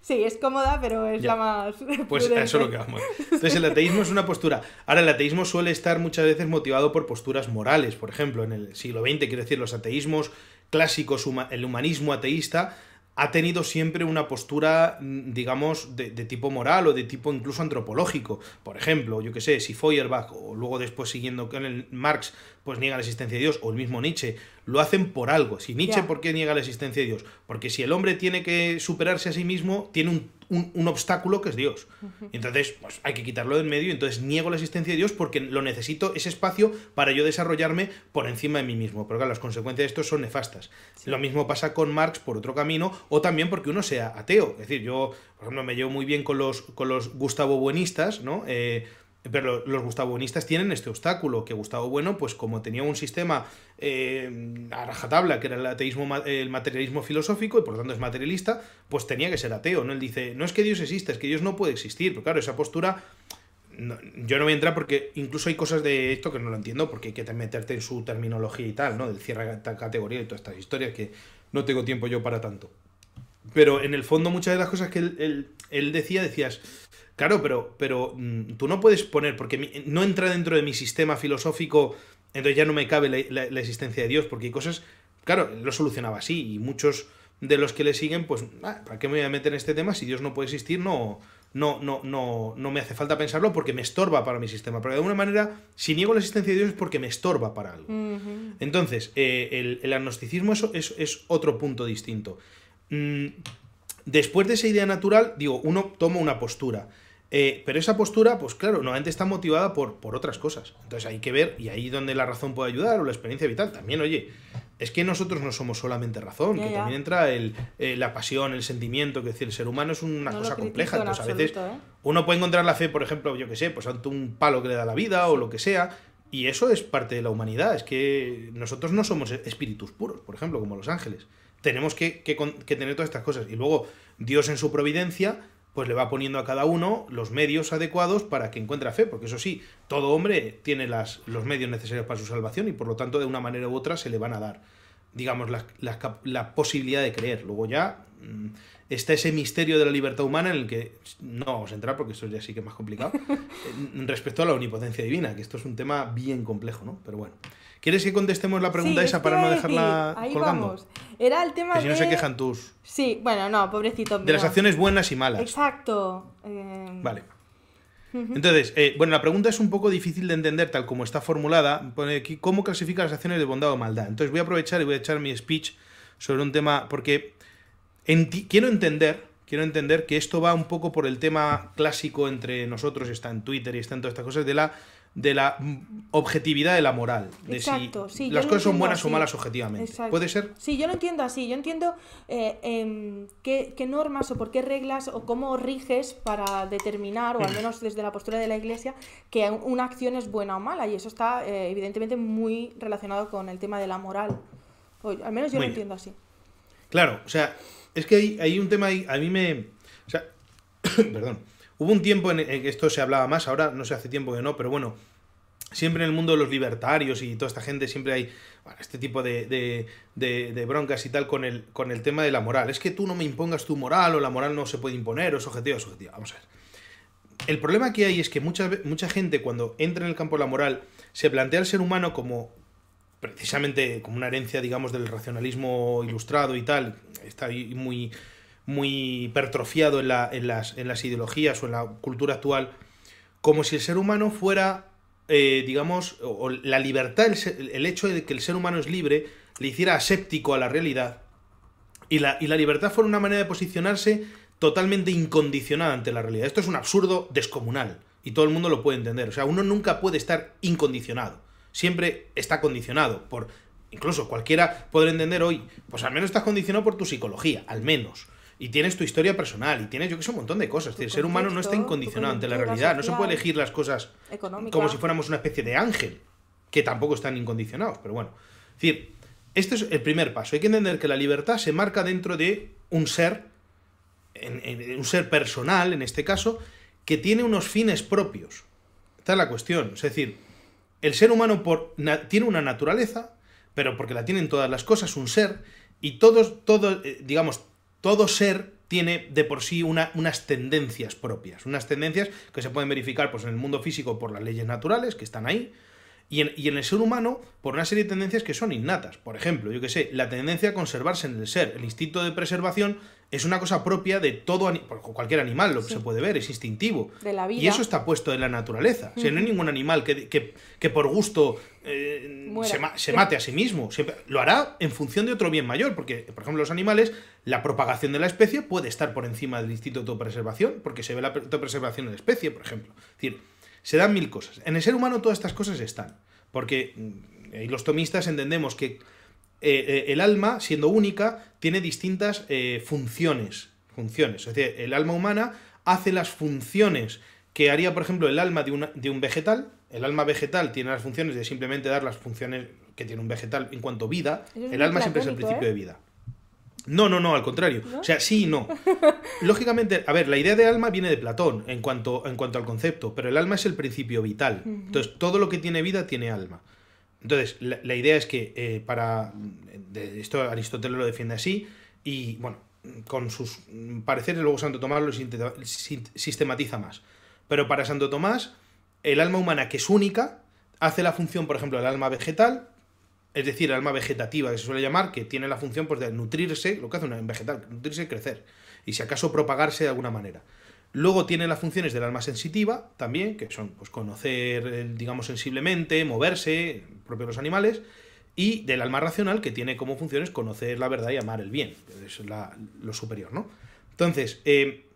sí, es cómoda, pero es la más. Pues eso es lo que vamos. Entonces, el ateísmo es una postura. Ahora, el ateísmo suele estar muchas veces motivado por posturas morales. Por ejemplo, en el siglo XX, quiero decir, los ateísmos clásicos, el humanismo ateísta, ha tenido siempre una postura, mm, digamos, de, tipo moral o de tipo incluso antropológico. Por ejemplo, yo qué sé, si Feuerbach o luego después siguiendo con el Marx pues niega la existencia de Dios, o el mismo Nietzsche, lo hacen por algo. Si Nietzsche, ¿por qué niega la existencia de Dios? Porque si el hombre tiene que superarse a sí mismo, tiene un, obstáculo que es Dios. Entonces, pues hay que quitarlo del medio, entonces niego la existencia de Dios porque lo necesito, ese espacio, para yo desarrollarme por encima de mí mismo. Pero claro, las consecuencias de esto son nefastas. Lo mismo pasa con Marx por otro camino, o también porque uno sea ateo. Es decir, yo, por me llevo muy bien con los, con los Gustavo Buenistas, ¿no? Eh, pero los gustabonistas tienen este obstáculo, que Gustavo Bueno, pues como tenía un sistema eh, a rajatabla, que era el ateísmo, el materialismo filosófico, y por lo tanto es materialista, pues tenía que ser ateo, ¿no? Él dice, no es que Dios exista, es que Dios no puede existir. Pero claro, esa postura, yo no voy a entrar porque incluso hay cosas de esto que no lo entiendo, porque hay que meterte en su terminología y tal, ¿no? Del cierre de categoría y todas estas historias que no tengo tiempo yo para tanto. Pero en el fondo muchas de las cosas que él decía, decías Claro, pero, pero mm, tú no puedes poner, porque no entra dentro de mi sistema filosófico, entonces ya no me cabe la, existencia de Dios, porque hay cosas, claro, lo solucionaba así, y muchos de los que le siguen, pues, ah, ¿para qué me voy a meter en este tema? Si Dios no puede existir, no, no, no, no, no me hace falta pensarlo porque me estorba para mi sistema. Pero de alguna manera, si niego la existencia de Dios es porque me estorba para algo. Entonces, eh, el, agnosticismo es, otro punto distinto. Mm, después de esa idea natural, digo, uno toma una postura. Eh, pero esa postura, pues claro, nuevamente está motivada por, por otras cosas. Entonces hay que ver, y ahí donde la razón puede ayudar o la experiencia vital también, oye, es que nosotros no somos solamente razón, que también entra eh, la pasión, el sentimiento, que decir, el ser humano es una cosa compleja, entonces a veces ¿eh? uno puede encontrar la fe, por ejemplo, yo que sé, pues ante un palo que le da la vida o lo que sea, y eso es parte de la humanidad, es que nosotros no somos espíritus puros, por ejemplo, como los ángeles. Tenemos que tener todas estas cosas. Y luego Dios en su providencia pues le va poniendo a cada uno los medios adecuados para que encuentre fe, porque eso sí, todo hombre tiene las, los medios necesarios para su salvación y por lo tanto de una manera u otra se le van a dar, digamos, la, posibilidad de creer. Luego ya mm, está ese misterio de la libertad humana en el que no vamos a entrar porque esto ya sí que es más complicado, eh, respecto a la omnipotencia divina, que esto es un tema bien complejo, ¿no? Pero bueno. ¿Quieres que contestemos la pregunta esa para no dejarla Ahí Vamos. Era el tema que si no se quejan tus. Sí, bueno, no, pobrecito. De las acciones buenas y malas. Exacto. Eh, vale. Entonces, eh, bueno, la pregunta es un poco difícil de entender tal como está formulada. ¿cómo clasifica las acciones de bondad o maldad? Entonces voy a aprovechar y voy a echar mi speech sobre un tema, porque quiero entender, quiero entender que esto va un poco por el tema clásico entre nosotros, está en Twitter y está en todas estas cosas, de la de la objetividad de la moral. Exacto, sí, las cosas son buenas o malas objetivamente. ¿Puede ser? Sí, yo lo entiendo así. Yo entiendo eh, em, qué, normas o por qué reglas o cómo riges para determinar, o al mm. menos desde la postura de la Iglesia, que una acción es buena o mala. Y eso está eh, evidentemente muy relacionado con el tema de la moral. al menos yo lo entiendo así. Claro, o sea, es que hay, hay un tema ahí, a mí me... O sea, perdón Hubo un tiempo en que esto se hablaba más, ahora no sé hace tiempo que no, pero bueno, siempre en el mundo de los libertarios y toda esta gente siempre hay este tipo de, de, broncas y tal con el, con el tema de la moral. Es que tú no me impongas tu moral o la moral no se puede imponer o es objetiva, es objetiva. Vamos a ver. El problema que hay es que mucha, mucha gente cuando entra en el campo de la moral se plantea al ser humano como precisamente como una herencia, digamos, del racionalismo ilustrado y tal. Está ahí muy, muy hipertrofiado en, las, ideologías o en la cultura actual, como si el ser humano fuera, eh, digamos, o, la libertad, el, hecho de que el ser humano es libre, le hiciera aséptico a la realidad. Y la, libertad fuera una manera de posicionarse totalmente incondicionada ante la realidad. Esto es un absurdo descomunal y todo el mundo lo puede entender. O sea, uno nunca puede estar incondicionado. Siempre está condicionado por... Incluso cualquiera podrá entender hoy, pues al menos estás condicionado por tu psicología, al menos. Y tienes tu historia personal, y tienes, yo que sé, un montón de cosas. el ser humano no está incondicionado ante la realidad, no se puede elegir las cosas como si fuéramos una especie de ángel, que tampoco están incondicionados, pero bueno. Es decir, este es el primer paso. Hay que entender que la libertad se marca dentro de un ser, un ser personal en este caso, que tiene unos fines propios. Esta es la cuestión. Es decir, el ser humano tiene una naturaleza, pero porque la tienen todas las cosas, un ser, y todos, todos, eh, digamos, todo ser tiene de por sí unas tendencias propias, unas tendencias que se pueden verificar pues, en el mundo físico por las leyes naturales que están ahí, y en, y en, el ser humano por una serie de tendencias que son innatas. Por ejemplo, yo que sé, la tendencia a conservarse en el ser, el instinto de preservación es una cosa propia de todo cualquier animal, lo que se puede ver, es instintivo. Y eso está puesto en la naturaleza. si no hay ningún animal que, por gusto eh, se, mate a sí mismo. lo hará en función de otro bien mayor, porque, por ejemplo, los animales, la propagación de la especie puede estar por encima del instinto de autopreservación, porque se ve la autopreservación de la especie, por ejemplo. Es decir, se dan mil cosas. En el ser humano todas estas cosas están, porque mm, los tomistas entendemos que eh, eh, el alma, siendo única, tiene distintas eh, funciones. Funciones. Es decir, el alma humana hace las funciones que haría, por ejemplo, el alma de, un vegetal. El alma vegetal tiene las funciones de simplemente dar las funciones que tiene un vegetal en cuanto a vida. el alma siempre es el principio de vida. No, no, no, al contrario. O sea, sí y no. Lógicamente, a ver, la idea de alma viene de Platón en cuanto, en cuanto al concepto, pero el alma es el principio vital. Entonces, todo lo que tiene vida tiene alma. Entonces, la, idea es que eh, para. esto Aristóteles lo defiende así, y bueno, con sus pareceres, luego Santo Tomás lo sistematiza más. Pero para Santo Tomás, el alma humana, que es única, hace la función, por ejemplo, del alma vegetal, es decir, el alma vegetativa que se suele llamar, que tiene la función pues, de nutrirse, lo que hace un vegetal, nutrirse y crecer, y si acaso propagarse de alguna manera. Luego tiene las funciones del alma sensitiva también, que son pues, conocer, eh, digamos, sensiblemente, moverse, propio los animales, y del alma racional, que tiene como funciones conocer la verdad y amar el bien, es lo superior, ¿no? Entonces, eh,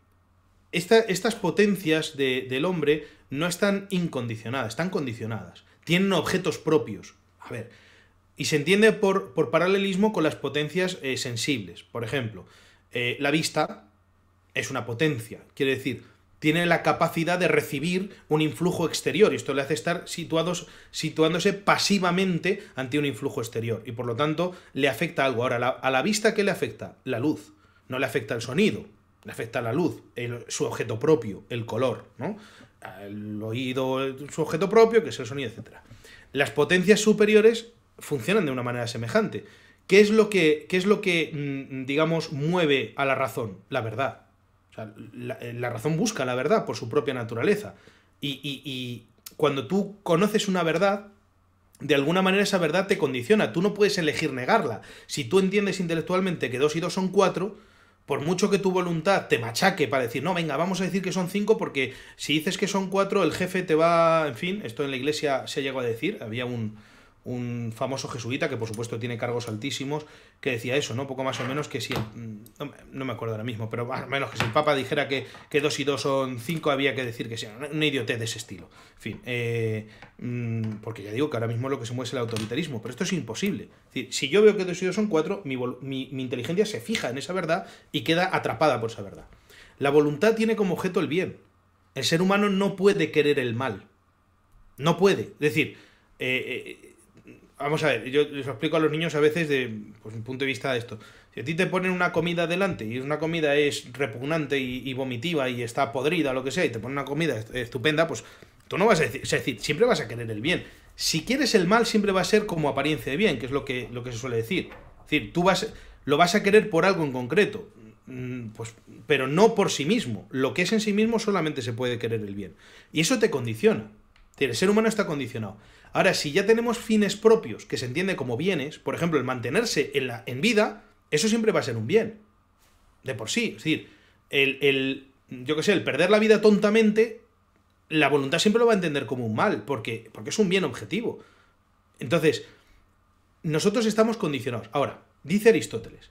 estas potencias del hombre no están incondicionadas, están condicionadas, tienen objetos propios. A ver, y se entiende por, paralelismo con las potencias eh, sensibles. Por ejemplo, la vista, es una potencia. Quiere decir, tiene la capacidad de recibir un influjo exterior y esto le hace estar situados, situándose pasivamente ante un influjo exterior y por lo tanto le afecta algo. Ahora, a la vista, ¿qué le afecta? La luz. No le afecta el sonido, le afecta la luz, su objeto propio, el color, ¿no? El oído, su objeto propio, que es el sonido, etc. Las potencias superiores funcionan de una manera semejante. ¿Qué es lo que, qué es lo que mm, digamos, mueve a la razón? La verdad eh, la, razón busca la verdad por su propia naturaleza. Y, cuando tú conoces una verdad, de alguna manera esa verdad te condiciona. Tú no puedes elegir negarla. Si tú entiendes intelectualmente que dos y dos son cuatro, por mucho que tu voluntad te machaque para decir, no, venga, vamos a decir que son cinco, porque si dices que son cuatro, el jefe te va, en fin, esto en la iglesia se llegó a decir, había un, un famoso jesuita que por supuesto tiene cargos altísimos, que decía eso, ¿no? Poco más o menos que si, mm, no, me acuerdo ahora mismo, pero más menos que si el Papa dijera que, que dos y dos son cinco, había que decir que sí. una idiotez de ese estilo. En fin, eh, mm, porque ya digo que ahora mismo lo que se mueve es el autoritarismo, pero esto es imposible. si yo veo que dos y dos son cuatro, mi, inteligencia se fija en esa verdad y queda atrapada por esa verdad. La voluntad tiene como objeto el bien. El ser humano no puede querer el mal. No puede. Es decir, eh, eh, Vamos a ver, yo les explico a los niños a veces de un pues, punto de vista de esto. Si a ti te ponen una comida delante y una comida es repugnante y, vomitiva y está podrida, o lo que sea, y te ponen una comida estupenda, pues tú no vas a decir, es decir, siempre vas a querer el bien. Si quieres el mal, siempre va a ser como apariencia de bien, que es lo que, lo que se suele decir. Es decir, tú vas, lo vas a querer por algo en concreto, mm, pues, pero no por sí mismo. Lo que es en sí mismo solamente se puede querer el bien. Y eso te condiciona. el ser humano está condicionado. Ahora, si ya tenemos fines propios, que se entiende como bienes, por ejemplo, el mantenerse en, la, en vida, eso siempre va a ser un bien. De por sí. Es decir, el, yo qué sé, el perder la vida tontamente, la voluntad siempre lo va a entender como un mal, porque, porque es un bien objetivo. Entonces, nosotros estamos condicionados. Ahora, dice Aristóteles,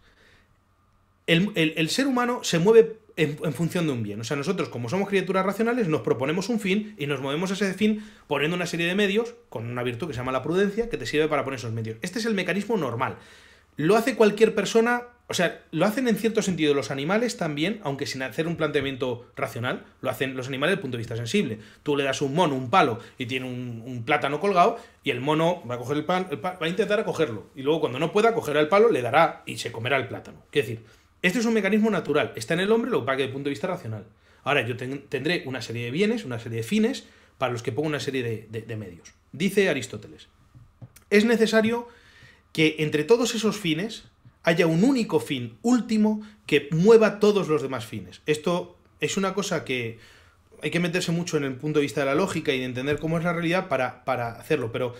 el, ser humano se mueve en, función de un bien. O sea, nosotros, como somos criaturas racionales, nos proponemos un fin y nos movemos a ese fin poniendo una serie de medios, con una virtud que se llama la prudencia, que te sirve para poner esos medios. Este es el mecanismo normal. Lo hace cualquier persona, o sea, lo hacen en cierto sentido los animales también, aunque sin hacer un planteamiento racional, lo hacen los animales desde el punto de vista sensible. Tú le das un mono, un palo, y tiene un, plátano colgado, y el mono va a coger el, va a intentar cogerlo. Y luego, cuando no pueda, cogerá el palo, le dará y se comerá el plátano. Es decir, este es un mecanismo natural, está en el hombre, lo que desde el punto de vista racional. Ahora yo tendré una serie de bienes, una serie de fines, para los que pongo una serie de, medios. Dice Aristóteles, es necesario que entre todos esos fines haya un único fin último que mueva todos los demás fines. Esto es una cosa que hay que meterse mucho en el punto de vista de la lógica y de entender cómo es la realidad para, para hacerlo, pero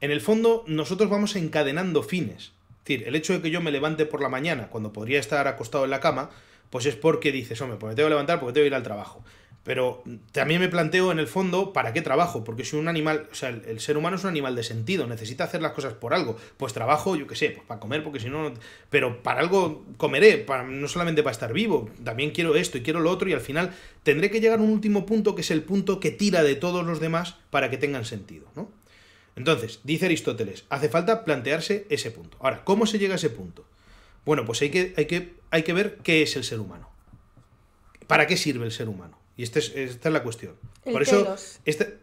en el fondo nosotros vamos encadenando fines. Es decir, el hecho de que yo me levante por la mañana cuando podría estar acostado en la cama, pues es porque dices, hombre, pues me tengo que levantar porque tengo que ir al trabajo. Pero también me planteo en el fondo, ¿para qué trabajo? Porque soy un animal, o sea, el, ser humano es un animal de sentido, necesita hacer las cosas por algo. Pues trabajo, yo qué sé, pues para comer, porque si no, pero para algo comeré, no solamente para estar vivo, también quiero esto y quiero lo otro y al final tendré que llegar a un último punto que es el punto que tira de todos los demás para que tengan sentido, ¿no? Entonces, dice Aristóteles, hace falta plantearse ese punto. Ahora, ¿cómo se llega a ese punto? Bueno, pues hay que, hay que, hay que ver qué es el ser humano. ¿Para qué sirve el ser humano? Y esta es, esta es la cuestión. El Por eso, Este,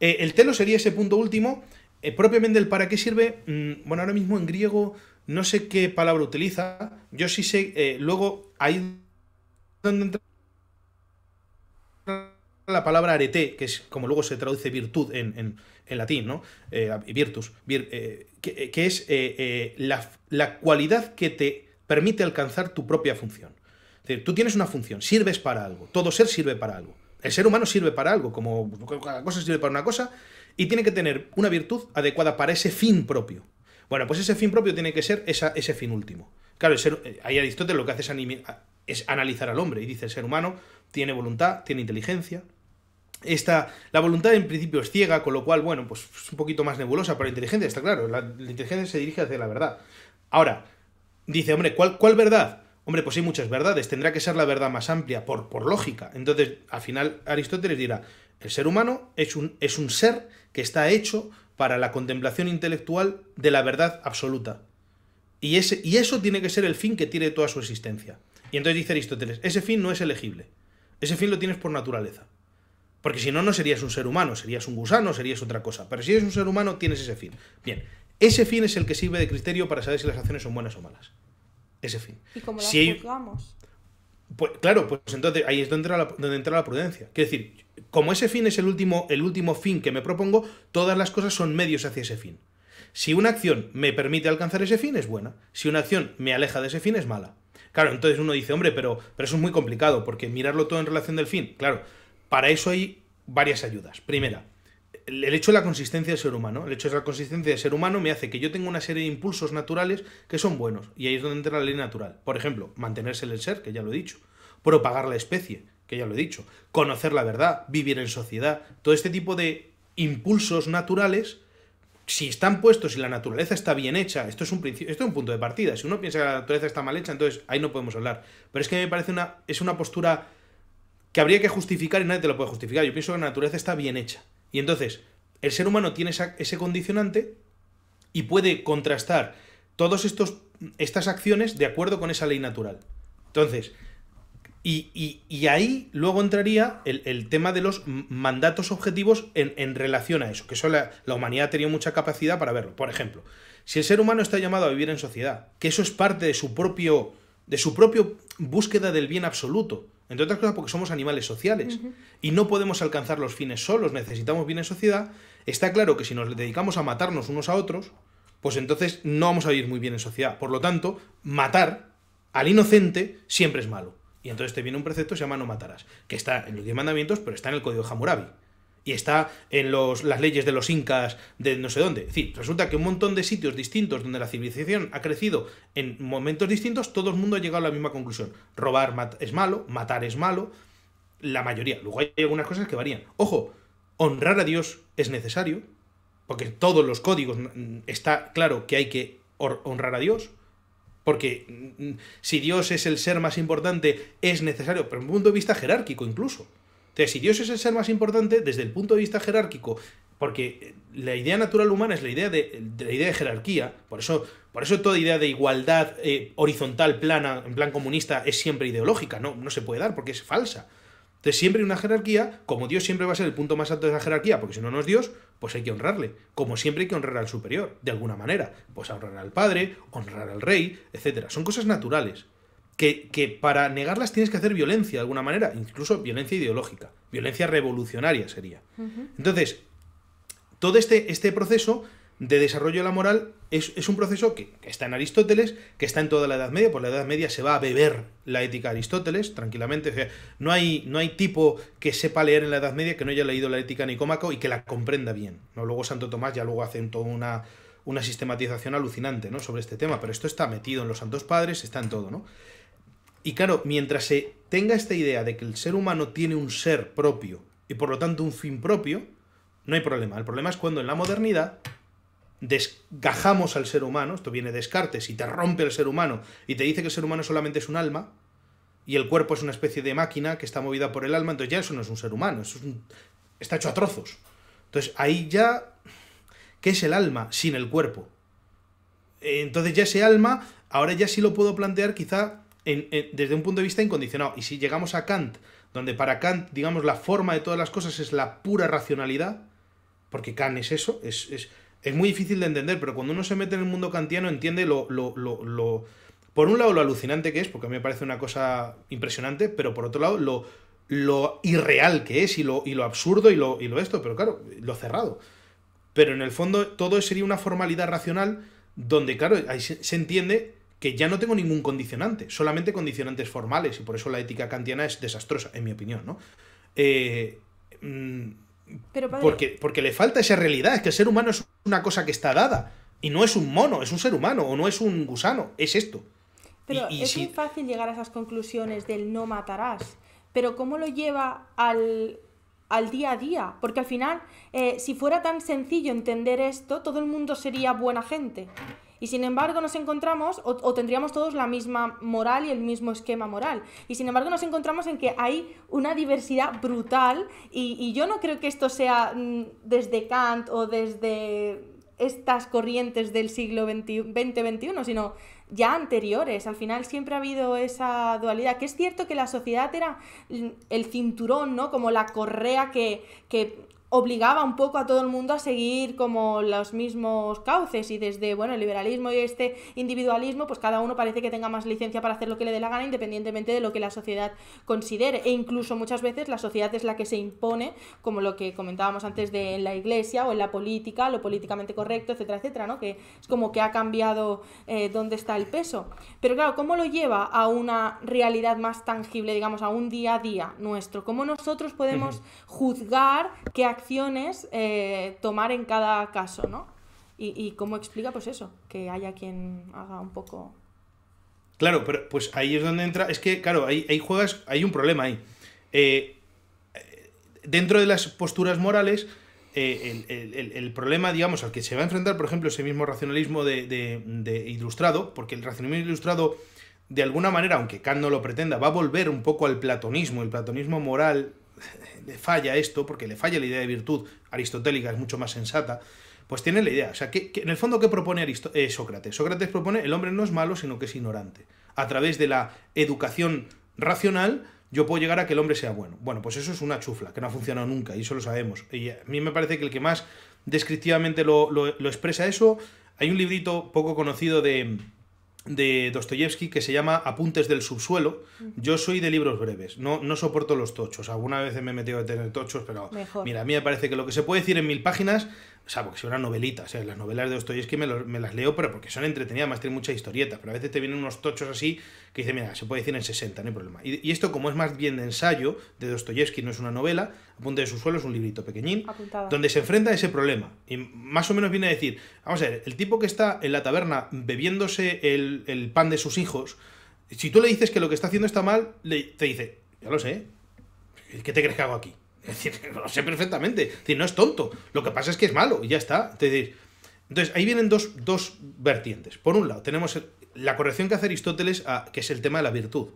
eh, el telo sería ese punto último. Eh, propiamente el para qué sirve, mm, bueno, ahora mismo en griego no sé qué palabra utiliza. Yo sí sé, eh, luego hay donde entra la palabra arete, que es como luego se traduce virtud en en latín, ¿no? Eh, virtus, eh, eh, que, es la, cualidad que te permite alcanzar tu propia función. tú tienes una función, sirves para algo, todo ser sirve para algo. El ser humano sirve para algo, como cada cosa sirve para una cosa, y tiene que tener una virtud adecuada para ese fin propio. Bueno, pues ese fin propio tiene que ser ese fin último. Claro, ahí Aristóteles lo que hace es analizar al hombre y dice el ser humano tiene voluntad, tiene inteligencia, esta, la voluntad en principio es ciega, con lo cual, bueno, pues es un poquito más nebulosa, para la inteligencia está claro, la, inteligencia se dirige hacia la verdad. Ahora, dice, hombre, ¿cuál, verdad? Hombre, pues hay muchas verdades, tendrá que ser la verdad más amplia, por, lógica. Entonces, al final, Aristóteles dirá, el ser humano es un, ser que está hecho para la contemplación intelectual de la verdad absoluta. Y, y eso tiene que ser el fin que tiene toda su existencia. Y entonces dice Aristóteles, ese fin no es elegible, ese fin lo tienes por naturaleza. Porque si no, no serías un ser humano, serías un gusano, serías otra cosa. Pero si eres un ser humano, tienes ese fin. Bien, ese fin es el que sirve de criterio para saber si las acciones son buenas o malas. Ese fin. ¿Y como las si Pues, claro, pues entonces ahí es donde entra, la, donde entra la prudencia. Quiero decir, como ese fin es el último, el último fin que me propongo, todas las cosas son medios hacia ese fin. Si una acción me permite alcanzar ese fin, es buena. Si una acción me aleja de ese fin, es mala. Claro, entonces uno dice, hombre, pero, pero eso es muy complicado, porque mirarlo todo en relación del fin, claro. Para eso hay varias ayudas. Primera, el hecho de la consistencia del ser humano. El hecho de la consistencia del ser humano me hace que yo tenga una serie de impulsos naturales que son buenos. Y ahí es donde entra la ley natural. Por ejemplo, mantenerse en el ser, que ya lo he dicho. Propagar la especie, que ya lo he dicho. Conocer la verdad, vivir en sociedad. Todo este tipo de impulsos naturales, si están puestos y la naturaleza está bien hecha, esto es un, esto es un punto de partida. Si uno piensa que la naturaleza está mal hecha, entonces ahí no podemos hablar. Pero es que me parece una, es una postura que habría que justificar y nadie te lo puede justificar. Yo pienso que la naturaleza está bien hecha. Y entonces, el ser humano tiene ese condicionante y puede contrastar todas estas acciones de acuerdo con esa ley natural. Entonces, y, y, ahí luego entraría el, tema de los mandatos objetivos en, relación a eso, que eso la, humanidad ha tenido mucha capacidad para verlo. Por ejemplo, si el ser humano está llamado a vivir en sociedad, que eso es parte de su propio, de su propio búsqueda del bien absoluto, entre otras cosas porque somos animales sociales y no podemos alcanzar los fines solos, necesitamos bien en sociedad. Está claro que si nos dedicamos a matarnos unos a otros, pues entonces no vamos a vivir muy bien en sociedad. Por lo tanto, matar al inocente siempre es malo. Y entonces te viene un precepto que se llama no matarás, que está en los 10 mandamientos, pero está en el código de Hammurabi y está en las leyes de los incas de no sé dónde. Es decir, resulta que un montón de sitios distintos donde la civilización ha crecido en momentos distintos, todo el mundo ha llegado a la misma conclusión. Robar es malo, matar es malo, la mayoría. Luego hay algunas cosas que varían. Ojo, honrar a Dios es necesario, porque en todos los códigos mm, mm, está claro que hay que honrar a Dios, porque mm, si Dios es el ser más importante, es necesario, pero desde un punto de vista jerárquico incluso si Dios es el ser más importante, desde el punto de vista jerárquico, porque eh, la idea natural humana es la idea de, la idea de jerarquía, por eso, por eso toda idea de igualdad eh, horizontal, plana, en plan comunista, es siempre ideológica, no, no se puede dar porque es falsa. Entonces siempre hay una jerarquía, como Dios siempre va a ser el punto más alto de esa jerarquía, porque si no, no es Dios, pues hay que honrarle. Como siempre hay que honrar al superior, de alguna manera. Pues honrar al padre, honrar al rey, etc. Son cosas naturales que, para negarlas tienes que hacer violencia de alguna manera, incluso violencia ideológica, violencia revolucionaria sería. Entonces, todo este, este proceso de desarrollo de la moral es, un proceso que, está en Aristóteles, que está en toda la Edad Media, por pues la Edad Media se va a beber la ética de Aristóteles tranquilamente, no hay, no hay tipo que sepa leer en la Edad Media que no haya leído la ética nicómaco y que la comprenda bien. ¿no? Luego Santo Tomás ya luego hace una, una sistematización alucinante ¿no? sobre este tema, pero esto está metido en los Santos Padres, está en todo. ¿no? Y claro, mientras se tenga esta idea de que el ser humano tiene un ser propio y por lo tanto un fin propio, no hay problema. El problema es cuando en la modernidad desgajamos al ser humano, esto viene de Descartes, y te rompe el ser humano y te dice que el ser humano solamente es un alma y el cuerpo es una especie de máquina que está movida por el alma, entonces ya eso no es un ser humano, eso está hecho a trozos. Entonces ahí ya... ¿Qué es el alma sin el cuerpo? Eh, entonces ya ese alma, ahora ya sí lo puedo plantear quizá desde un punto de vista incondicionado. Y si llegamos a Kant, donde para Kant, digamos, la forma de todas las cosas es la pura racionalidad, porque Kant es eso, es, es, muy difícil de entender, pero cuando uno se mete en el mundo kantiano entiende lo, lo, por un lado lo alucinante que es, porque a mí me parece una cosa impresionante, pero por otro lado lo, lo irreal que es y lo, y lo absurdo y lo, lo esto, pero claro, lo cerrado. Pero en el fondo todo sería una formalidad racional donde, claro, ahí se entiende que ya no tengo ningún condicionante, solamente condicionantes formales, y por eso la ética kantiana es desastrosa, en mi opinión, eh, mm, porque, porque le falta esa realidad, es que el ser humano es una cosa que está dada, y no es un mono, es un ser humano, o no es un gusano, es esto. Pero es muy fácil llegar a esas conclusiones del no matarás, pero ¿cómo lo lleva al, día a día? Porque al final, eh, si fuera tan sencillo entender esto, todo el mundo sería buena gente. Y sin embargo nos encontramos, o, tendríamos todos la misma moral y el mismo esquema moral. Y sin embargo nos encontramos en que hay una diversidad brutal y, yo no creo que esto sea mm, desde Kant o desde estas corrientes del siglo XX-XXI, sino ya anteriores. Al final siempre ha habido esa dualidad. Que es cierto que la sociedad era mm, el cinturón, ¿no? Como la correa que, que obligaba un poco a todo el mundo a seguir como los mismos cauces y desde bueno el liberalismo y este individualismo pues cada uno parece que tenga más licencia para hacer lo que le dé la gana independientemente de lo que la sociedad considere e incluso muchas veces la sociedad es la que se impone como lo que comentábamos antes de la iglesia o en la política lo políticamente correcto etcétera etcétera no que es como que ha cambiado eh, dónde está el peso pero claro cómo lo lleva a una realidad más tangible digamos a un día a día nuestro cómo nosotros podemos juzgar que acciones eh, tomar en cada caso, ¿no? Y, cómo explica, pues eso, que haya quien haga un poco. Claro, pero pues ahí es donde entra. Es que, claro, ahí, hay juegas, hay un problema ahí. Eh, eh, dentro de las posturas morales, el, problema, digamos, al que se va a enfrentar, por ejemplo, ese mismo racionalismo de, ilustrado, porque el racionalismo ilustrado de alguna manera, aunque Kant no lo pretenda, va a volver un poco al platonismo, el platonismo moral le falla esto, porque le falla la idea de virtud aristotélica, es mucho más sensata, pues tiene la idea. O sea, que, en el fondo, ¿qué propone eh, Sócrates? Sócrates propone el hombre no es malo, sino que es ignorante. A través de la educación racional, yo puedo llegar a que el hombre sea bueno. Bueno, pues eso es una chufla, que no ha funcionado nunca, y eso lo sabemos. Y a mí me parece que el que más descriptivamente lo expresa eso, hay un librito poco conocido de de Dostoyevsky que se llama Apuntes del subsuelo. Yo soy de libros breves, no, no soporto los tochos. Alguna vez me he metido a tener tochos, pero mira, a mí me parece que lo que se puede decir en mil páginas sea que es una novelita, o sea, ¿eh? las novelas de Dostoyevsky me, las leo, pero porque son entretenidas, además tienen mucha historieta, pero a veces te vienen unos tochos así que dice, mira, se puede decir en 60, no hay problema. Y, esto, como es más bien de ensayo, de Dostoyevsky no es una novela, Apunte de su suelo es un librito pequeñín, donde se enfrenta a ese problema. Y más o menos viene a decir, vamos a ver, el tipo que está en la taberna bebiéndose el, pan de sus hijos, si tú le dices que lo que está haciendo está mal, te dice, ya lo sé, ¿qué te crees que hago aquí? Es decir, lo sé perfectamente. Es decir, no es tonto. Lo que pasa es que es malo y ya está. entonces, ahí vienen dos, vertientes. Por un lado, tenemos la corrección que hace Aristóteles, a, que es el tema de la virtud.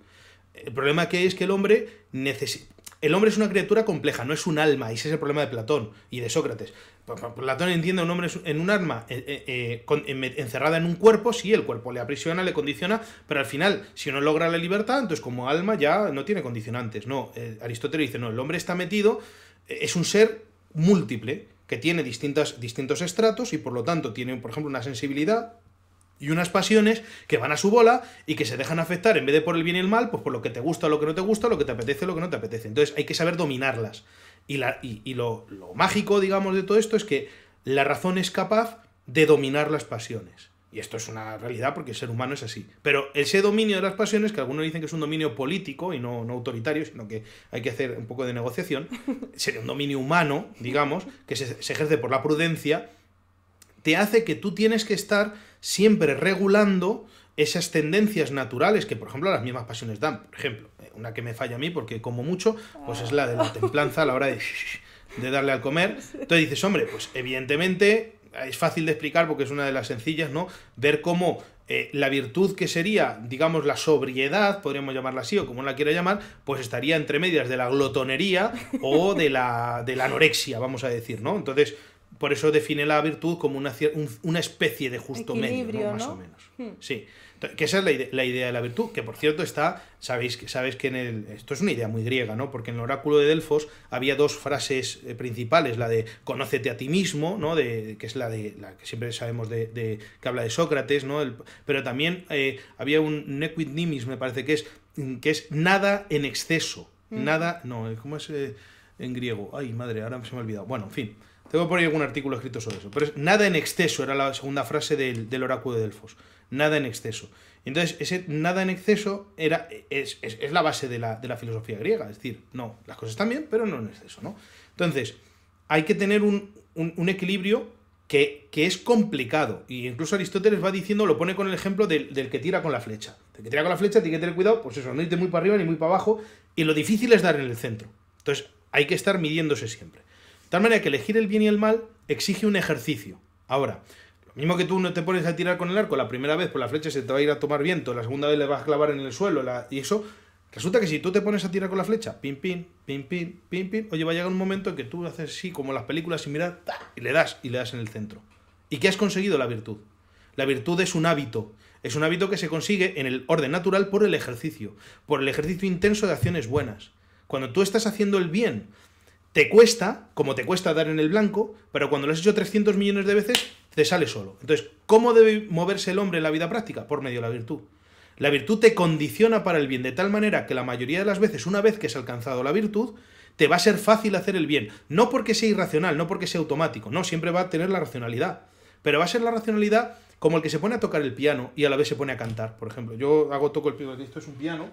El problema que hay es que el hombre necesita el hombre es una criatura compleja, no es un alma, y ese es el problema de Platón y de Sócrates. Pues, pues, Platón entiende a un hombre en un alma eh, eh, eh, encerrada en un cuerpo, sí, el cuerpo le aprisiona, le condiciona, pero al final, si no logra la libertad, entonces como alma ya no tiene condicionantes. No, Aristóteles dice, no, el hombre está metido, es un ser múltiple, que tiene distintas, distintos estratos y por lo tanto tiene, por ejemplo, una sensibilidad, y unas pasiones que van a su bola y que se dejan afectar en vez de por el bien y el mal, pues por lo que te gusta, lo que no te gusta, lo que te apetece, lo que no te apetece. Entonces hay que saber dominarlas. Y, la, y, lo, lo, mágico, digamos, de todo esto es que la razón es capaz de dominar las pasiones. Y esto es una realidad porque el ser humano es así. Pero ese dominio de las pasiones, que algunos dicen que es un dominio político y no, no autoritario, sino que hay que hacer un poco de negociación, sería un dominio humano, digamos, que se ejerce por la prudencia, te hace que tú tienes que estar siempre regulando esas tendencias naturales que, por ejemplo, las mismas pasiones dan. Por ejemplo, eh, una que me falla a mí porque como mucho, pues es la de la ah. templanza a la hora de, de darle al comer. Entonces dices, hombre, pues evidentemente eh, es fácil de explicar porque es una de las sencillas, ¿no? Ver cómo eh, la virtud que sería, digamos, la sobriedad, podríamos llamarla así o como la quiero llamar, pues estaría entre medias de la glotonería o de la, de la anorexia, vamos a decir, ¿no? Entonces, por eso define la virtud como una, una especie de justo medio, más o menos. Hmm. Sí, que esa es la, idea de la virtud, que por cierto está, sabéis, que en el... Esto es una idea muy griega, ¿no? Porque en el oráculo de Delfos había dos frases eh, principales, la de conócete a ti mismo, ¿no? que es la de la que siempre sabemos de, que habla de Sócrates, ¿no? pero también eh, había un nequit me parece que es, que es nada en exceso, hmm. nada, no, ¿cómo es eh, en griego? Ay, madre, ahora se me ha olvidado. Bueno, en fin. Tengo por ahí algún artículo escrito sobre eso. Pero es nada en exceso, era la segunda frase del, oráculo de Delfos. Nada en exceso. Entonces, ese nada en exceso era, es, la base de la, filosofía griega. Es decir, no, las cosas están bien, pero no en exceso, ¿no? Entonces, hay que tener un, equilibrio que, es complicado. Y incluso Aristóteles va diciendo, lo pone con el ejemplo del, del que tira con la flecha. El que tira con la flecha tiene que tener cuidado, pues eso, no irte muy para arriba ni muy para abajo. Y lo difícil es dar en el centro. Entonces, hay que estar midiéndose siempre tal manera que elegir el bien y el mal exige un ejercicio. Ahora, lo mismo que tú no te pones a tirar con el arco la primera vez, por pues la flecha se te va a ir a tomar viento, la segunda vez le vas a clavar en el suelo, y eso. Resulta que si tú te pones a tirar con la flecha, pin, pim, pim, pin, pim, pin, oye, va a llegar un momento en que tú haces así, como las películas, y mira y le das, y le das en el centro. ¿Y qué has conseguido la virtud? La virtud es un hábito. Es un hábito que se consigue en el orden natural por el ejercicio, por el ejercicio intenso de acciones buenas. Cuando tú estás haciendo el bien te cuesta, como te cuesta dar en el blanco, pero cuando lo has hecho 300 millones de veces, te sale solo. Entonces, ¿cómo debe moverse el hombre en la vida práctica? Por medio de la virtud. La virtud te condiciona para el bien, de tal manera que la mayoría de las veces, una vez que has alcanzado la virtud, te va a ser fácil hacer el bien. No porque sea irracional, no porque sea automático, no, siempre va a tener la racionalidad. Pero va a ser la racionalidad como el que se pone a tocar el piano y a la vez se pone a cantar, por ejemplo. Yo hago toco el piano, esto es un piano,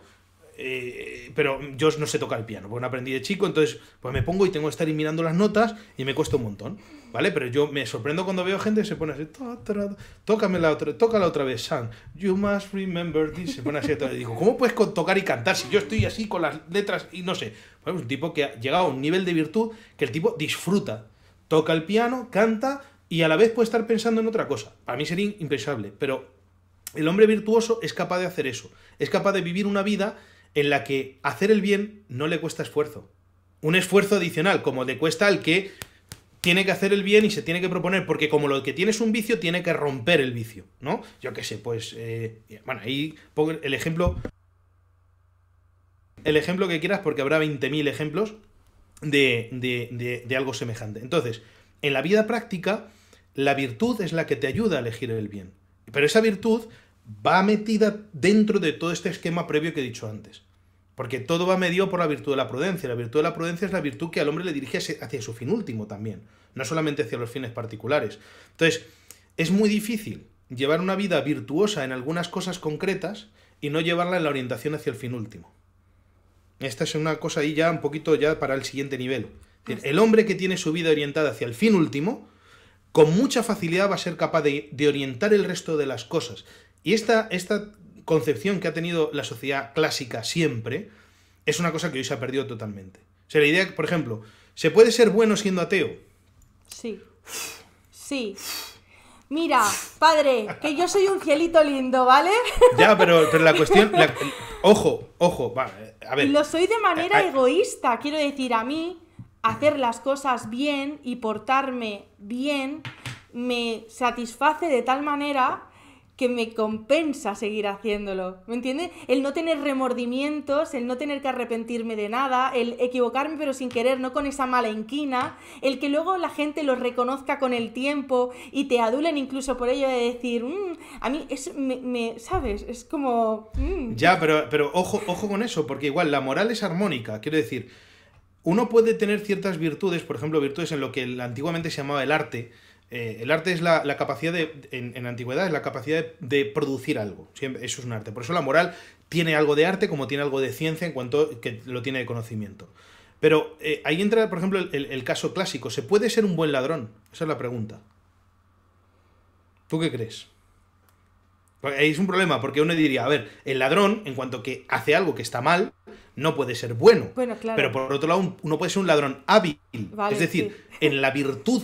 eh, pero yo no sé tocar el piano, porque no aprendí de chico, entonces pues me pongo y tengo que estar mirando las notas y me cuesta un montón, ¿vale? Pero yo me sorprendo cuando veo gente que se pone así, tócame la otra, tócala otra vez, San, you must remember this, se pone así, y digo, ¿cómo puedes tocar y cantar si yo estoy así con las letras y no sé? un tipo que ha llegado a un nivel de virtud que el tipo disfruta, toca el piano, canta y a la vez puede estar pensando en otra cosa. Para mí sería impensable, pero el hombre virtuoso es capaz de hacer eso, es capaz de vivir una vida en la que hacer el bien no le cuesta esfuerzo. Un esfuerzo adicional, como le cuesta al que tiene que hacer el bien y se tiene que proponer, porque como lo que tiene es un vicio, tiene que romper el vicio, ¿no? Yo qué sé, pues. Eh, bueno, ahí pongo el ejemplo. El ejemplo que quieras, porque habrá 20.000 ejemplos de, de, de, de algo semejante. Entonces, en la vida práctica, la virtud es la que te ayuda a elegir el bien. Pero esa virtud va metida dentro de todo este esquema previo que he dicho antes. Porque todo va medido por la virtud de la prudencia. La virtud de la prudencia es la virtud que al hombre le dirige hacia su fin último también, no solamente hacia los fines particulares. Entonces, es muy difícil llevar una vida virtuosa en algunas cosas concretas y no llevarla en la orientación hacia el fin último. Esta es una cosa ahí ya un poquito ya para el siguiente nivel. El hombre que tiene su vida orientada hacia el fin último, con mucha facilidad va a ser capaz de, de orientar el resto de las cosas y esta, concepción que ha tenido la sociedad clásica siempre es una cosa que hoy se ha perdido totalmente. O sea, la idea, por ejemplo, ¿se puede ser bueno siendo ateo? Sí. Sí. Mira, padre, que yo soy un cielito lindo, ¿vale? Ya, pero, pero la cuestión. ojo, ojo, a ver. Lo soy de manera eh, egoísta. Quiero decir, a mí, hacer las cosas bien y portarme bien me satisface de tal manera que me compensa seguir haciéndolo. ¿Me entiendes? El no tener remordimientos, el no tener que arrepentirme de nada, el equivocarme pero sin querer, no con esa mala inquina, el que luego la gente lo reconozca con el tiempo y te adulen incluso por ello de decir, mm, a mí es, me, ¿sabes? Es como... Mm". Ya, pero, pero ojo, ojo con eso, porque igual la moral es armónica, quiero decir, uno puede tener ciertas virtudes, por ejemplo, virtudes en lo que antiguamente se llamaba el arte, eh, el arte es la, capacidad de, en, antigüedad, es la capacidad de, producir algo. eso es un arte. Por eso la moral tiene algo de arte como tiene algo de ciencia en cuanto que lo tiene de conocimiento. Pero eh, ahí entra, por ejemplo, el, caso clásico. ¿Se puede ser un buen ladrón? Esa es la pregunta. ¿Tú qué crees? es un problema, porque uno diría, a ver, el ladrón, en cuanto que hace algo que está mal, no puede ser bueno. Pero por otro lado, uno puede ser un ladrón hábil. es decir, en la virtud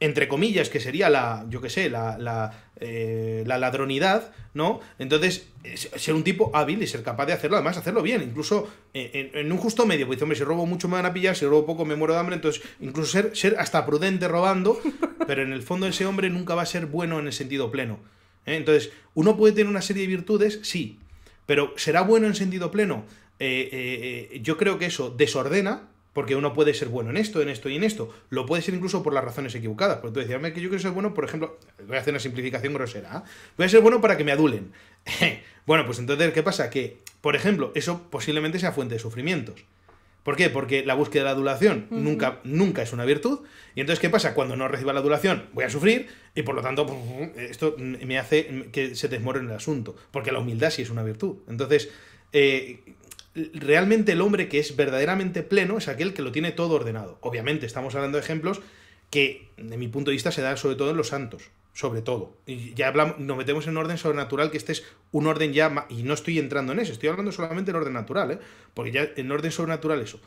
entre comillas, que sería la, yo qué sé, la, la, eh, ladronidad, ¿no? Entonces, ser un tipo hábil y ser capaz de hacerlo, además, hacerlo bien, incluso eh, en, un justo medio, pues, hombre, si robo mucho me van a pillar, si robo poco me muero de hambre, entonces, incluso ser, ser hasta prudente robando, pero en el fondo ese hombre nunca va a ser bueno en el sentido pleno. ¿eh? Entonces, uno puede tener una serie de virtudes, sí, pero ¿será bueno en sentido pleno? yo creo que eso desordena, porque uno puede ser bueno en esto, en esto y en esto. Lo puede ser incluso por las razones equivocadas. Porque tú decías, que yo quiero ser bueno, por ejemplo, voy a hacer una simplificación grosera. ¿eh? Voy a ser bueno para que me adulen. bueno, pues entonces, ¿qué pasa? Que, por ejemplo, eso posiblemente sea fuente de sufrimientos. ¿Por qué? Porque la búsqueda de la adulación nunca, nunca es una virtud. Y entonces, ¿qué pasa? Cuando no reciba la adulación, voy a sufrir y por lo tanto, esto me hace que se en el asunto. Porque la humildad sí es una virtud. Entonces, eh, realmente el hombre que es verdaderamente pleno es aquel que lo tiene todo ordenado. Obviamente, estamos hablando de ejemplos que, de mi punto de vista, se dan sobre todo en los santos, sobre todo. Y ya hablamos, nos metemos en orden sobrenatural, que este es un orden ya, y no estoy entrando en eso, estoy hablando solamente en orden natural, ¿eh? porque ya en orden sobrenatural eso.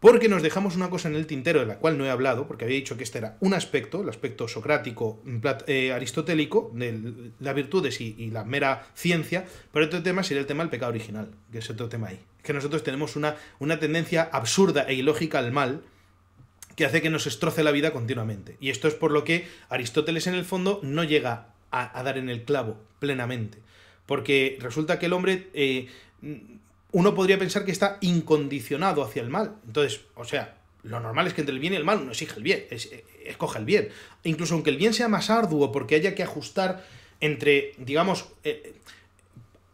Porque nos dejamos una cosa en el tintero de la cual no he hablado, porque había dicho que este era un aspecto, el aspecto socrático, mm, eh, aristotélico, de las virtudes y, y la mera ciencia, pero otro este tema sería el tema del pecado original, que es otro tema ahí que nosotros tenemos una, una tendencia absurda e ilógica al mal que hace que nos estroce la vida continuamente. Y esto es por lo que Aristóteles en el fondo no llega a, dar en el clavo plenamente. Porque resulta que el hombre eh, uno podría pensar que está incondicionado hacia el mal. Entonces, o sea, lo normal es que entre el bien y el mal uno exige el bien, eh, escoja el bien. Incluso aunque el bien sea más arduo porque haya que ajustar entre, digamos, eh,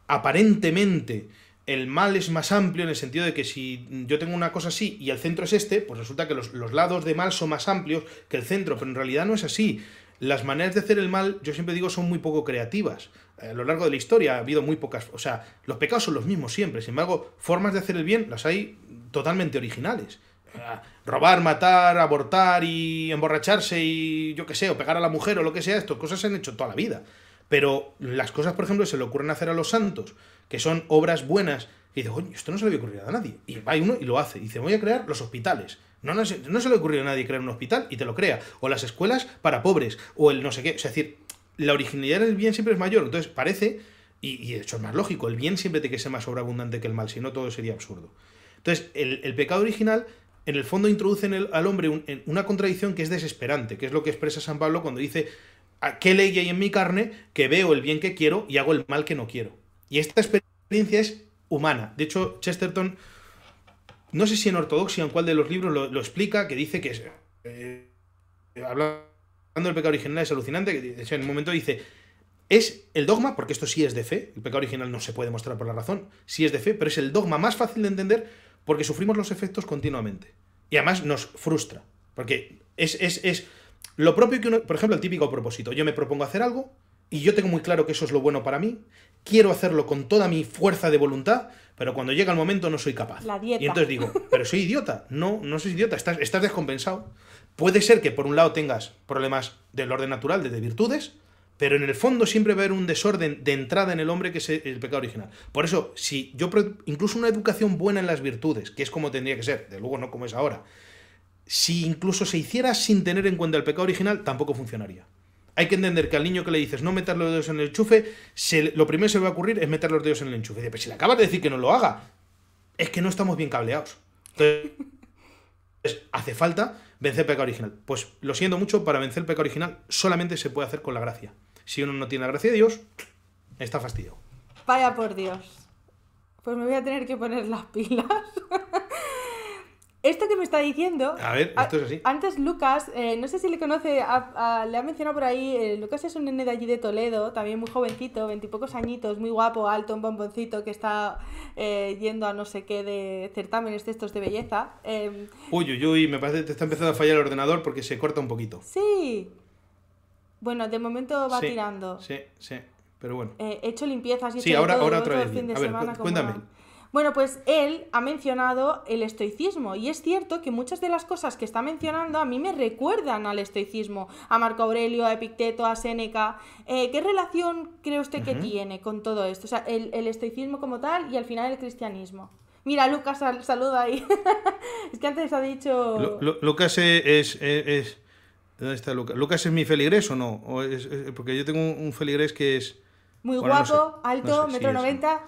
aparentemente el mal es más amplio en el sentido de que si yo tengo una cosa así y el centro es este, pues resulta que los, lados de mal son más amplios que el centro, pero en realidad no es así. Las maneras de hacer el mal, yo siempre digo, son muy poco creativas. Eh, a lo largo de la historia ha habido muy pocas... O sea, los pecados son los mismos siempre. Sin embargo, formas de hacer el bien las hay totalmente originales. Eh, robar, matar, abortar y emborracharse y yo qué sé, o pegar a la mujer o lo que sea, estas cosas se han hecho toda la vida. Pero las cosas, por ejemplo, se le ocurren hacer a los santos, que son obras buenas, y dice, oye, esto no se le había ocurrido a nadie. Y va uno y lo hace. Y dice, voy a crear los hospitales. No, no, se, le ocurrió a nadie crear un hospital y te lo crea. O las escuelas para pobres, o el no sé qué. Es decir, la originalidad del bien siempre es mayor. Entonces, parece, y, de hecho es más lógico, el bien siempre tiene que ser más sobreabundante que el mal, si no todo sería absurdo. Entonces, el, pecado original en el fondo introduce al hombre en una contradicción que es desesperante, que es lo que expresa San Pablo cuando dice, qué ley hay en mi carne que veo el bien que quiero y hago el mal que no quiero. Y esta experiencia es humana. De hecho, Chesterton, no sé si en Ortodoxia, en cuál de los libros lo, explica, que dice que es, eh, hablando del pecado original es alucinante, que en un momento dice, es el dogma, porque esto sí es de fe, el pecado original no se puede mostrar por la razón, sí es de fe, pero es el dogma más fácil de entender porque sufrimos los efectos continuamente. Y además nos frustra, porque es, es, es lo propio que uno, por ejemplo, el típico propósito. Yo me propongo hacer algo y yo tengo muy claro que eso es lo bueno para mí. Quiero hacerlo con toda mi fuerza de voluntad, pero cuando llega el momento no soy capaz. Y entonces digo, pero soy idiota. No, no soy idiota, estás, descompensado. Puede ser que por un lado tengas problemas del orden natural, de virtudes, pero en el fondo siempre va a haber un desorden de entrada en el hombre que es el pecado original. Por eso, si yo incluso una educación buena en las virtudes, que es como tendría que ser, de luego no como es ahora, si incluso se hiciera sin tener en cuenta el pecado original, tampoco funcionaría. Hay que entender que al niño que le dices no meter los dedos en el enchufe, lo primero que se va a ocurrir es meter los dedos en el enchufe. pero pues si le acabas de decir que no lo haga, es que no estamos bien cableados. Entonces, hace falta vencer el pecado original. Pues lo siento mucho, para vencer el pecado original solamente se puede hacer con la gracia. Si uno no tiene la gracia de Dios, está fastidio Vaya por Dios. Pues me voy a tener que poner las pilas. Esto que me está diciendo. A ver, esto es así. antes Lucas, eh, no sé si le conoce, le ha mencionado por ahí. Eh, Lucas es un nene de allí de Toledo, también muy jovencito, veintipocos añitos, muy guapo, alto, un bomboncito que está eh, yendo a no sé qué de certámenes de estos de belleza. Em, uy, uy, uy, me parece que te está empezando a fallar el ordenador porque se corta un poquito. Sí. Bueno, de momento va tirando. Sí, sí, pero bueno. he hecho limpiezas y Sí, ahora, ahora otra vez. semana, cuéntame. Bueno, pues él ha mencionado el estoicismo y es cierto que muchas de las cosas que está mencionando a mí me recuerdan al estoicismo, a Marco Aurelio, a Epicteto, a Séneca. Eh, ¿Qué relación cree usted que tiene con todo esto? O sea, el, estoicismo como tal y al final el cristianismo. Mira, Lucas saluda ahí. es que antes ha dicho. Lucas es, ¿Dónde Lucas? ¿Lucas es mi feligrés o no? porque yo tengo un, feligrés que es. Muy guapo, alto, metro noventa...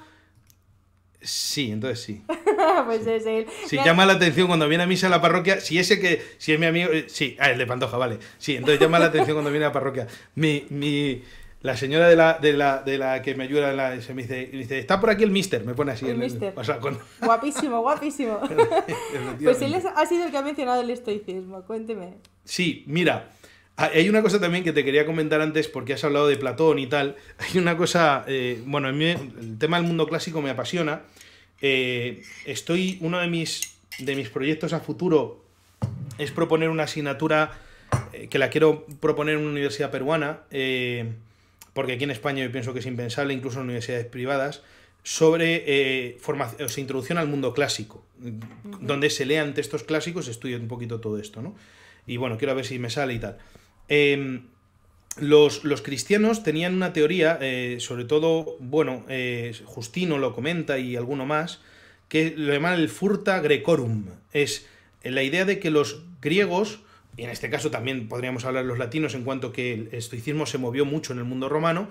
Sí, entonces sí. Si pues llama la atención cuando viene a misa a la parroquia, si ese que, si es mi amigo, eh, sí, ah, el de Pantoja, vale. Sí, entonces llama la atención cuando viene a la parroquia. Mi, la señora de la, de la, de la que me ayuda la, se me dice, está por aquí el mister, me pone así. El, mister Guapísimo, guapísimo. pues él ha sido el que ha mencionado el estoicismo, cuénteme. Sí, mira, hay una cosa también que te quería comentar antes, porque has hablado de Platón y tal. Hay una cosa, eh, bueno, el tema del mundo clásico me apasiona eh, estoy, uno de mis, de mis proyectos a futuro es proponer una asignatura eh, que la quiero proponer en una universidad peruana, eh, porque aquí en España yo pienso que es impensable, incluso en universidades privadas, sobre formación, o introducción al mundo clásico, donde se lean textos clásicos, estudie un poquito todo esto, ¿no? Y bueno, quiero ver si me sale y tal. Em, los, cristianos tenían una teoría, eh, sobre todo, bueno, eh, Justino lo comenta y alguno más, que lo llaman el furta grecorum. Es la idea de que los griegos, y en este caso también podríamos hablar los latinos en cuanto que el estoicismo se movió mucho en el mundo romano,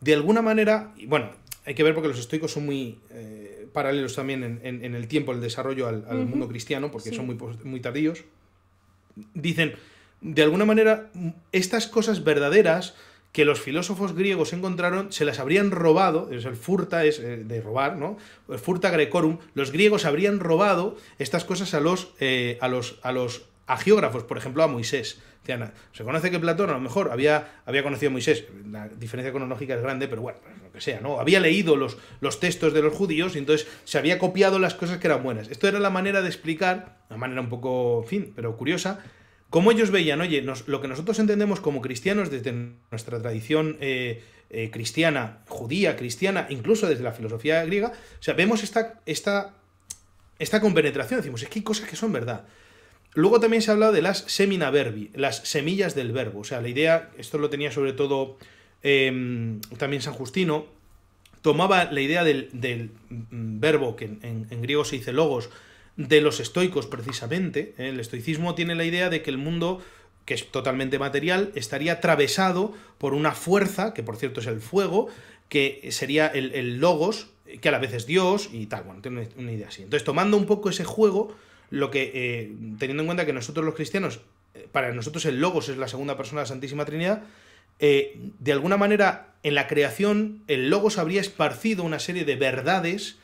de alguna manera, y bueno, hay que ver porque los estoicos son muy eh, paralelos también en, el tiempo, el desarrollo al, mundo cristiano, porque son muy, muy tardíos, dicen de alguna manera, estas cosas verdaderas que los filósofos griegos encontraron, se las habrían robado, es el furta, es eh, de robar, ¿no? El furta grecorum, los griegos habrían robado estas cosas a los, eh, a los, a los a geógrafos, por ejemplo, a Moisés. Se conoce que Platón a lo mejor había, había conocido a Moisés, la diferencia cronológica es grande, pero bueno, lo que sea, ¿no? Había leído los, los textos de los judíos y entonces se había copiado las cosas que eran buenas. Esto era la manera de explicar, una manera un poco, en fin, pero curiosa, como ellos veían, oye, lo que nosotros entendemos como cristianos desde nuestra tradición eh, eh, cristiana, judía, cristiana, incluso desde la filosofía griega, o sea, vemos esta, esta, esta compenetración, decimos, es que hay cosas que son verdad. Luego también se ha hablado de las semina verbi, las semillas del verbo, o sea, la idea, esto lo tenía sobre todo em, también San Justino, tomaba la idea del, mm, verbo, que en griego se dice logos, de los estoicos precisamente. ¿eh? El estoicismo tiene la idea de que el mundo, que es totalmente material, estaría atravesado por una fuerza, que por cierto es el fuego, que sería el, logos, que a la vez es Dios y tal, bueno, tiene una idea así. Entonces, tomando un poco ese juego, lo que, eh, teniendo en cuenta que nosotros los cristianos, eh, para nosotros el logos es la segunda persona de la Santísima Trinidad, de alguna manera en la creación el logos habría esparcido una serie de verdades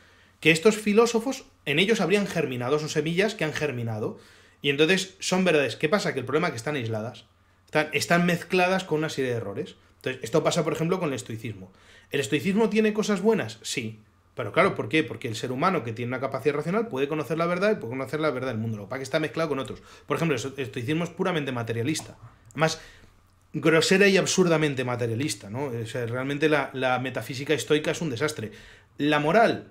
que estos filósofos, en ellos habrían germinado, son semillas que han germinado. Y entonces son verdades. ¿Qué pasa? Que el problema es que están aisladas. Están, mezcladas con una serie de errores. Entonces, esto pasa, por ejemplo, con el estoicismo. ¿El estoicismo tiene cosas buenas? Sí. Pero claro, ¿por qué? Porque el ser humano que tiene una capacidad racional puede conocer la verdad y puede conocer la verdad del mundo. Lo que que está mezclado con otros. Por ejemplo, el estoicismo es puramente materialista. Más grosera y absurdamente materialista, ¿no? realmente la metafísica estoica es un desastre. La moral,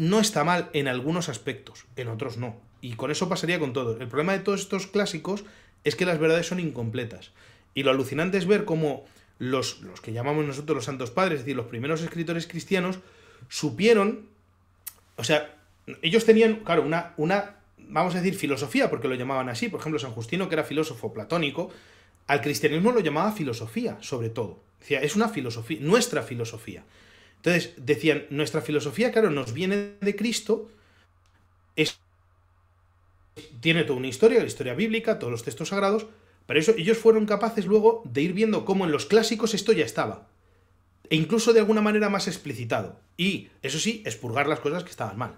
no está mal en algunos aspectos, en otros no. Y con eso pasaría con todo. El problema de todos estos clásicos es que las verdades son incompletas. Y lo alucinante es ver cómo los, los que llamamos nosotros los santos padres, es decir, los primeros escritores cristianos, supieron, o sea, ellos tenían, claro, una, una, vamos a decir, filosofía, porque lo llamaban así. Por ejemplo, San Justino, que era filósofo platónico, al cristianismo lo llamaba filosofía, sobre todo. Decía, es una filosofía, nuestra filosofía. Entonces decían, nuestra filosofía, claro, nos viene de Cristo, tiene toda una historia, la historia bíblica, todos los textos sagrados, pero eso, ellos fueron capaces luego de ir viendo cómo en los clásicos esto ya estaba, e incluso de alguna manera más explicitado, y eso sí, expurgar las cosas que estaban mal.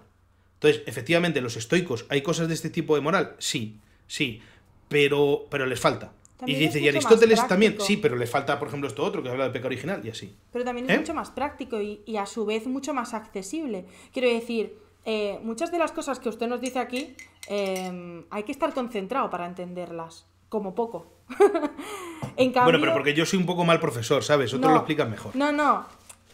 Entonces, efectivamente, los estoicos, ¿hay cosas de este tipo de moral? Sí, sí, pero, pero les falta y dice, y Aristóteles también, sí, pero le falta, por ejemplo, esto otro que habla de pecado original y así. Pero también es ¿Eh? mucho más práctico y, a su vez mucho más accesible. Quiero decir, eh, muchas de las cosas que usted nos dice aquí em, hay que estar concentrado para entenderlas, como poco. bueno, pero porque yo soy un poco mal profesor, ¿sabes? Otro lo explican mejor. No, no.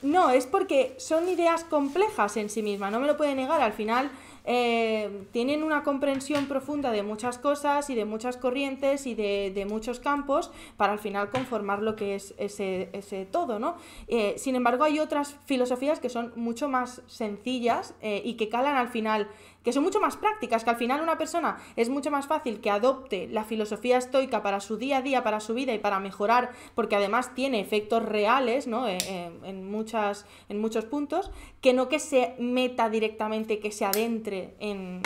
No, es porque son ideas complejas en sí mismas, no me lo puede negar. Al final, eh, tienen una comprensión profunda de muchas cosas y de muchas corrientes y de, muchos campos para al final conformar lo que es ese, todo, ¿no? Eh, sin embargo, hay otras filosofías que son mucho más sencillas eh, y que calan al final que son mucho más prácticas, que al final una persona es mucho más fácil que adopte la filosofía estoica para su día a día, para su vida y para mejorar, porque además tiene efectos reales, eh, eh, en, muchas, en muchos puntos, que no que se meta directamente, que se adentre en,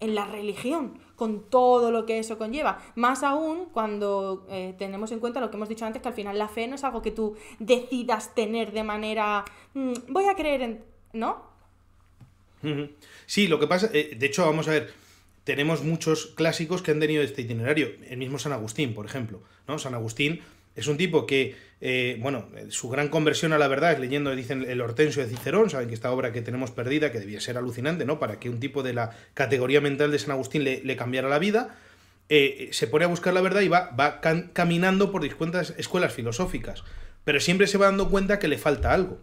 la religión, con todo lo que eso conlleva. Más aún cuando eh, tenemos en cuenta lo que hemos dicho antes, que al final la fe no es algo que tú decidas tener de manera, mm, voy a creer en... ¿No? Sí, lo que pasa, eh, de hecho, vamos a ver, tenemos muchos clásicos que han tenido este itinerario. El mismo San Agustín, por ejemplo. ¿no? San Agustín es un tipo que, eh, bueno, eh, su gran conversión a la verdad es leyendo, dicen, el Hortensio de Cicerón, saben que esta obra que tenemos perdida, que debía ser alucinante, ¿no? Para que un tipo de la categoría mental de San Agustín le, cambiara la vida, se pone a buscar la verdad y va, va caminando por distintas escuelas filosóficas, pero siempre se va dando cuenta que le falta algo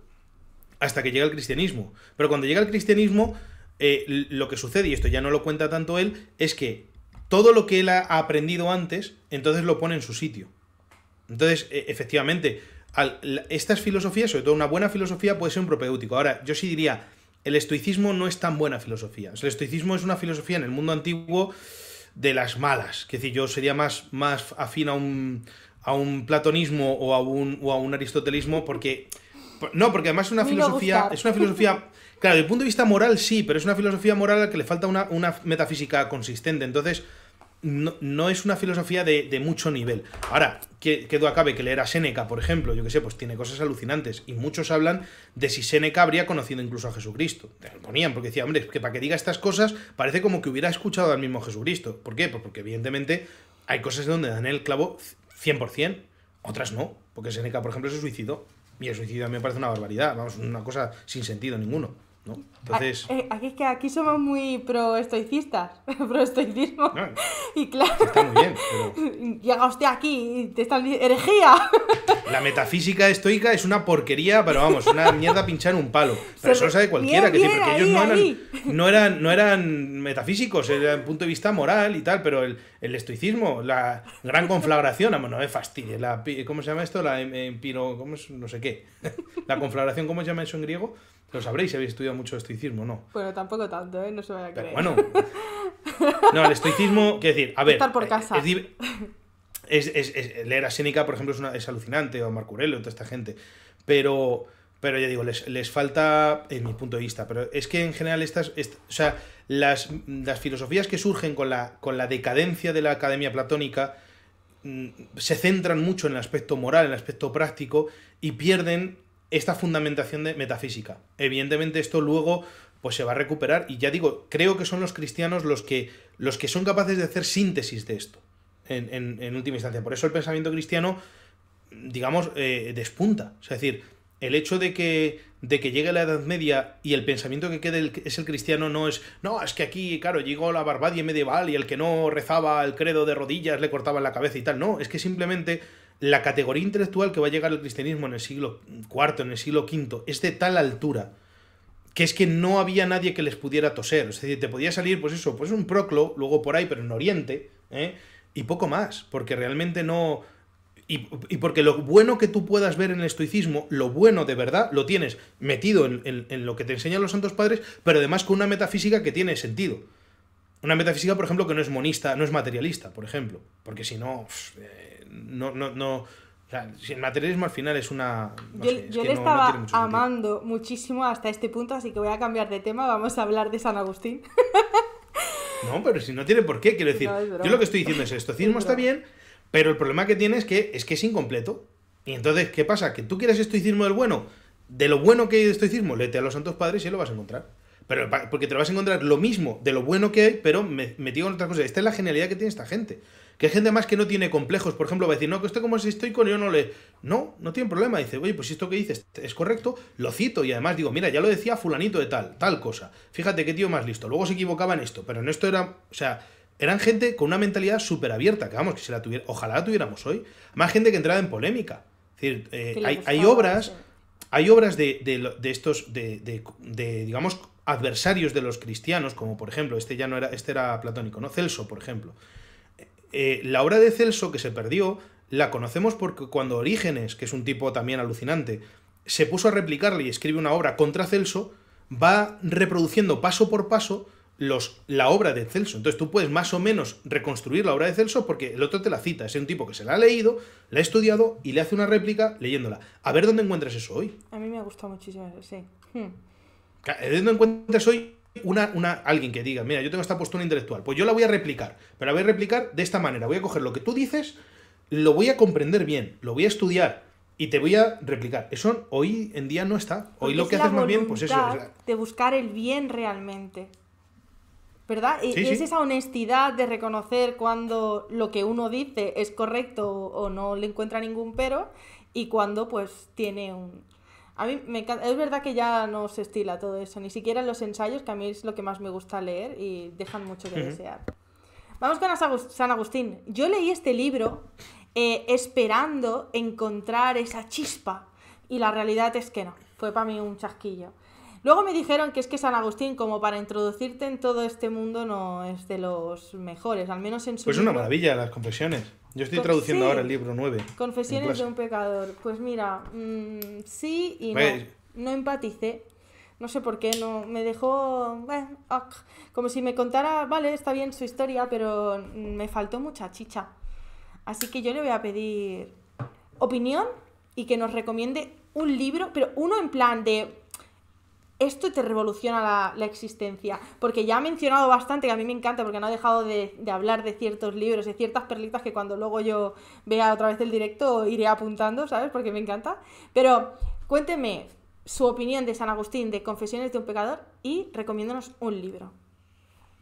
hasta que llega el cristianismo. Pero cuando llega el cristianismo, eh, lo que sucede, y esto ya no lo cuenta tanto él, es que todo lo que él ha aprendido antes, entonces lo pone en su sitio. Entonces, e, efectivamente, estas filosofías, sobre todo una buena filosofía, puede ser un propéutico. Ahora, yo sí diría, el estoicismo no es tan buena filosofía. el estoicismo es una filosofía en el mundo antiguo de las malas. Que decir, yo sería más, más afín a un, a un platonismo o un, o a un aristotelismo porque no, porque además es una filosofía. Es una filosofía. Claro, desde el punto de vista moral sí, pero es una filosofía moral a la que le falta una, una metafísica consistente. Entonces, no, es una filosofía de, de, mucho nivel. Ahora, que, quedó acabe que leer a Séneca, por ejemplo, yo que sé, pues tiene cosas alucinantes. Y muchos hablan de si Séneca habría conocido incluso a Jesucristo. Te ponían, porque decía, hombre, que para que diga estas cosas parece como que hubiera escuchado al mismo Jesucristo. ¿Por qué? Pues porque evidentemente hay cosas donde dan el clavo 100%, otras no. Porque Séneca, por ejemplo, se suicidó y el suicidio mí me parece una barbaridad, vamos, una cosa sin sentido ninguno. Ah, eh, aquí, aquí somos muy pro-estoicistas, pro-estoicismo. y claro... Llega usted aquí y te está herejía. La metafísica estoica es una porquería, pero vamos, una mierda pinchar en un palo. Pero eso lo sabe cualquiera, que ellos no eran, no eran, no, eran, metafísicos, punto de vista moral y tal, pero el, estoicismo, la gran conflagración, vamos no me fastidies, la, ¿cómo se llama esto? La em, empiro, ¿cómo no sé qué. La conflagración, ¿cómo se llama eso en griego? Lo sabréis si habéis estudiado mucho estoicismo, ¿no? Bueno, tampoco tanto, ¿eh? No se vaya a creer. bueno. No, el estoicismo, quiero decir, a ver. Estar por eh, casa. Es, es, leer a Seneca, por ejemplo, es, una, alucinante, o a Marcurello, toda esta gente. Pero, pero ya digo, les, falta, en mi punto de vista, pero es que en general estas, o sea, las, filosofías que surgen con la, con la decadencia de la academia platónica mm, se centran mucho en el aspecto moral, en el aspecto práctico, y pierden esta fundamentación de metafísica. Evidentemente esto luego pues se va a recuperar y ya digo, creo que son los cristianos los que, los que son capaces de hacer síntesis de esto en, última instancia. Por eso el pensamiento cristiano, digamos, eh, despunta. Es decir, el hecho de que, de que llegue la Edad Media y el pensamiento que quede es el cristiano no es, no, es que aquí, claro, llegó la barbarie medieval y el que no rezaba el credo de rodillas le cortaban la cabeza y tal. No, es que simplemente la categoría intelectual que va a llegar al cristianismo en el siglo IV, en el siglo V, es de tal altura que es que no había nadie que les pudiera toser. Es decir, te podía salir, pues eso, pues un proclo, luego por ahí, pero en Oriente, ¿eh? y poco más, porque realmente no... Y, porque lo bueno que tú puedas ver en el estoicismo, lo bueno de verdad, lo tienes metido en, lo que te enseñan los santos padres, pero además con una metafísica que tiene sentido. Una metafísica, por ejemplo, que no es monista, no es materialista, por ejemplo, porque si no... Eh, no, no, no el materialismo al final es una. yo, le estaba amando muchísimo hasta este punto, así que voy a cambiar de tema. Vamos a hablar de San Agustín. no, pero si no tiene por qué, quiero decir. yo lo que estoy diciendo es: el estoicismo está bien, pero el problema que tiene es que es, que es incompleto. Y entonces, ¿qué pasa? Que tú quieres estoicismo del bueno. De lo bueno que hay de estoicismo, lete a los santos padres y lo vas a encontrar. Pero, porque te vas a encontrar lo mismo de lo bueno que hay, pero metido en otras cosas. Esta es la genialidad que tiene esta gente. Que hay gente más que no tiene complejos, por ejemplo, va a decir, no, que esto como es estoico, yo no le... No, no tiene problema. Dice, oye, pues esto que dices es correcto, lo cito y además digo, mira, ya lo decía fulanito de tal, tal cosa. Fíjate qué tío más listo. Luego se equivocaba en esto, pero en esto era, o sea, eran gente con una mentalidad súper abierta, que vamos, que se la tuviera, ojalá la tuviéramos hoy. Más gente que entraba en polémica. Es decir, eh, hay, obras, hay obras de, de, de estos, de, de, digamos, adversarios de los cristianos, como por ejemplo, este ya no era, este era platónico, ¿no? Celso, por ejemplo. Eh, la obra de Celso que se perdió la conocemos porque cuando Orígenes, que es un tipo también alucinante, se puso a replicarla y escribe una obra contra Celso, va reproduciendo paso por paso los, la obra de Celso. Entonces tú puedes más o menos reconstruir la obra de Celso porque el otro te la cita. Es un tipo que se la ha leído, la ha estudiado y le hace una réplica leyéndola. A ver dónde encuentras eso hoy. A mí me ha gustado muchísimo eso, sí. ¿Dónde encuentras hoy una, alguien que diga, mira, yo tengo esta postura intelectual, pues yo la voy a replicar, pero la voy a replicar de esta manera, voy a coger lo que tú dices, lo voy a comprender bien, lo voy a estudiar y te voy a replicar. Eso hoy en día no está. Hoy lo que haces más bien, pues eso. es De buscar el bien realmente. ¿Verdad? E, y es esa honestidad de reconocer cuando lo que uno dice es correcto o no le encuentra ningún pero y cuando pues tiene un, a mí es verdad que ya no se estila todo eso, ni siquiera en los ensayos, que a mí es lo que más me gusta leer y dejan mucho que desear. Vamos con San Agustín. Yo leí este libro eh, esperando encontrar esa chispa y la realidad es que no, fue para mí un chasquillo. Luego me dijeron que es que San Agustín, como para introducirte en todo este mundo, no es de los mejores, al menos en su... Pues una maravilla las confesiones. Yo estoy traduciendo ahora el libro 9. Confesiones de un pecador. Pues mira, mm, sí y no. No empaticé. No sé por qué, no me dejó eh, ah, como si me contara, vale, está bien su historia, pero me faltó mucha chicha. Así que yo le voy a pedir opinión y que nos recomiende un libro, pero uno en plan de esto te revoluciona la, existencia. Porque ya ha mencionado bastante, que a mí me encanta, porque no ha dejado de, hablar de ciertos libros, de ciertas perlitas que cuando luego yo vea otra vez el directo iré apuntando, ¿sabes? Porque me encanta. Pero cuénteme su opinión de San Agustín, de Confesiones de un Pecador, y recomiéndonos un libro.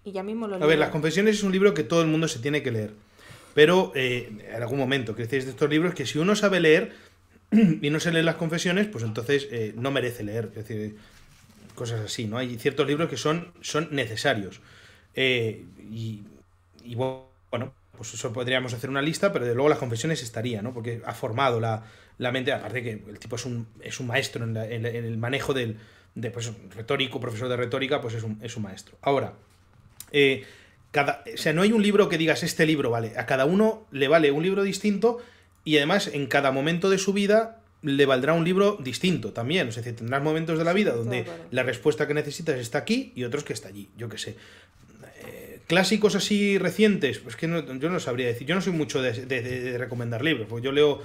Y ya mismo lo A ver, Las Confesiones es un libro que todo el mundo se tiene que leer. Pero eh, en algún momento, que de estos libros que si uno sabe leer y no se lee las confesiones, pues entonces eh, no merece leer. Es decir, cosas así, ¿no? Hay ciertos libros que son, son necesarios. Eh, y, bueno, pues eso podríamos hacer una lista, pero de luego las confesiones estaría, ¿no? Porque ha formado la, mente, aparte que el tipo es un, es un maestro en, el manejo del de, pues, retórico, profesor de retórica, pues es un, es un maestro. Ahora, eh, cada, o sea, no hay un libro que digas, este libro vale, a cada uno le vale un libro distinto y además en cada momento de su vida le valdrá un libro distinto también. Es decir, tendrás momentos de la vida donde la respuesta que necesitas está aquí y otros que está allí, yo qué sé. Eh, clásicos así recientes, pues que yo no sabría decir. Yo no soy mucho de, recomendar libros, porque yo leo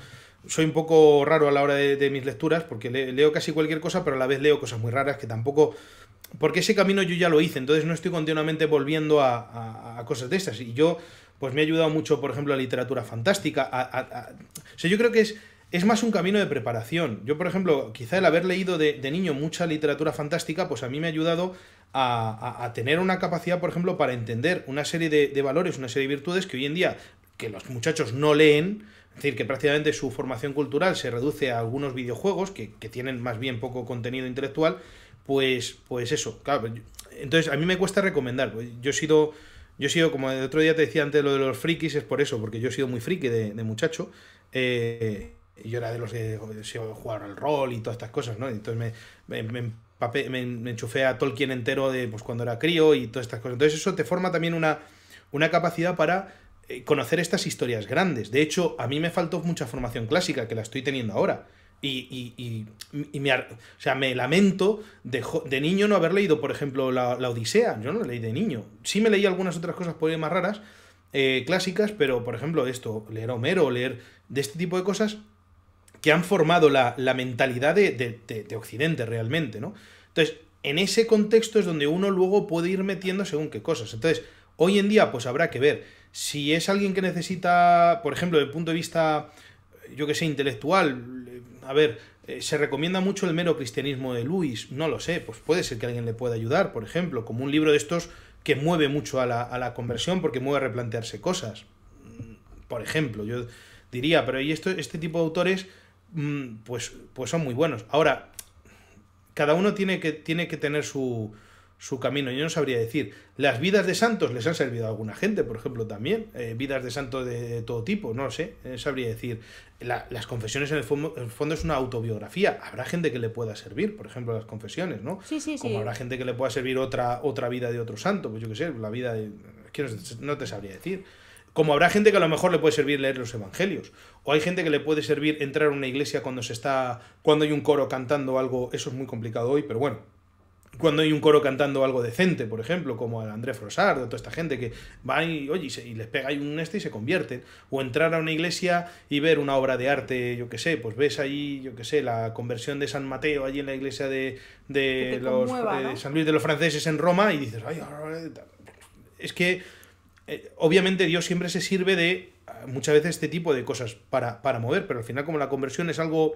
soy un poco raro a la hora de, mis lecturas, porque leo casi cualquier cosa, pero a la vez leo cosas muy raras que tampoco... Porque ese camino yo ya lo hice, entonces no estoy continuamente volviendo a, cosas de estas. Y yo, pues me ha ayudado mucho, por ejemplo, la literatura fantástica. A, o sea, yo creo que es es más un camino de preparación. Yo, por ejemplo, quizá el haber leído de, niño mucha literatura fantástica, pues a mí me ha ayudado a, tener una capacidad, por ejemplo, para entender una serie de, valores, una serie de virtudes que hoy en día, que los muchachos no leen, es decir, que prácticamente su formación cultural se reduce a algunos videojuegos que, tienen más bien poco contenido intelectual, pues, pues eso, Entonces, a mí me cuesta recomendar. Pues yo he sido... Yo he sido, como el otro día te decía antes, lo de los frikis es por eso, porque yo he sido muy friki de, muchacho. Eh, yo era de los que eh, jugaron el rol y todas estas cosas, ¿no? Entonces me, me, enchufé a Tolkien entero de pues, cuando era crío y todas estas cosas. Entonces eso te forma también una, una capacidad para eh, conocer estas historias grandes. De hecho, a mí me faltó mucha formación clásica, que la estoy teniendo ahora. Y, me, o sea, me lamento de, de, niño no haber leído, por ejemplo, la, Odisea. Yo no la leí de niño. Sí me leí algunas otras cosas por ahí más raras, eh, clásicas, pero por ejemplo, esto, leer Homero, leer de este tipo de cosas, que han formado la, mentalidad de, Occidente realmente, ¿no? Entonces, en ese contexto es donde uno luego puede ir metiendo según qué cosas. Entonces, hoy en día, pues habrá que ver. Si es alguien que necesita, por ejemplo, desde el punto de vista, yo que sé, intelectual, eh, a ver, eh, se recomienda mucho el mero cristianismo de Luis, no lo sé, pues puede ser que alguien le pueda ayudar, por ejemplo, como un libro de estos que mueve mucho a la, a la conversión porque mueve a replantearse cosas. Mm, por ejemplo, yo diría, pero y este tipo de autores Mm, pues, pues son muy buenos. Ahora, cada uno tiene que, tiene que tener su, su camino. Yo no sabría decir. Las vidas de santos les han servido a alguna gente, por ejemplo, también. Eh, vidas de santos de, todo tipo, no lo sé. sabría decir. las confesiones, en el, fondo, es una autobiografía. Habrá gente que le pueda servir, por ejemplo, las confesiones, ¿no? Sí, sí, Como habrá gente que le pueda servir otra, otra vida de otro santo, pues yo qué sé, la vida de. no te sabría decir. Como habrá gente que a lo mejor le puede servir leer los evangelios, o hay gente que le puede servir entrar a una iglesia cuando se está cuando hay un coro cantando algo, eso es muy complicado hoy, pero bueno, cuando hay un coro cantando algo decente, por ejemplo, como el Andrés Frosard o toda esta gente que va y, oye, y, les pega ahí un este y se convierte. O entrar a una iglesia y ver una obra de arte, yo qué sé, pues ves ahí, yo qué sé, la conversión de San Mateo allí en la iglesia de, de los, de eh, San Luis de los franceses en Roma y dices, es que eh, obviamente Dios siempre se sirve de ah, muchas veces este tipo de cosas para, para mover, pero al final como la conversión es algo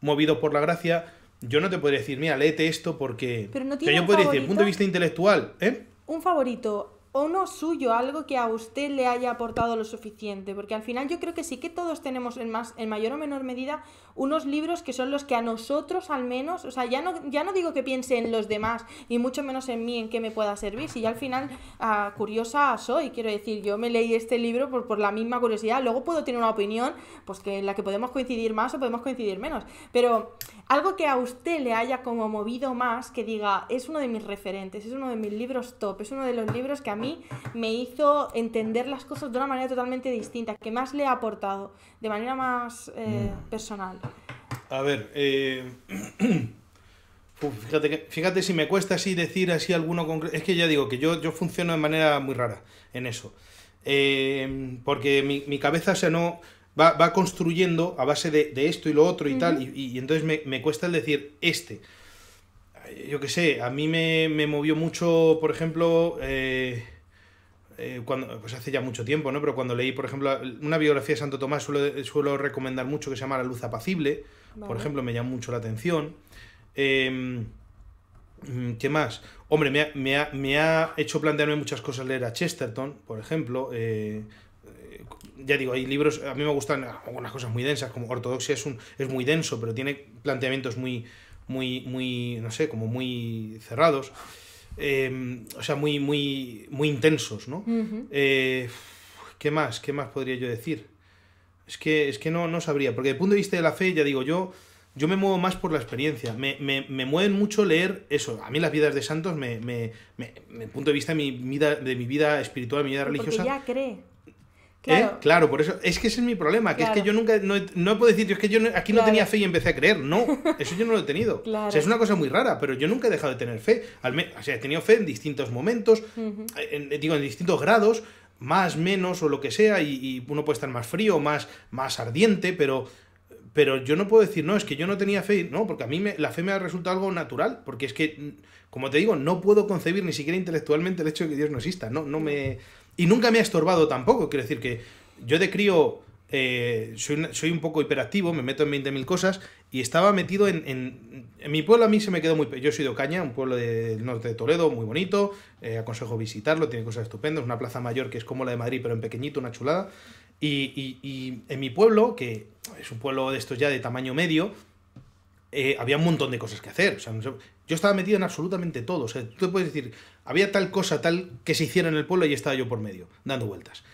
movido por la gracia, yo no te podría decir, mira, léete esto porque... Pero yo podría desde decir, punto de vista intelectual, ¿eh? Un favorito o no suyo, algo que a usted le haya aportado lo suficiente, porque al final yo creo que sí que todos tenemos en, más, en mayor o menor medida unos libros que son los que a nosotros al menos, o sea, ya no, ya no digo que piense en los demás, y mucho menos en mí, en qué me pueda servir, si ya al final ah, curiosa soy, quiero decir, yo me leí este libro por, por la misma curiosidad, luego puedo tener una opinión, pues que en la que podemos coincidir más o podemos coincidir menos, pero algo que a usted le haya como movido más, que diga, es uno de mis referentes, es uno de mis libros top, es uno de los libros que a mí me hizo entender las cosas de una manera totalmente distinta, que más le ha aportado de manera más eh, mm. personal. A ver, eh, fíjate, si me cuesta así decir así alguno concreto. Es que ya digo que yo, yo funciono de manera muy rara en eso. Eh, porque mi, cabeza se no, va, va construyendo a base de, esto y lo otro y tal. Y, entonces me, cuesta el decir este. Yo qué sé, a mí me, movió mucho, por ejemplo, eh, cuando, pues hace ya mucho tiempo, ¿no? Pero cuando leí, por ejemplo, una biografía de Santo Tomás, suelo, recomendar mucho que se llama La Luz Apacible, por ejemplo, me llama mucho la atención. Em, mm, ¿Qué más? Hombre, me ha, hecho plantearme muchas cosas leer a Chesterton, por ejemplo. Eh, eh, ya digo, hay libros, a mí me gustan algunas cosas muy densas, como Ortodoxia es, un, es muy denso, pero tiene planteamientos muy, muy, muy, no sé, como muy cerrados. Em, o sea, muy, muy, muy intensos, ¿no? Eh, ¿Qué más? ¿Qué más podría yo decir? Es que, es que no, no sabría, porque desde el punto de vista de la fe, ya digo, yo, yo me muevo más por la experiencia. Me, me, mueven mucho leer eso. A mí las vidas de santos, me, me, desde el punto de vista de mi vida, de mi vida espiritual, mi vida religiosa... cree. ¿Eh? Claro. ¿Eh? claro. por eso. Es que ese es mi problema, que es que yo nunca. No, puedo decir, es que yo aquí no tenía fe y empecé a creer. No, eso yo no lo he tenido. O sea, es una cosa muy rara, pero yo nunca he dejado de tener fe. Al o sea, he tenido fe en distintos momentos, eh, digo, en distintos grados, más, menos o lo que sea, y, uno puede estar más frío, más, más ardiente, pero. Pero yo no puedo decir, no, es que yo no tenía fe, no, porque a mí me, la fe me ha resultado algo natural, porque es que, mm, como te digo, no puedo concebir ni siquiera intelectualmente el hecho de que Dios no exista, no, no me... Y nunca me ha estorbado tampoco. Quiero decir que yo de crío eh, soy, un poco hiperactivo, me meto en 20.000 cosas y estaba metido en, en, mi pueblo. A mí se me quedó muy. Yo soy de Ocaña, un pueblo del norte de Toledo, muy bonito. Eh, aconsejo visitarlo, tiene cosas estupendas. Una plaza mayor que es como la de Madrid, pero en pequeñito, una chulada. Y, en mi pueblo, que es un pueblo de estos ya de tamaño medio, eh, había un montón de cosas que hacer. O sea, yo estaba metido en absolutamente todo. O sea, tú te puedes decir, había tal cosa, tal que se hiciera en el pueblo y estaba yo por medio, dando vueltas.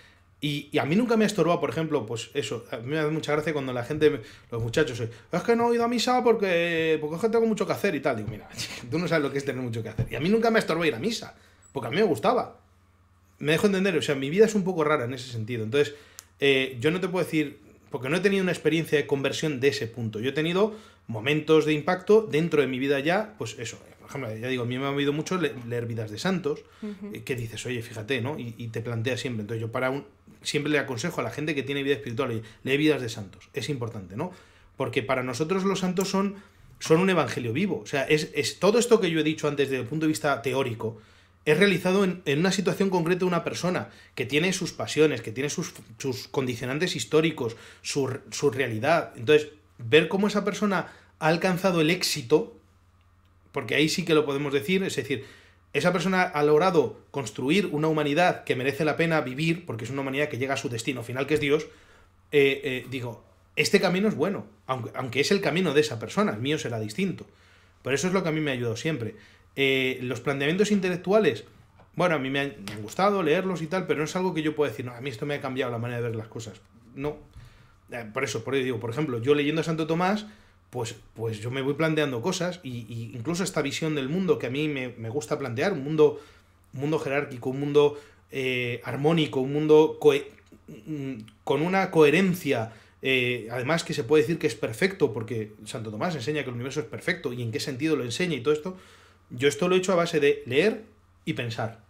Y, a mí nunca me ha estorbado, por ejemplo, pues eso, a mí me hace mucha gracia cuando la gente, los muchachos, eh, es que no he ido a misa porque, porque tengo mucho que hacer y tal. Digo, mira, tú no sabes lo que es tener mucho que hacer. Y a mí nunca me ha estorbado ir a misa, porque a mí me gustaba. Me dejo entender, o sea, mi vida es un poco rara en ese sentido. Entonces, eh, yo no te puedo decir, porque no he tenido una experiencia de conversión de ese punto. Yo he tenido momentos de impacto dentro de mi vida ya, pues eso, eh, por ejemplo, ya digo, a mí me ha movido mucho leer vidas de santos, eh, que dices, oye, fíjate, ¿no? Y, te plantea siempre, entonces yo para un, siempre le aconsejo a la gente que tiene vida espiritual, oye, lee vidas de santos, es importante, ¿no? Porque para nosotros los santos son, son un evangelio vivo, o sea, es, es todo esto que yo he dicho antes desde el punto de vista teórico, es realizado en, en, una situación concreta de una persona que tiene sus pasiones, que tiene sus, sus condicionantes históricos, su, su, realidad. Entonces, ver cómo esa persona ha alcanzado el éxito, porque ahí sí que lo podemos decir, es decir, esa persona ha logrado construir una humanidad que merece la pena vivir, porque es una humanidad que llega a su destino final, que es Dios, eh, eh, digo, este camino es bueno, aunque, aunque, es el camino de esa persona, el mío será distinto. Por eso es lo que a mí me ha ayudado siempre. Eh, los planteamientos intelectuales, bueno, a mí me han, gustado leerlos y tal, pero no es algo que yo pueda decir, no, a mí esto me ha cambiado la manera de ver las cosas. No. por eso, por eso digo, por ejemplo, yo leyendo a Santo Tomás, pues, pues, yo me voy planteando cosas y, incluso esta visión del mundo que a mí me, gusta plantear, un mundo, mundo jerárquico, un mundo eh, armónico, un mundo mm, con una coherencia, eh, además que se puede decir que es perfecto, porque Santo Tomás enseña que el universo es perfecto y en qué sentido lo enseña y todo esto, yo esto lo he hecho a base de leer y pensar.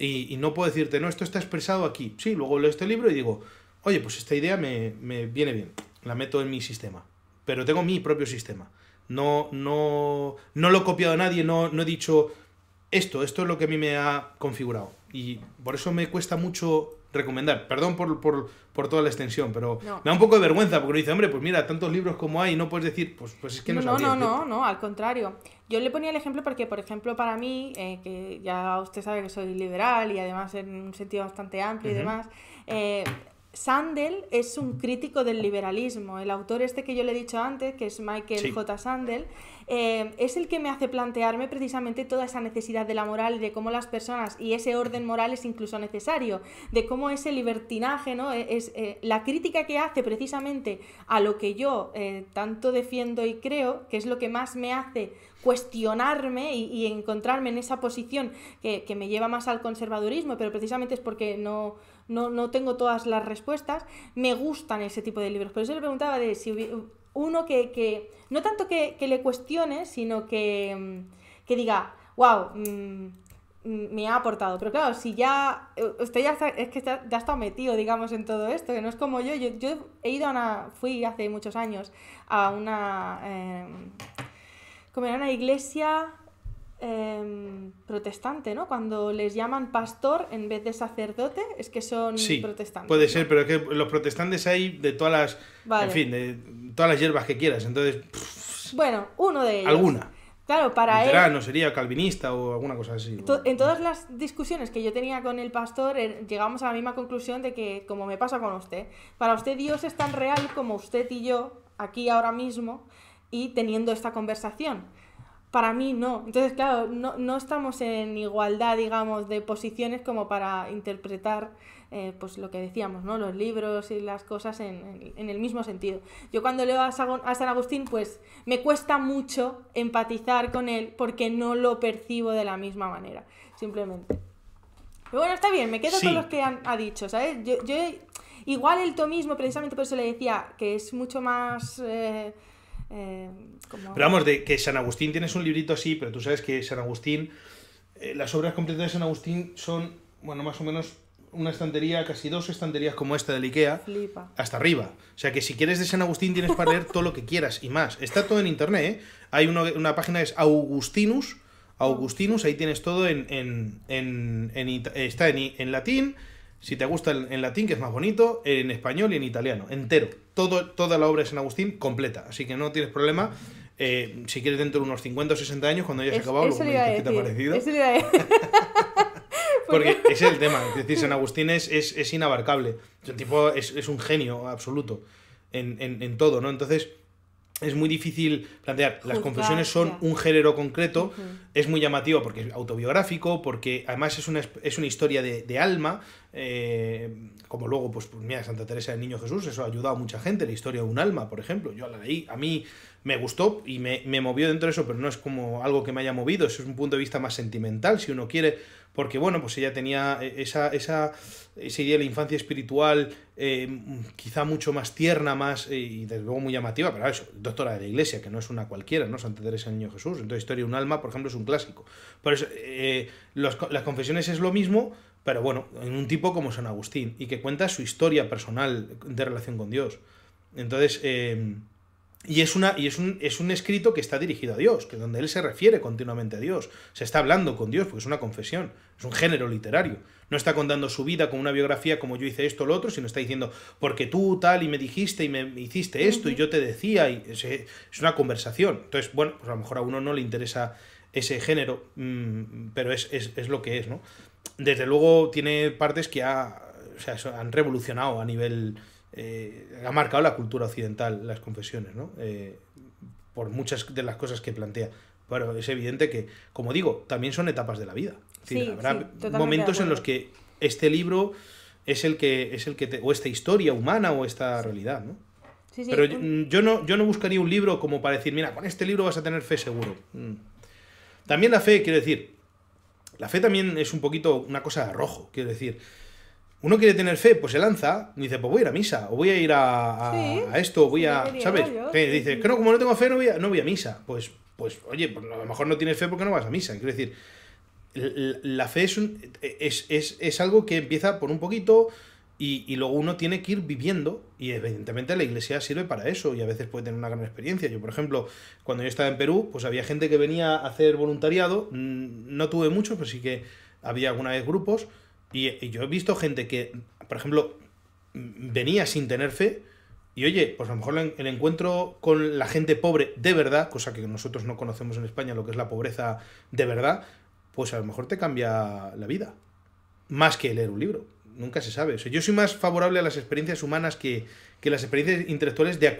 Y, no puedo decirte, no, esto está expresado aquí. Sí, luego leo este libro y digo, oye, pues esta idea me, me viene bien, la meto en mi sistema pero tengo mi propio sistema. No, no, no lo he copiado a nadie, no, no he dicho esto, esto es lo que a mí me ha configurado. Y por eso me cuesta mucho recomendar. Perdón por, toda la extensión, pero me da un poco de vergüenza porque uno dice, hombre, pues mira, tantos libros como hay no puedes decir, pues, pues es que no No, no, no, no, al contrario. Yo le ponía el ejemplo porque, por ejemplo, para mí, eh, que ya usted sabe que soy liberal y además en un sentido bastante amplio y demás, eh, Sandel es un crítico del liberalismo. El autor este que yo le he dicho antes, que es Michael J. Sandel, eh, es el que me hace plantearme precisamente toda esa necesidad de la moral y de cómo las personas, y ese orden moral es incluso necesario, de cómo ese libertinaje, ¿no? E-, es, eh, la crítica que hace precisamente a lo que yo eh, tanto defiendo y creo, que es lo que más me hace cuestionarme y, encontrarme en esa posición que, que me lleva más al conservadurismo, pero precisamente es porque no no, no tengo todas las respuestas, me gustan ese tipo de libros. Por eso le preguntaba de si uno que, no tanto que, le cuestione, sino que, mm, que diga, wow, mm, mm, me ha aportado. Pero claro, si ya. Eh, usted ya está, es que ya está metido, digamos, en todo esto, que no es como yo. Yo, he ido a una. Fui hace muchos años a una. Eh, como era una iglesia Em, protestante, ¿no? Cuando les llaman pastor en vez de sacerdote, es que son sí, protestantes. Puede ser, pero es que los protestantes hay de todas las. En fin, de todas las hierbas que quieras. Entonces. bueno, uno de ellos. Alguna. Claro, para él. no sería calvinista o alguna cosa así. en todas las discusiones que yo tenía con el pastor, er, llegamos a la misma conclusión de que, como me pasa con usted, para usted Dios es tan real como usted y yo, aquí ahora mismo, y teniendo esta conversación para mí no. Entonces, claro, no, estamos en igualdad, digamos, de posiciones como para interpretar eh, pues lo que decíamos, ¿no? Los libros y las cosas en, en, el mismo sentido. Yo cuando leo a, San Agustín, pues me cuesta mucho empatizar con él porque no lo percibo de la misma manera, simplemente. Pero bueno, está bien, me quedo con los que han, ha dicho, ¿sabes? Yo, yo, igual el tomismo, precisamente por eso le decía que es mucho más... Eh, eh, pero vamos, de que San Agustín tienes un librito así, pero tú sabes que San Agustín, eh, las obras completas de San Agustín son, bueno, más o menos una estantería, casi dos estanterías como esta del Ikea, hasta arriba. O sea que si quieres de San Agustín tienes para leer todo lo que quieras y más. Está todo en internet, ¿eh? Hay uno, una página que es Augustinus, Augustinus, ahí tienes todo en, está en latín, si te gusta en, latín, que es más bonito, en español y en italiano, entero. Todo, toda la obra de San Agustín completa, así que no tienes problema. Eh, si quieres dentro de unos 50 o 60 años, cuando hayas acabado, lo te ha parecido. Porque ese es el tema, es decir, San Agustín es, inabarcable. tipo es, un genio absoluto en, en todo, ¿no? Entonces es muy difícil plantear. Las confesiones son un género concreto, es muy llamativo porque es autobiográfico, porque además es una, es una historia de, alma, eh, como luego, pues, pues, mira, Santa Teresa del Niño Jesús, eso ha ayudado a mucha gente, la historia de un alma, por ejemplo. Yo la leí, a mí me gustó y me, me movió dentro de eso, pero no es como algo que me haya movido, eso es un punto de vista más sentimental, si uno quiere porque bueno, pues ella tenía e, esa, idea de la infancia espiritual eh, quizá mucho más tierna, más eh, y desde luego muy llamativa, pero eso, doctora de la iglesia, que no es una cualquiera, ¿no? Santa Teresa Niño Jesús, entonces Historia de un alma, por ejemplo, es un clásico. Por eso, eh, las confesiones es lo mismo, pero bueno, en un tipo como San Agustín, y que cuenta su historia personal de relación con Dios. Entonces, y es, una, y es, un, es un escrito que está dirigido a Dios, que donde él se refiere continuamente a Dios, se está hablando con Dios, porque es una confesión, es un género literario. No está contando su vida con una biografía como yo hice esto o lo otro, sino está diciendo, porque tú tal y me dijiste y me hiciste esto y yo te decía, y es, una conversación. Entonces, bueno, pues a lo mejor a uno no le interesa ese género, mm, pero es, es, lo que es, ¿no? Desde luego tiene partes que ha, han revolucionado a nivel eh, ha marcado la cultura occidental, las confesiones, ¿no? Eh, por muchas de las cosas que plantea. Pero es evidente que, como digo, también son etapas de la vida. habrá momentos en los que este libro es el que, es el que te, o esta historia humana o esta realidad, ¿no? Pero mm, yo, no, yo no buscaría un libro como para decir, mira, con este libro vas a tener fe seguro. Mm. También la fe, quiero decir, la fe también es un poquito una cosa de rojo, quiero decir uno quiere tener fe, pues se lanza, y dice, pues voy a ir a misa, o voy a ir a, esto, voy a. ¿Sabes? dice, que no, como no tengo fe, no voy a, no voy misa. Pues, pues, oye, pues a lo mejor no tienes fe porque no vas a misa. Quiero decir, la, fe es, algo que empieza por un poquito. Y, y, luego uno tiene que ir viviendo, y evidentemente la iglesia sirve para eso, y a veces puede tener una gran experiencia. Yo, por ejemplo, cuando yo estaba en Perú, pues había gente que venía a hacer voluntariado, no tuve mucho, pero sí que había alguna vez grupos, y, yo he visto gente que, por ejemplo, venía sin tener fe, y oye, pues a lo mejor el encuentro con la gente pobre de verdad, cosa que nosotros no conocemos en España, lo que es la pobreza de verdad, pues a lo mejor te cambia la vida. Más que leer un libro. Nunca se sabe. yo soy más favorable a las experiencias humanas que, las experiencias intelectuales de,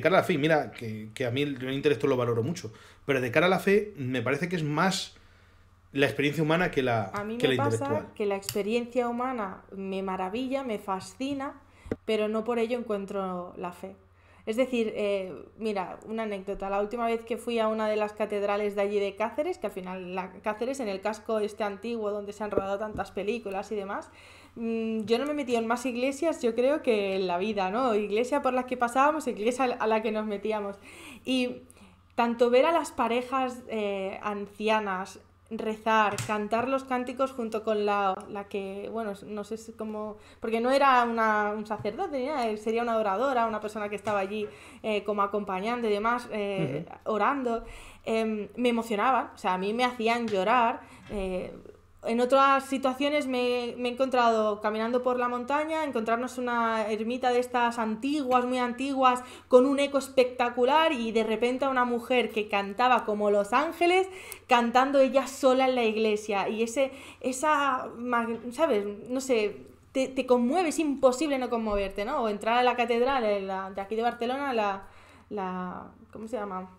cara a la fe. Mira, que, a mí el, el intelecto lo valoro mucho. Pero de cara a la fe, me parece que es más la experiencia humana que la A mí que me la pasa que la experiencia humana me maravilla, me fascina, pero no por ello encuentro la fe. Es decir, eh, mira, una anécdota. La última vez que fui a una de las catedrales de allí de Cáceres, que al final la Cáceres en el casco este antiguo donde se han rodado tantas películas y demás, mm, yo no me he en más iglesias, yo creo que en la vida, ¿no? Iglesia por las que pasábamos, iglesia a la que nos metíamos. Y tanto ver a las parejas eh, ancianas rezar, cantar los cánticos junto con la, la que, bueno, no sé cómo, porque no era una, un sacerdote, sería una oradora, una persona que estaba allí eh, como acompañando y demás, eh, orando. Em, me emocionaban, o sea, a mí me hacían llorar, eh, en otras situaciones me, he encontrado caminando por la montaña, encontrarnos una ermita de estas antiguas, muy antiguas, con un eco espectacular y de repente a una mujer que cantaba como los ángeles, cantando ella sola en la iglesia. Y ese, esa, ¿sabes? No sé, te, conmueve, es imposible no conmoverte, ¿no? O entrar a la catedral de, aquí de Barcelona, la, la, ¿cómo se llama?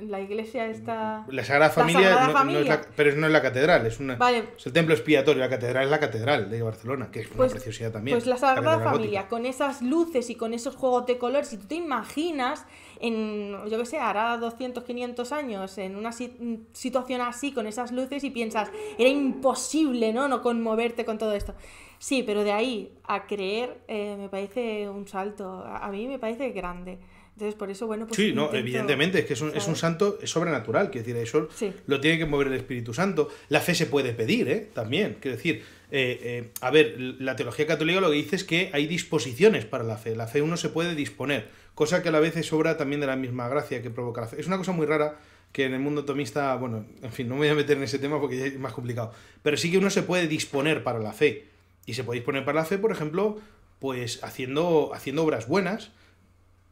la iglesia está. La Sagrada Familia, pero no es la catedral, es una. el templo expiatorio, la catedral es la catedral de Barcelona, que es una pues, preciosidad también. Pues la Sagrada Familia, con esas luces y con esos juegos de color, si tú te imaginas, en, yo qué sé, hará 200, 500 años, en una situación así, con esas luces, y piensas, era imposible, ¿no? No conmoverte con todo esto. Sí, pero de ahí a creer eh, me parece un salto. a mí me parece grande. Entonces, por eso, bueno, pues. Sí, no, evidentemente, es que es un, santo es sobrenatural, quiere decir, eso lo tiene que mover el Espíritu Santo. La fe se puede pedir, ¿eh? También, quiero decir, eh, eh, a ver, la teología católica lo que dice es que hay disposiciones para la fe. La fe uno se puede disponer, cosa que a la vez es obra también de la misma gracia que provoca la fe. Es una cosa muy rara que en el mundo tomista, bueno, en fin, no me voy a meter en ese tema porque es más complicado, pero sí que uno se puede disponer para la fe. Y se puede disponer para la fe, por ejemplo, pues haciendo, haciendo obras buenas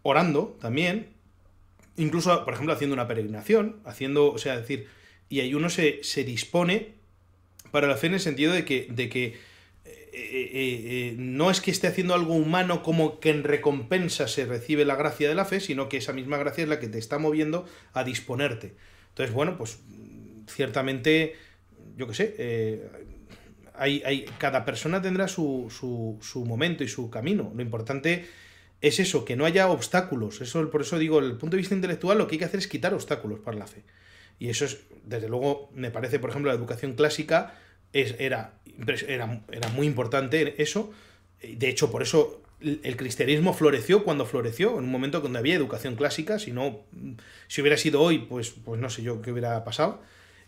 orando también, incluso, por ejemplo, haciendo una peregrinación, haciendo, o sea, decir, y uno uno se dispone para la fe en el sentido de que, de eh, eh, eh, no es que esté haciendo algo humano como que en recompensa se recibe la gracia de la fe, sino que esa misma gracia es la que te está moviendo a disponerte. Entonces, bueno, pues ciertamente, yo qué sé, hay, cada persona tendrá su, su, su momento y su camino. Lo importante es eso, que no haya obstáculos. Eso, por eso digo, el punto de vista intelectual lo que hay que hacer es quitar obstáculos para la fe. Y eso es, desde luego, me parece, por ejemplo, la educación clásica es, era, era, muy importante eso. De hecho, por eso el cristianismo floreció cuando floreció, en un momento cuando había educación clásica, si no, si hubiera sido hoy, pues, pues no sé yo qué hubiera pasado.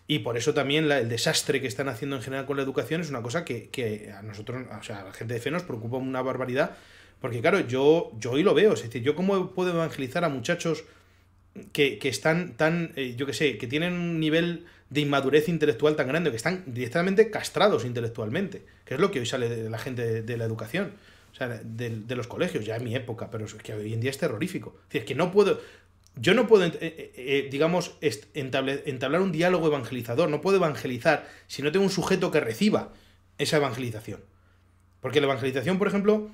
Y por eso también el desastre que están haciendo en general con la educación es una cosa que, que a nosotros, o sea, a la gente de fe nos preocupa una barbaridad, porque claro, yo, yo hoy lo veo, es decir, yo cómo puedo evangelizar a muchachos que, están tan, eh, yo qué sé, que tienen un nivel de inmadurez intelectual tan grande, que están directamente castrados intelectualmente, que es lo que hoy sale de la gente de, la educación, o sea, de, los colegios, ya en mi época, pero es que hoy en día es terrorífico. Es, decir, que no puedo, yo no puedo, eh, eh, digamos, entablar un diálogo evangelizador, no puedo evangelizar si no tengo un sujeto que reciba esa evangelización. Porque la evangelización, por ejemplo,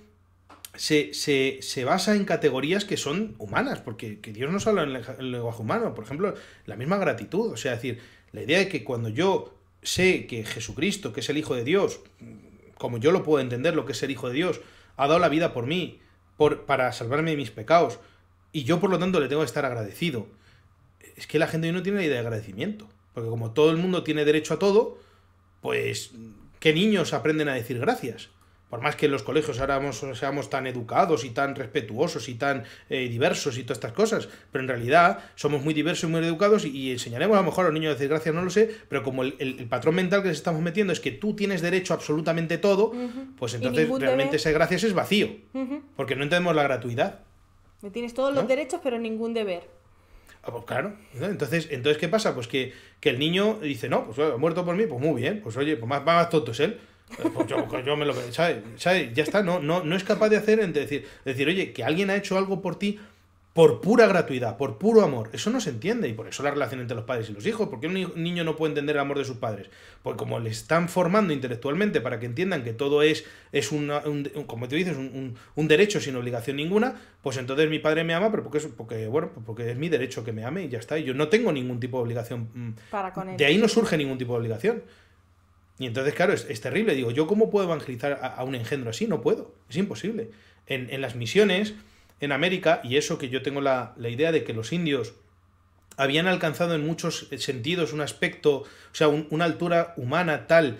se, se, basa en categorías que son humanas, porque que Dios no habla en el lenguaje humano. Por ejemplo, la misma gratitud. O sea, decir, la idea de que cuando yo sé que Jesucristo, que es el Hijo de Dios, como yo lo puedo entender, lo que es el Hijo de Dios, ha dado la vida por mí, por, para salvarme de mis pecados, y yo por lo tanto le tengo que estar agradecido. Es que la gente hoy no tiene la idea de agradecimiento. Porque como todo el mundo tiene derecho a todo, pues, ¿qué niños aprenden a decir gracias? por más que en los colegios ahora seamos tan educados y tan respetuosos y tan eh, diversos y todas estas cosas, pero en realidad somos muy diversos y muy educados y, enseñaremos a lo mejor a los niños a decir gracias, no lo sé, pero como el, patrón mental que les estamos metiendo es que tú tienes derecho a absolutamente todo, pues entonces realmente ese gracias es vacío, porque no entendemos la gratuidad. Tienes todos los derechos, pero ningún deber. Ah, pues claro. Entonces, entonces ¿qué pasa? Pues que, el niño dice, no, pues eh, ha muerto por mí, pues muy bien, pues oye, pues más, más tonto él. Pues, yo, me lo ¿sabes? Ya está, no, no, es capaz de hacer, decir, decir, oye, que alguien ha hecho algo por ti por pura gratuidad, por puro amor. Eso no se entiende y por eso la relación entre los padres y los hijos. porque un niño no puede entender el amor de sus padres? Pues como le están formando intelectualmente para que entiendan que todo es, es un, como te dices, un, derecho sin obligación ninguna, pues entonces mi padre me ama, pero porque es, porque, bueno, pues porque es mi derecho que me ame y ya está. Y yo no tengo ningún tipo de obligación. Mm, de ahí no surge ningún tipo de obligación. Y entonces, claro, es, terrible. Digo, ¿yo cómo puedo evangelizar a, un engendro así? No puedo, es imposible. En, las misiones, en América, y eso que yo tengo la, idea de que los indios habían alcanzado en muchos eh, sentidos un aspecto, o sea, una altura humana tal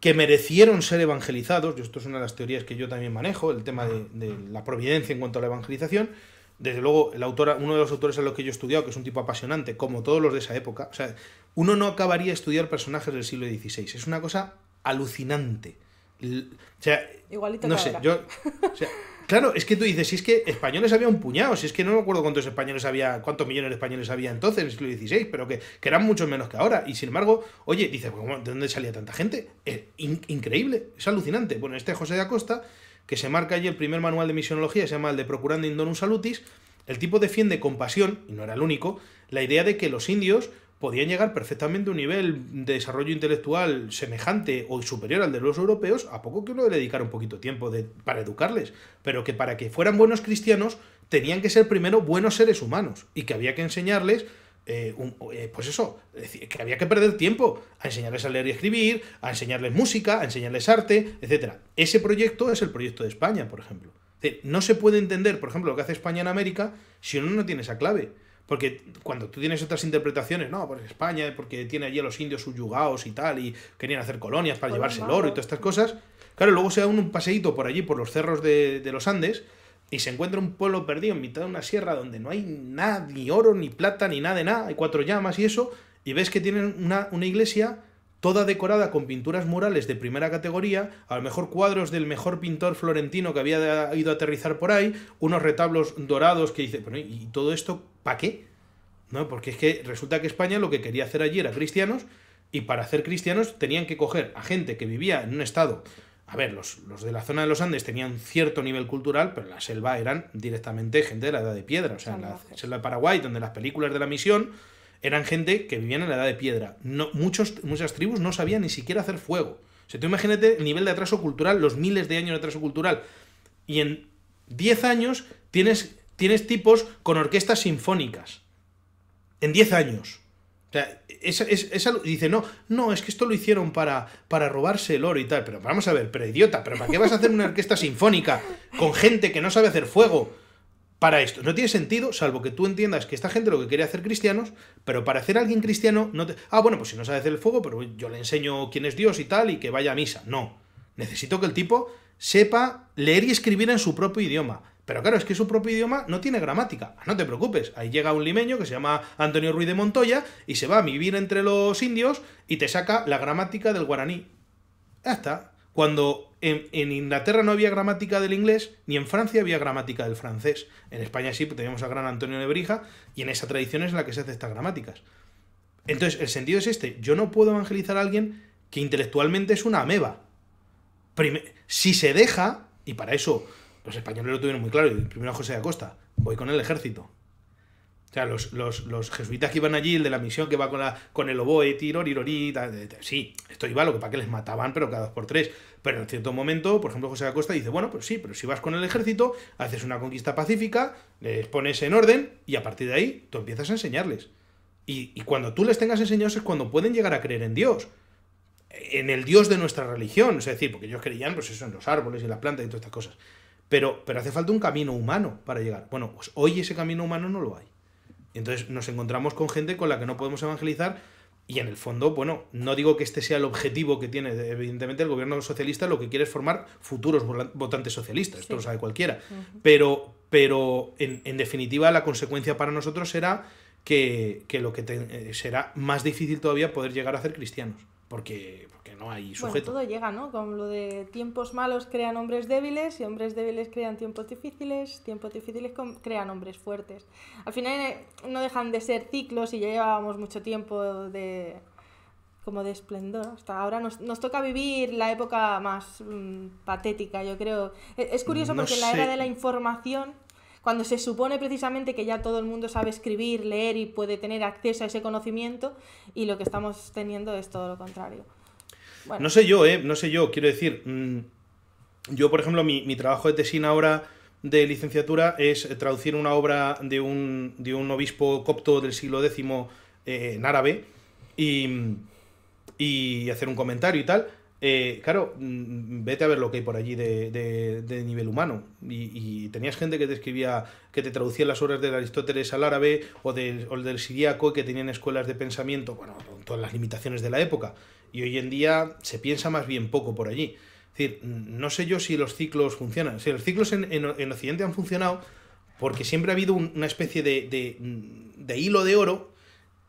que merecieron ser evangelizados, esto es una de las teorías que yo también manejo, el tema de, la providencia en cuanto a la evangelización, desde luego el autor, uno de los autores a los que yo he estudiado, que es un tipo apasionante, como todos los de esa época, o sea, uno no acabaría de estudiar personajes del siglo XVI. Es una cosa alucinante. O sea, no sé, yo... claro, es que tú dices, si es que españoles había un puñado, si es que no me acuerdo cuántos españoles había, cuántos millones de españoles había entonces, en el siglo XVI, pero que, eran muchos menos que ahora. Y sin embargo, oye, dices, pues, ¿de dónde salía tanta gente? Es eh, increíble, es alucinante. Bueno, este José de Acosta, que se marca allí el primer manual de misionología, se llama el de Procurando Indonus Salutis, el tipo defiende con pasión, y no era el único, la idea de que los indios podían llegar perfectamente a un nivel de desarrollo intelectual semejante o superior al de los europeos, a poco que uno le dedicara un poquito de tiempo para educarles, pero que para que fueran buenos cristianos tenían que ser primero buenos seres humanos y que había que enseñarles eh, eh, pues eso, que había que perder tiempo a enseñarles a leer y escribir, a enseñarles música, a enseñarles arte, etc. Ese proyecto es el proyecto de España, por ejemplo. no se puede entender, por ejemplo, lo que hace España en América si uno no tiene esa clave. Porque cuando tú tienes otras interpretaciones, no, por pues España, porque tiene allí a los indios subyugados y tal, y querían hacer colonias para llevarse el oro y todas estas cosas. Claro, luego se da un paseíto por allí, por los cerros de, los Andes, y se encuentra un pueblo perdido en mitad de una sierra donde no hay nada, ni oro, ni plata, ni nada de nada, hay cuatro llamas y eso, y ves que tienen una, una iglesia toda decorada con pinturas murales de primera categoría, a lo mejor cuadros del mejor pintor florentino que había ido a aterrizar por ahí, unos retablos dorados que dice, bueno, ¿y todo esto para qué? ¿No? Porque es que resulta que España lo que quería hacer allí era cristianos, y para hacer cristianos tenían que coger a gente que vivía en un estado. A ver, los, los de la zona de los Andes tenían cierto nivel cultural, pero en la selva eran directamente gente de la edad de piedra, o sea, en la selva de Paraguay, donde las películas de la misión eran gente que vivían en la edad de piedra. muchos, muchas tribus no sabían ni siquiera hacer fuego. O sea, tú imagínate el nivel de atraso cultural, los miles de años de atraso cultural. Y en 10 años tienes, tienes tipos con orquestas sinfónicas. En 10 años. O sea, dice, no, no, es que esto lo hicieron para, para robarse el oro y tal. Pero vamos a ver, pero idiota, para qué vas a hacer una orquesta sinfónica con gente que no sabe hacer fuego? para esto. No tiene sentido, salvo que tú entiendas que esta gente lo que quiere hacer cristianos, pero para hacer a alguien cristiano no te... Ah, bueno, pues si no sabe hacer el fuego, pero yo le enseño quién es Dios y tal, y que vaya a misa. No. Necesito que el tipo sepa leer y escribir en su propio idioma. Pero claro, es que su propio idioma no tiene gramática. Ah, no te preocupes, ahí llega un limeño que se llama Antonio Ruiz de Montoya y se va a vivir entre los indios y te saca la gramática del guaraní. Ya está. Cuando en, Inglaterra no había gramática del inglés, ni en Francia había gramática del francés. En España sí, pues, teníamos a gran Antonio Nebrija, y en esa tradición es la que se hace estas gramáticas. Entonces, el sentido es este. Yo no puedo evangelizar a alguien que intelectualmente es una ameba. si se deja, y para eso los españoles lo tuvieron muy claro, y primero José de Acosta, voy con el ejército. O sea, los, jesuitas que iban allí, el de la misión que va con, la, con el oboe, tiro, sí, esto iba, lo que para que les mataban, pero cada dos por tres. Pero en cierto momento, por ejemplo, José Acosta dice, bueno, pues sí, pero si vas con el ejército, haces una conquista pacífica, les pones en orden y a partir de ahí tú empiezas a enseñarles. Y, cuando tú les tengas enseñados es cuando pueden llegar a creer en Dios en el Dios de nuestra religión, es decir, porque ellos creían, pues eso, en los árboles y en las plantas y todas estas cosas. Pero, pero hace falta un camino humano para llegar. Bueno, pues hoy ese camino humano no lo hay. Entonces nos encontramos con gente con la que no podemos evangelizar y en el fondo, bueno, no digo que este sea el objetivo que tiene, evidentemente, el gobierno socialista lo que quiere es formar futuros votantes socialistas, esto lo sabe cualquiera. Pero, pero en, definitiva, la consecuencia para nosotros será que, que lo que eh, será más difícil todavía poder llegar a ser cristianos porque, porque no hay sujeto. Bueno, todo llega, ¿no? Como lo de tiempos malos crean hombres débiles y hombres débiles crean tiempos difíciles, tiempos difíciles crean hombres fuertes. Al final eh, no dejan de ser ciclos y ya llevábamos mucho tiempo de como de esplendor. Hasta ahora nos, nos toca vivir la época más mm, patética, yo creo. E-, es, curioso porque en la era de la información cuando se supone precisamente que ya todo el mundo sabe escribir, leer y puede tener acceso a ese conocimiento y lo que estamos teniendo es todo lo contrario. No sé yo, ¿eh? No sé yo, quiero decir, mm, yo por ejemplo mi, trabajo de tesina ahora de licenciatura es traducir una obra de un, de un obispo copto del siglo X eh, en árabe y hacer un comentario y tal. Eh, claro, mm, mm, vete a ver lo que hay por allí de, nivel humano. Y, tenías gente que te escribía, que te traducía las obras del Aristóteles al árabe o del, del siriaco que tenían escuelas de pensamiento, bueno, con todas las limitaciones de la época. Y hoy en día se piensa más bien poco por allí. Es decir, no sé yo si los ciclos funcionan. si los ciclos en, Occidente han funcionado porque siempre ha habido una especie de, mm, de hilo de oro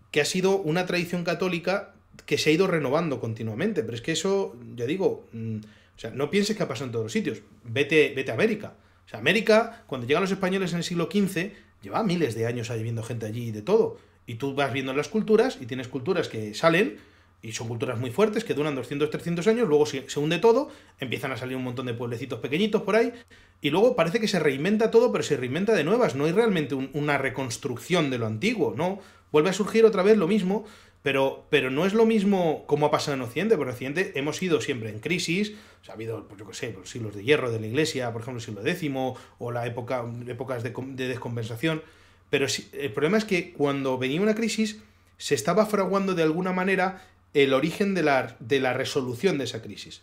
que ha sido una tradición católica que se ha ido renovando continuamente. Pero es que eso, ya digo, mm, o sea, no pienses que ha pasado en todos los sitios. Vete, vete a América. O sea, América, cuando llegan los españoles en el siglo XV, lleva miles de años viviendo gente allí y de todo. Y tú vas viendo las culturas y tienes culturas que salen y son culturas muy fuertes que duran 200, 300 años, luego se, hunde todo, empiezan a salir un montón de pueblecitos pequeñitos por ahí y luego parece que se reinventa todo, pero se reinventa de nuevas. No hay realmente una reconstrucción de lo antiguo, ¿no? Vuelve a surgir otra vez lo mismo pero, no es lo mismo como ha pasado en Occidente, porque en Occidente hemos ido siempre en crisis, ha habido, pues, yo qué sé, los pues, siglos de hierro de la Iglesia, por ejemplo, el siglo X, o la época, épocas de, descompensación, pero el problema es que cuando venía una crisis se estaba fraguando de alguna manera el origen de la, de la resolución de esa crisis.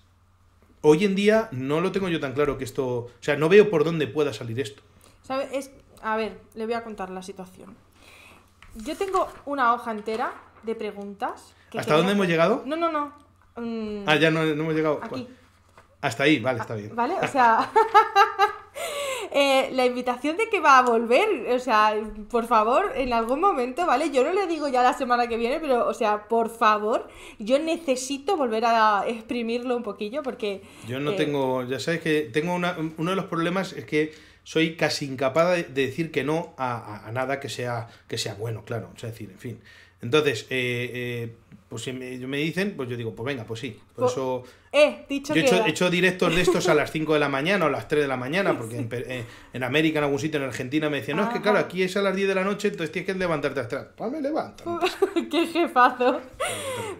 Hoy en día no lo tengo yo tan claro que esto, o sea, no veo por dónde pueda salir esto. a ver, le voy a contar la situación. Yo tengo una hoja entera de preguntas. ¿Hasta dónde hemos llegado? No, no, no. Ah, mm. ya no, hemos llegado. Aquí. Hasta ahí, vale, está ah, bien. Vale, o ah. sea. Eh, la invitación de que va a volver, o sea, por favor, en algún momento, ¿vale? Yo no le digo ya la semana que viene, pero, o sea, por favor, yo necesito volver a exprimirlo un poquillo porque... Yo no eh, tengo, ya sabes que tengo uno de los problemas es que soy casi incapaz de decir que no a, nada que sea, que sea bueno, claro, o sea, decir, en fin. Entonces, eh, eh, pues si me, me, dicen, pues yo digo, pues venga, pues sí. Por pues, eso. Eh, yo he hecho, directos de estos a las 5 de la mañana o a las 3 de la mañana, porque en, América, en algún sitio, en Argentina, me decían, no, es que claro, aquí es a las 10 de la noche, entonces tienes que levantarte atrás. Pues me levanto. Qué jefazo.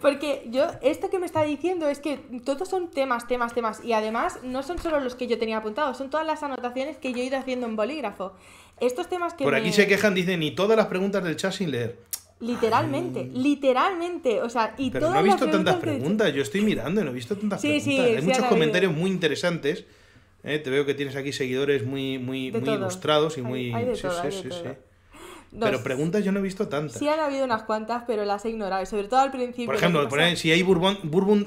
porque yo, esto que me está diciendo es que todos son temas, temas, temas. Y además, no son solo los que yo tenía apuntados, son todas las anotaciones que yo he ido haciendo en bolígrafo. Estos temas que. Por aquí se quejan, dicen, y todas las preguntas del chat sin leer. Literalmente, literalmente. O sea, y Pero no he visto tantas preguntas, yo estoy mirando y no he visto tantas preguntas. Hay muchos comentarios muy interesantes. Eh, te veo que tienes aquí seguidores muy, muy, muy ilustrados y muy. sí, sí, pero preguntas yo no he visto tantas. Sí han habido unas cuantas, pero las he ignorado. sobre todo al principio. Por ejemplo, si hay bourbon,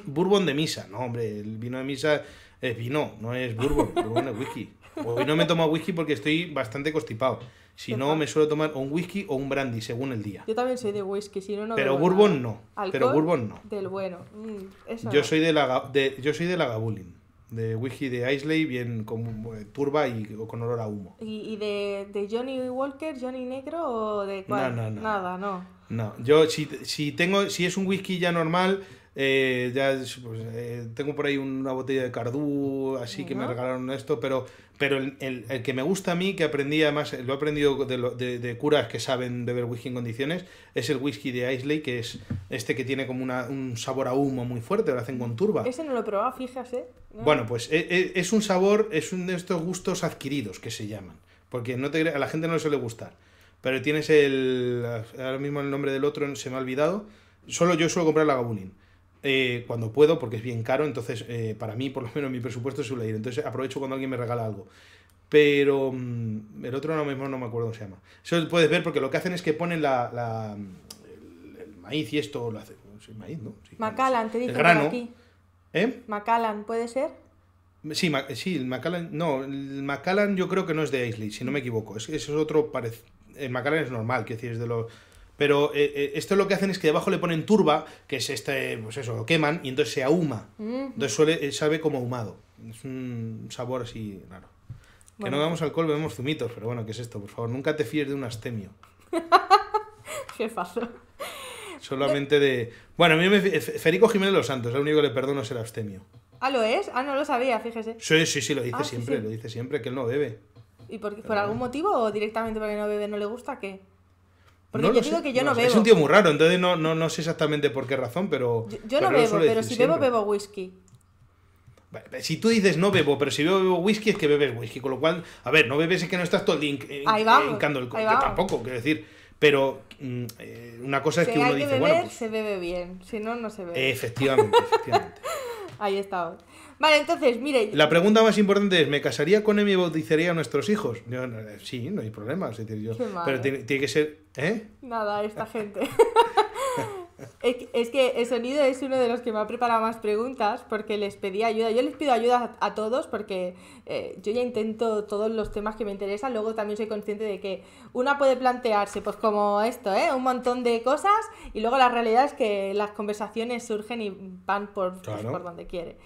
bourbon, de misa. No, hombre, el vino de misa es vino, no es bourbon. bourbon es whisky. Hoy no me tomo whisky porque estoy bastante constipado. Si no, me suelo tomar un whisky o un brandy, según el día. Yo también soy de whisky, si no, no Pero bourbon no. Pero bourbon no. Del bueno. Mm, yo, soy de la, de, yo soy de gabulin De whisky de Isley, bien con eh, turba y con olor a humo. ¿Y, de, de, Johnny Walker, Johnny Negro o de cuál? No, no, no. Nada, no. No, yo si, tengo, si es un whisky ya normal, eh, ya pues, eh, tengo por ahí una botella de cardú, así que me regalaron esto, pero, pero el, el, que me gusta a mí, que aprendí además, lo he aprendido de, de, curas que saben beber whisky en condiciones, es el whisky de Isley, que es este que tiene como una, un sabor a humo muy fuerte, lo hacen con turba. Ese no lo he probado, fíjate. Bueno, pues e, e, es, un sabor, es un de estos gustos adquiridos que se llaman, porque no te, a la gente no le suele gustar. Pero tienes el. Ahora mismo el nombre del otro se me ha olvidado. Solo yo suelo comprar la gabulín eh, cuando puedo, porque es bien caro, entonces eh, para mí, por lo menos, mi presupuesto es suele ir. Entonces aprovecho cuando alguien me regala algo. Pero mm, el otro no me, no me acuerdo cómo se llama. Eso puedes ver porque lo que hacen es que ponen la, el, maíz y esto lo hacen. maíz, ¿no? Macallan, te dicen aquí. ¿Eh? Macallan, ¿puede ser? Sí, sí, el Macallan. No, el Macallan yo creo que no es de Aisley, si no me equivoco. Es, es otro El Macallan es normal, que decir, es de los pero eh, eh, esto lo que hacen es que debajo le ponen turba, que es este, pues eso, lo queman y entonces se ahuma. Entonces suele, eh, sabe como ahumado. Es un sabor así raro. Que no bebamos alcohol, bebemos zumitos, pero bueno, ¿qué es esto? Por favor, nunca te fíes de un astemio. falso. Solamente de. Bueno, a mí me. Federico Jiménez Los Santos, el único que le perdono es el astemio. Ah, lo es. Ah, no lo sabía, fíjese. Sí, sí, sí, lo dice ah, siempre, lo dice siempre, que él no bebe. ¿Y por, por algún motivo o directamente porque no bebe no le gusta? ¿Qué? Porque yo digo que yo no, bebo. Es un tío muy raro, entonces no, no, no sé exactamente por qué razón, pero. Yo, no bebo, pero si bebo, bebo whisky. Si tú dices no bebo, pero si bebo, bebo whisky, es que bebes whisky. Con lo cual, a ver, no bebes es que no estás todo el día hincando el coche. Tampoco, quiero decir. Pero mm, eh, una cosa es que uno hay dice. Que pues se bebe bien. Si no, no se bebe. Efectivamente, efectivamente. Ahí está Vale, entonces, mire. La pregunta más importante es: ¿me casaría con él y bautizaría a nuestros hijos? no, eh, sí, no hay problema. decir, yo, pero ¿eh? tiene, que ser. ¿eh? Nada, esta gente. es que el sonido es uno de los que me ha preparado más preguntas porque les pedí ayuda. Yo les pido ayuda a, todos porque yo ya intento todos los temas que me interesan. Luego también soy consciente de que una puede plantearse, pues como esto, ¿eh? un montón de cosas y luego la realidad es que las conversaciones surgen y van por, pues, por donde quiere.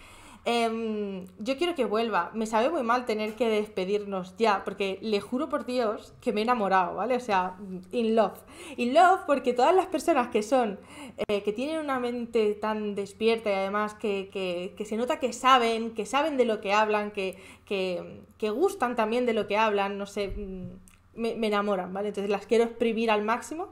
Em, yo quiero que vuelva. Me sabe muy mal tener que despedirnos ya, porque le juro por Dios que me he enamorado, ¿vale? O sea, in love. In love porque todas las personas que son, eh, que tienen una mente tan despierta y además que, que, se nota que saben, que saben de lo que hablan, que, que, gustan también de lo que hablan, no sé, mm, me, me enamoran, ¿vale? Entonces las quiero exprimir al máximo.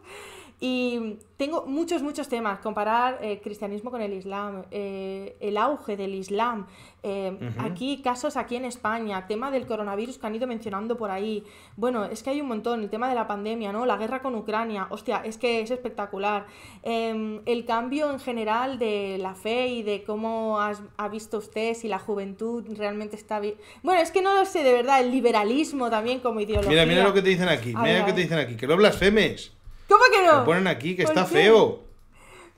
Y tengo muchos, muchos temas, comparar eh, cristianismo con el Islam, eh, el auge del Islam, eh, aquí casos aquí en España, tema del coronavirus que han ido mencionando por ahí. Bueno, es que hay un montón, el tema de la pandemia, ¿no? La guerra con Ucrania, hostia, es que es espectacular. Em, el cambio en general de la fe y de cómo ha visto usted si la juventud realmente está bien. Bueno, es que no lo sé, de verdad, el liberalismo también como ideología. Mira, mira lo que te dicen aquí, mira lo que te dicen aquí, que lo blasfemes. ¿Cómo que no? Lo ponen aquí que está feo.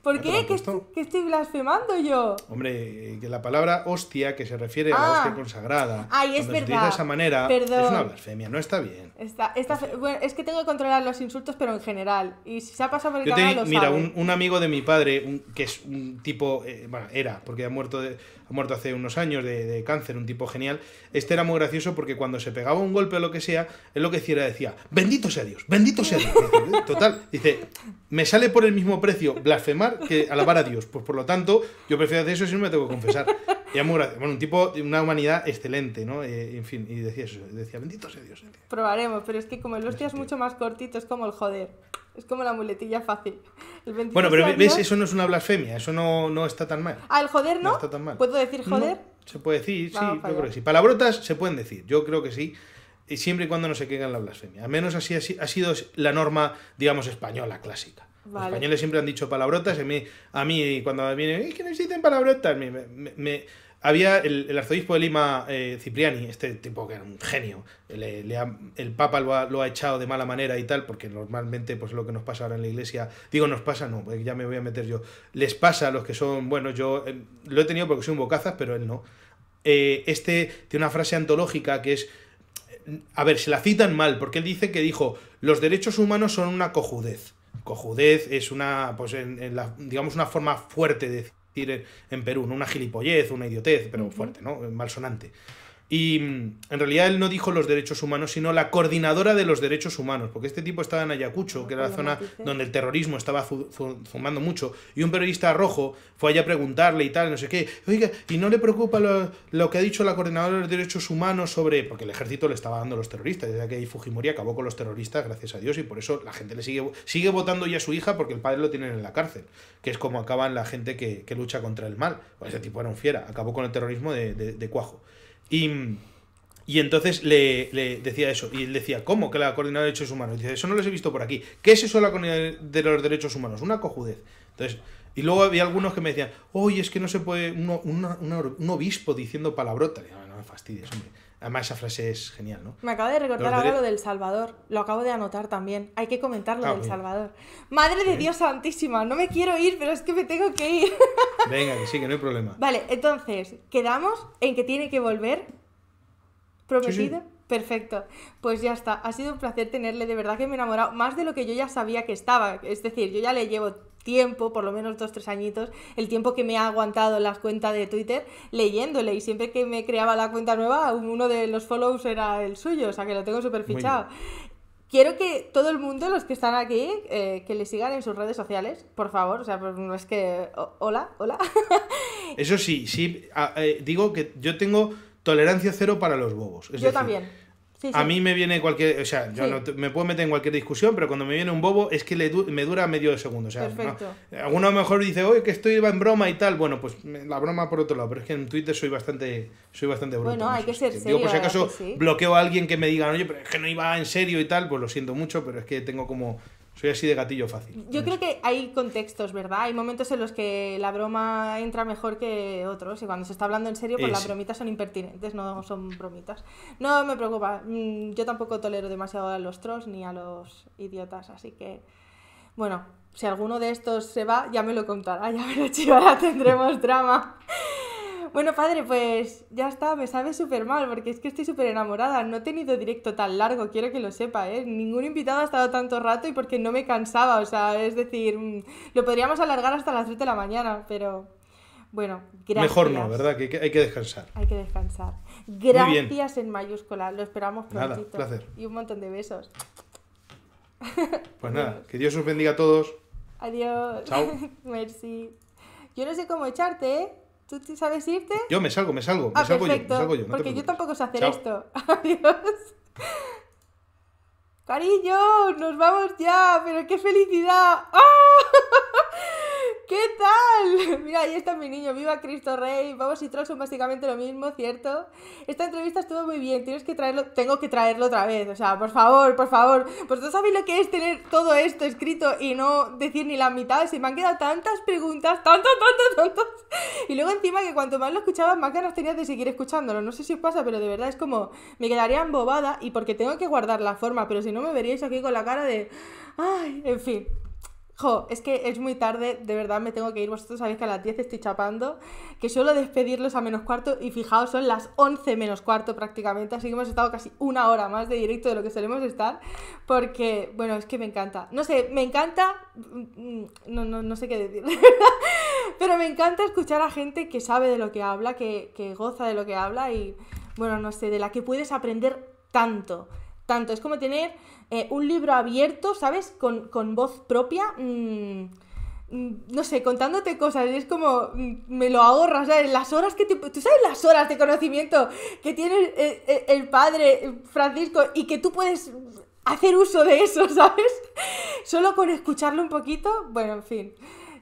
¿Por ah, qué? ¿Qué, estoy blasfemando yo? Hombre, que la palabra hostia, que se refiere a la ah. hostia consagrada, Ay, es verdad. Se de esa manera, es una blasfemia, no está bien. Está, está Bueno, es que tengo que controlar los insultos, pero en general. Y si se ha pasado por el canal, Mira, Un, amigo de mi padre, un, que es un tipo, eh, bueno, era, porque ha muerto de, ha muerto hace unos años de, cáncer, un tipo genial, este era muy gracioso porque cuando se pegaba un golpe o lo que sea, él lo que hiciera decía, bendito sea Dios, bendito sea Dios. Total, dice, me sale por el mismo precio blasfemar que alabar a Dios. Pues por lo tanto, yo prefiero hacer eso si no me tengo que confesar. Y muy bueno, un tipo, una humanidad excelente, ¿no? Eh, en fin, y decía eso, decía, bendito sea Dios. Eh". Probaremos, pero es que como el hostia es mucho más cortito, es como el joder. Es como la muletilla fácil. bueno, pero ves, eso no es una blasfemia, eso no, está tan mal. Ah, el joder no. no está tan mal. ¿Puedo decir joder? se puede decir, ah, sí, yo creo que sí. Palabrotas se pueden decir, yo creo que sí. y Siempre y cuando no se en la blasfemia. Al menos así ha sido la norma, digamos, española clásica. Los españoles siempre han dicho palabrotas. A mí, a mí cuando vienen, es que no existen palabrotas, me había el, arzobispo de Lima, eh, Cipriani, este tipo que era un genio, el Papa lo ha, echado de mala manera y tal, porque normalmente pues lo que nos pasa ahora en la iglesia, digo nos pasa, no, porque ya me voy a meter yo, les pasa a los que son, bueno, yo eh, lo he tenido porque soy un bocazas, pero él no. Eh, este tiene una frase antológica que es, a ver, se la citan mal, porque él dice que dijo, los derechos humanos son una cojudez. Cojudez es una, pues digamos, una forma fuerte de en, Perú, una gilipollez, una idiotez, pero fuerte, ¿no? Malsonante. Y mm, en realidad él no dijo los derechos humanos, sino la coordinadora de los derechos humanos, porque este tipo estaba en Ayacucho, que era la zona donde el terrorismo estaba fumando mucho, y un periodista rojo fue allá a preguntarle y tal, no sé qué, oiga, ¿y no le preocupa lo, que ha dicho la coordinadora de los derechos humanos sobre...? Porque el ejército le estaba dando a los terroristas, desde que ahí Fujimori acabó con los terroristas, gracias a Dios, y por eso la gente le sigue, sigue votando ya a su hija porque el padre lo tienen en la cárcel, que es como acaban la gente que, lucha contra el mal. Pues ese tipo era un fiera, acabó con el terrorismo de cuajo. Y, entonces le, le, decía eso. Y él decía, ¿cómo que la coordinadora de derechos humanos? dice, eso no los he visto por aquí. ¿Qué es eso la coordinadora de los derechos humanos? Una cojudez. Entonces, y luego había algunos que me decían, oye, es que no se puede. un obispo diciendo palabrota. no, no me fastidies, hombre. Además, esa frase es genial, ¿no? Me acabo de recordar ahora lo del Salvador. Lo acabo de anotar también. Hay que comentarlo ah, del Salvador. Madre de Dios Santísima, no me quiero ir, pero es que me tengo que ir. Venga, que sí, que no hay problema. Vale, entonces, quedamos en que tiene que volver. Prometido. Perfecto, pues ya está. Ha sido un placer tenerle, de verdad que me he enamorado más de lo que yo ya sabía que estaba. Es decir, yo ya le llevo tiempo, por lo menos dos, tres añitos, el tiempo que me ha aguantado las cuentas de Twitter leyéndole. Y siempre que me creaba la cuenta nueva, uno de los follows era el suyo, o sea que lo tengo súper fichado. Quiero que todo el mundo, los que están aquí, eh, que le sigan en sus redes sociales, por favor. O sea, pues, no es que. hola, hola. Eso sí, sí. Ah, eh, digo que yo tengo tolerancia cero para los bobos. yo también. A mí me viene cualquier. O sea, yo no, me puedo meter en cualquier discusión, pero cuando me viene un bobo es que le me dura medio segundo. O sea, Alguno mejor dice, oye, que estoy en broma y tal. Bueno, pues la broma por otro lado, pero es que en Twitter soy bastante soy bastante bruto. Bueno, hay que ser serio. Digo, por si acaso bloqueo a alguien que me diga, oye, pero es que no iba en serio y tal, pues lo siento mucho, pero es que tengo como soy así de gatillo fácil. Yo creo que hay contextos, ¿verdad? Hay momentos en los que la broma entra mejor que otros y cuando se está hablando en serio, pues las bromitas son impertinentes, no son bromitas. No me preocupa, mm, yo tampoco tolero demasiado a los trolls ni a los idiotas, así que bueno, si alguno de estos se va, ya me lo contará, ya me lo chivará, tendremos drama. Bueno, padre, pues ya está, me sabe súper mal, porque es que estoy súper enamorada. No he tenido directo tan largo, quiero que lo sepa, ¿eh? Ningún invitado ha estado tanto rato y porque no me cansaba, o sea, es decir, mm, lo podríamos alargar hasta las 3 de la mañana, pero bueno, gracias. Mejor no, ¿verdad? Que hay que descansar. Hay que descansar. Gracias en mayúscula, lo esperamos prontito. Nada, placer. Y un montón de besos. Pues nada, que Dios os bendiga a todos. Adiós. Chao. Merci. Yo no sé cómo echarte, ¿eh? ¿Tú sabes irte? Yo me salgo, me salgo, me, ah, salgo perfecto, yo, me salgo porque yo tampoco sé hacer esto. Adiós. Cariño, nos vamos ya, pero qué felicidad. ¡Ah! ¿Qué tal? Mira, ahí está mi niño, viva Cristo Rey. Vamos y Trolls son básicamente lo mismo, ¿cierto? Esta entrevista estuvo muy bien, tienes que traerlo, tengo que traerlo otra vez, o sea, por favor, por favor. Vosotros sabéis lo que es tener todo esto escrito y no decir ni la mitad, se me han quedado tantas preguntas, tantos, tantos, tantos. Y luego encima que cuanto más lo escuchabas, más ganas tenía de seguir escuchándolo. No sé si os pasa, pero de verdad es como, me quedaría embobada y porque tengo que guardar la forma, pero si no me veríais aquí con la cara de... Ay, en fin. Jo, es que es muy tarde, de verdad me tengo que ir. Vosotros sabéis que a las 10 estoy chapando, que suelo despedirlos a menos cuarto y fijaos, son las 11 menos cuarto prácticamente, así que hemos estado casi una hora más de directo de lo que solemos estar, porque, bueno, es que me encanta. No sé, me encanta, mm, no, sé qué decir, pero me encanta escuchar a gente que sabe de lo que habla, que, que goza de lo que habla y, bueno, no sé, de la que puedes aprender tanto, tanto. Es como tener eh, un libro abierto, ¿sabes? Con, voz propia. Mm, mm, no sé, contándote cosas, es como, mm, me lo ahorras, ¿sabes? Las horas que Tú sabes las horas de conocimiento que tiene el, el padre Francisco y que tú puedes hacer uso de eso, ¿sabes? Solo con escucharlo un poquito, bueno, en fin.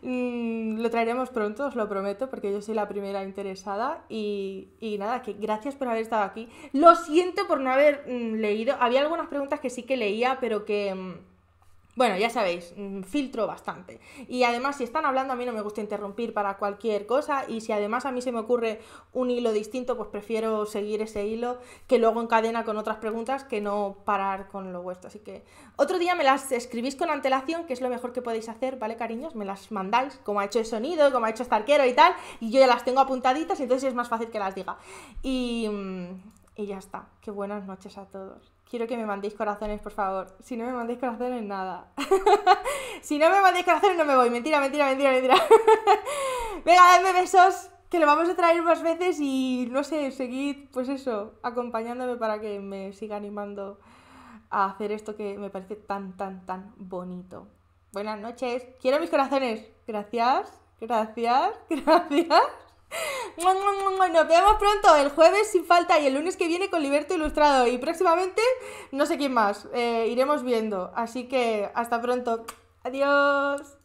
Mm, lo traeremos pronto, os lo prometo, porque yo soy la primera interesada. Y, nada, que gracias por haber estado aquí. Lo siento por no haber mm, leído. Había algunas preguntas que sí que leía, pero que... Mm, bueno, ya sabéis, mm, filtro bastante. Y además, si están hablando, a mí no me gusta interrumpir para cualquier cosa. Y si además a mí se me ocurre un hilo distinto, pues prefiero seguir ese hilo que luego encadena con otras preguntas que no parar con lo vuestro. Así que otro día me las escribís con antelación, que es lo mejor que podéis hacer, ¿vale, cariños? Me las mandáis, como ha hecho el sonido, como ha hecho Starquero este y tal. Y yo ya las tengo apuntaditas, entonces es más fácil que las diga. Y, mm, y ya está. Qué buenas noches a todos quiero que me mandéis corazones, por favor. Si no me mandéis corazones, nada. si no me mandéis corazones, no me voy. Mentira, mentira, mentira, mentira. Venga, dadme besos, que lo vamos a traer más veces y no sé, seguid, pues eso, acompañándome para que me siga animando a hacer esto que me parece tan, tan, tan bonito. Buenas noches. Quiero mis corazones. Gracias, gracias, gracias. Nos vemos pronto, el jueves sin falta y el lunes que viene con Liberto Ilustrado. Y próximamente, no sé quién más, eh, iremos viendo. Así que hasta pronto. Adiós.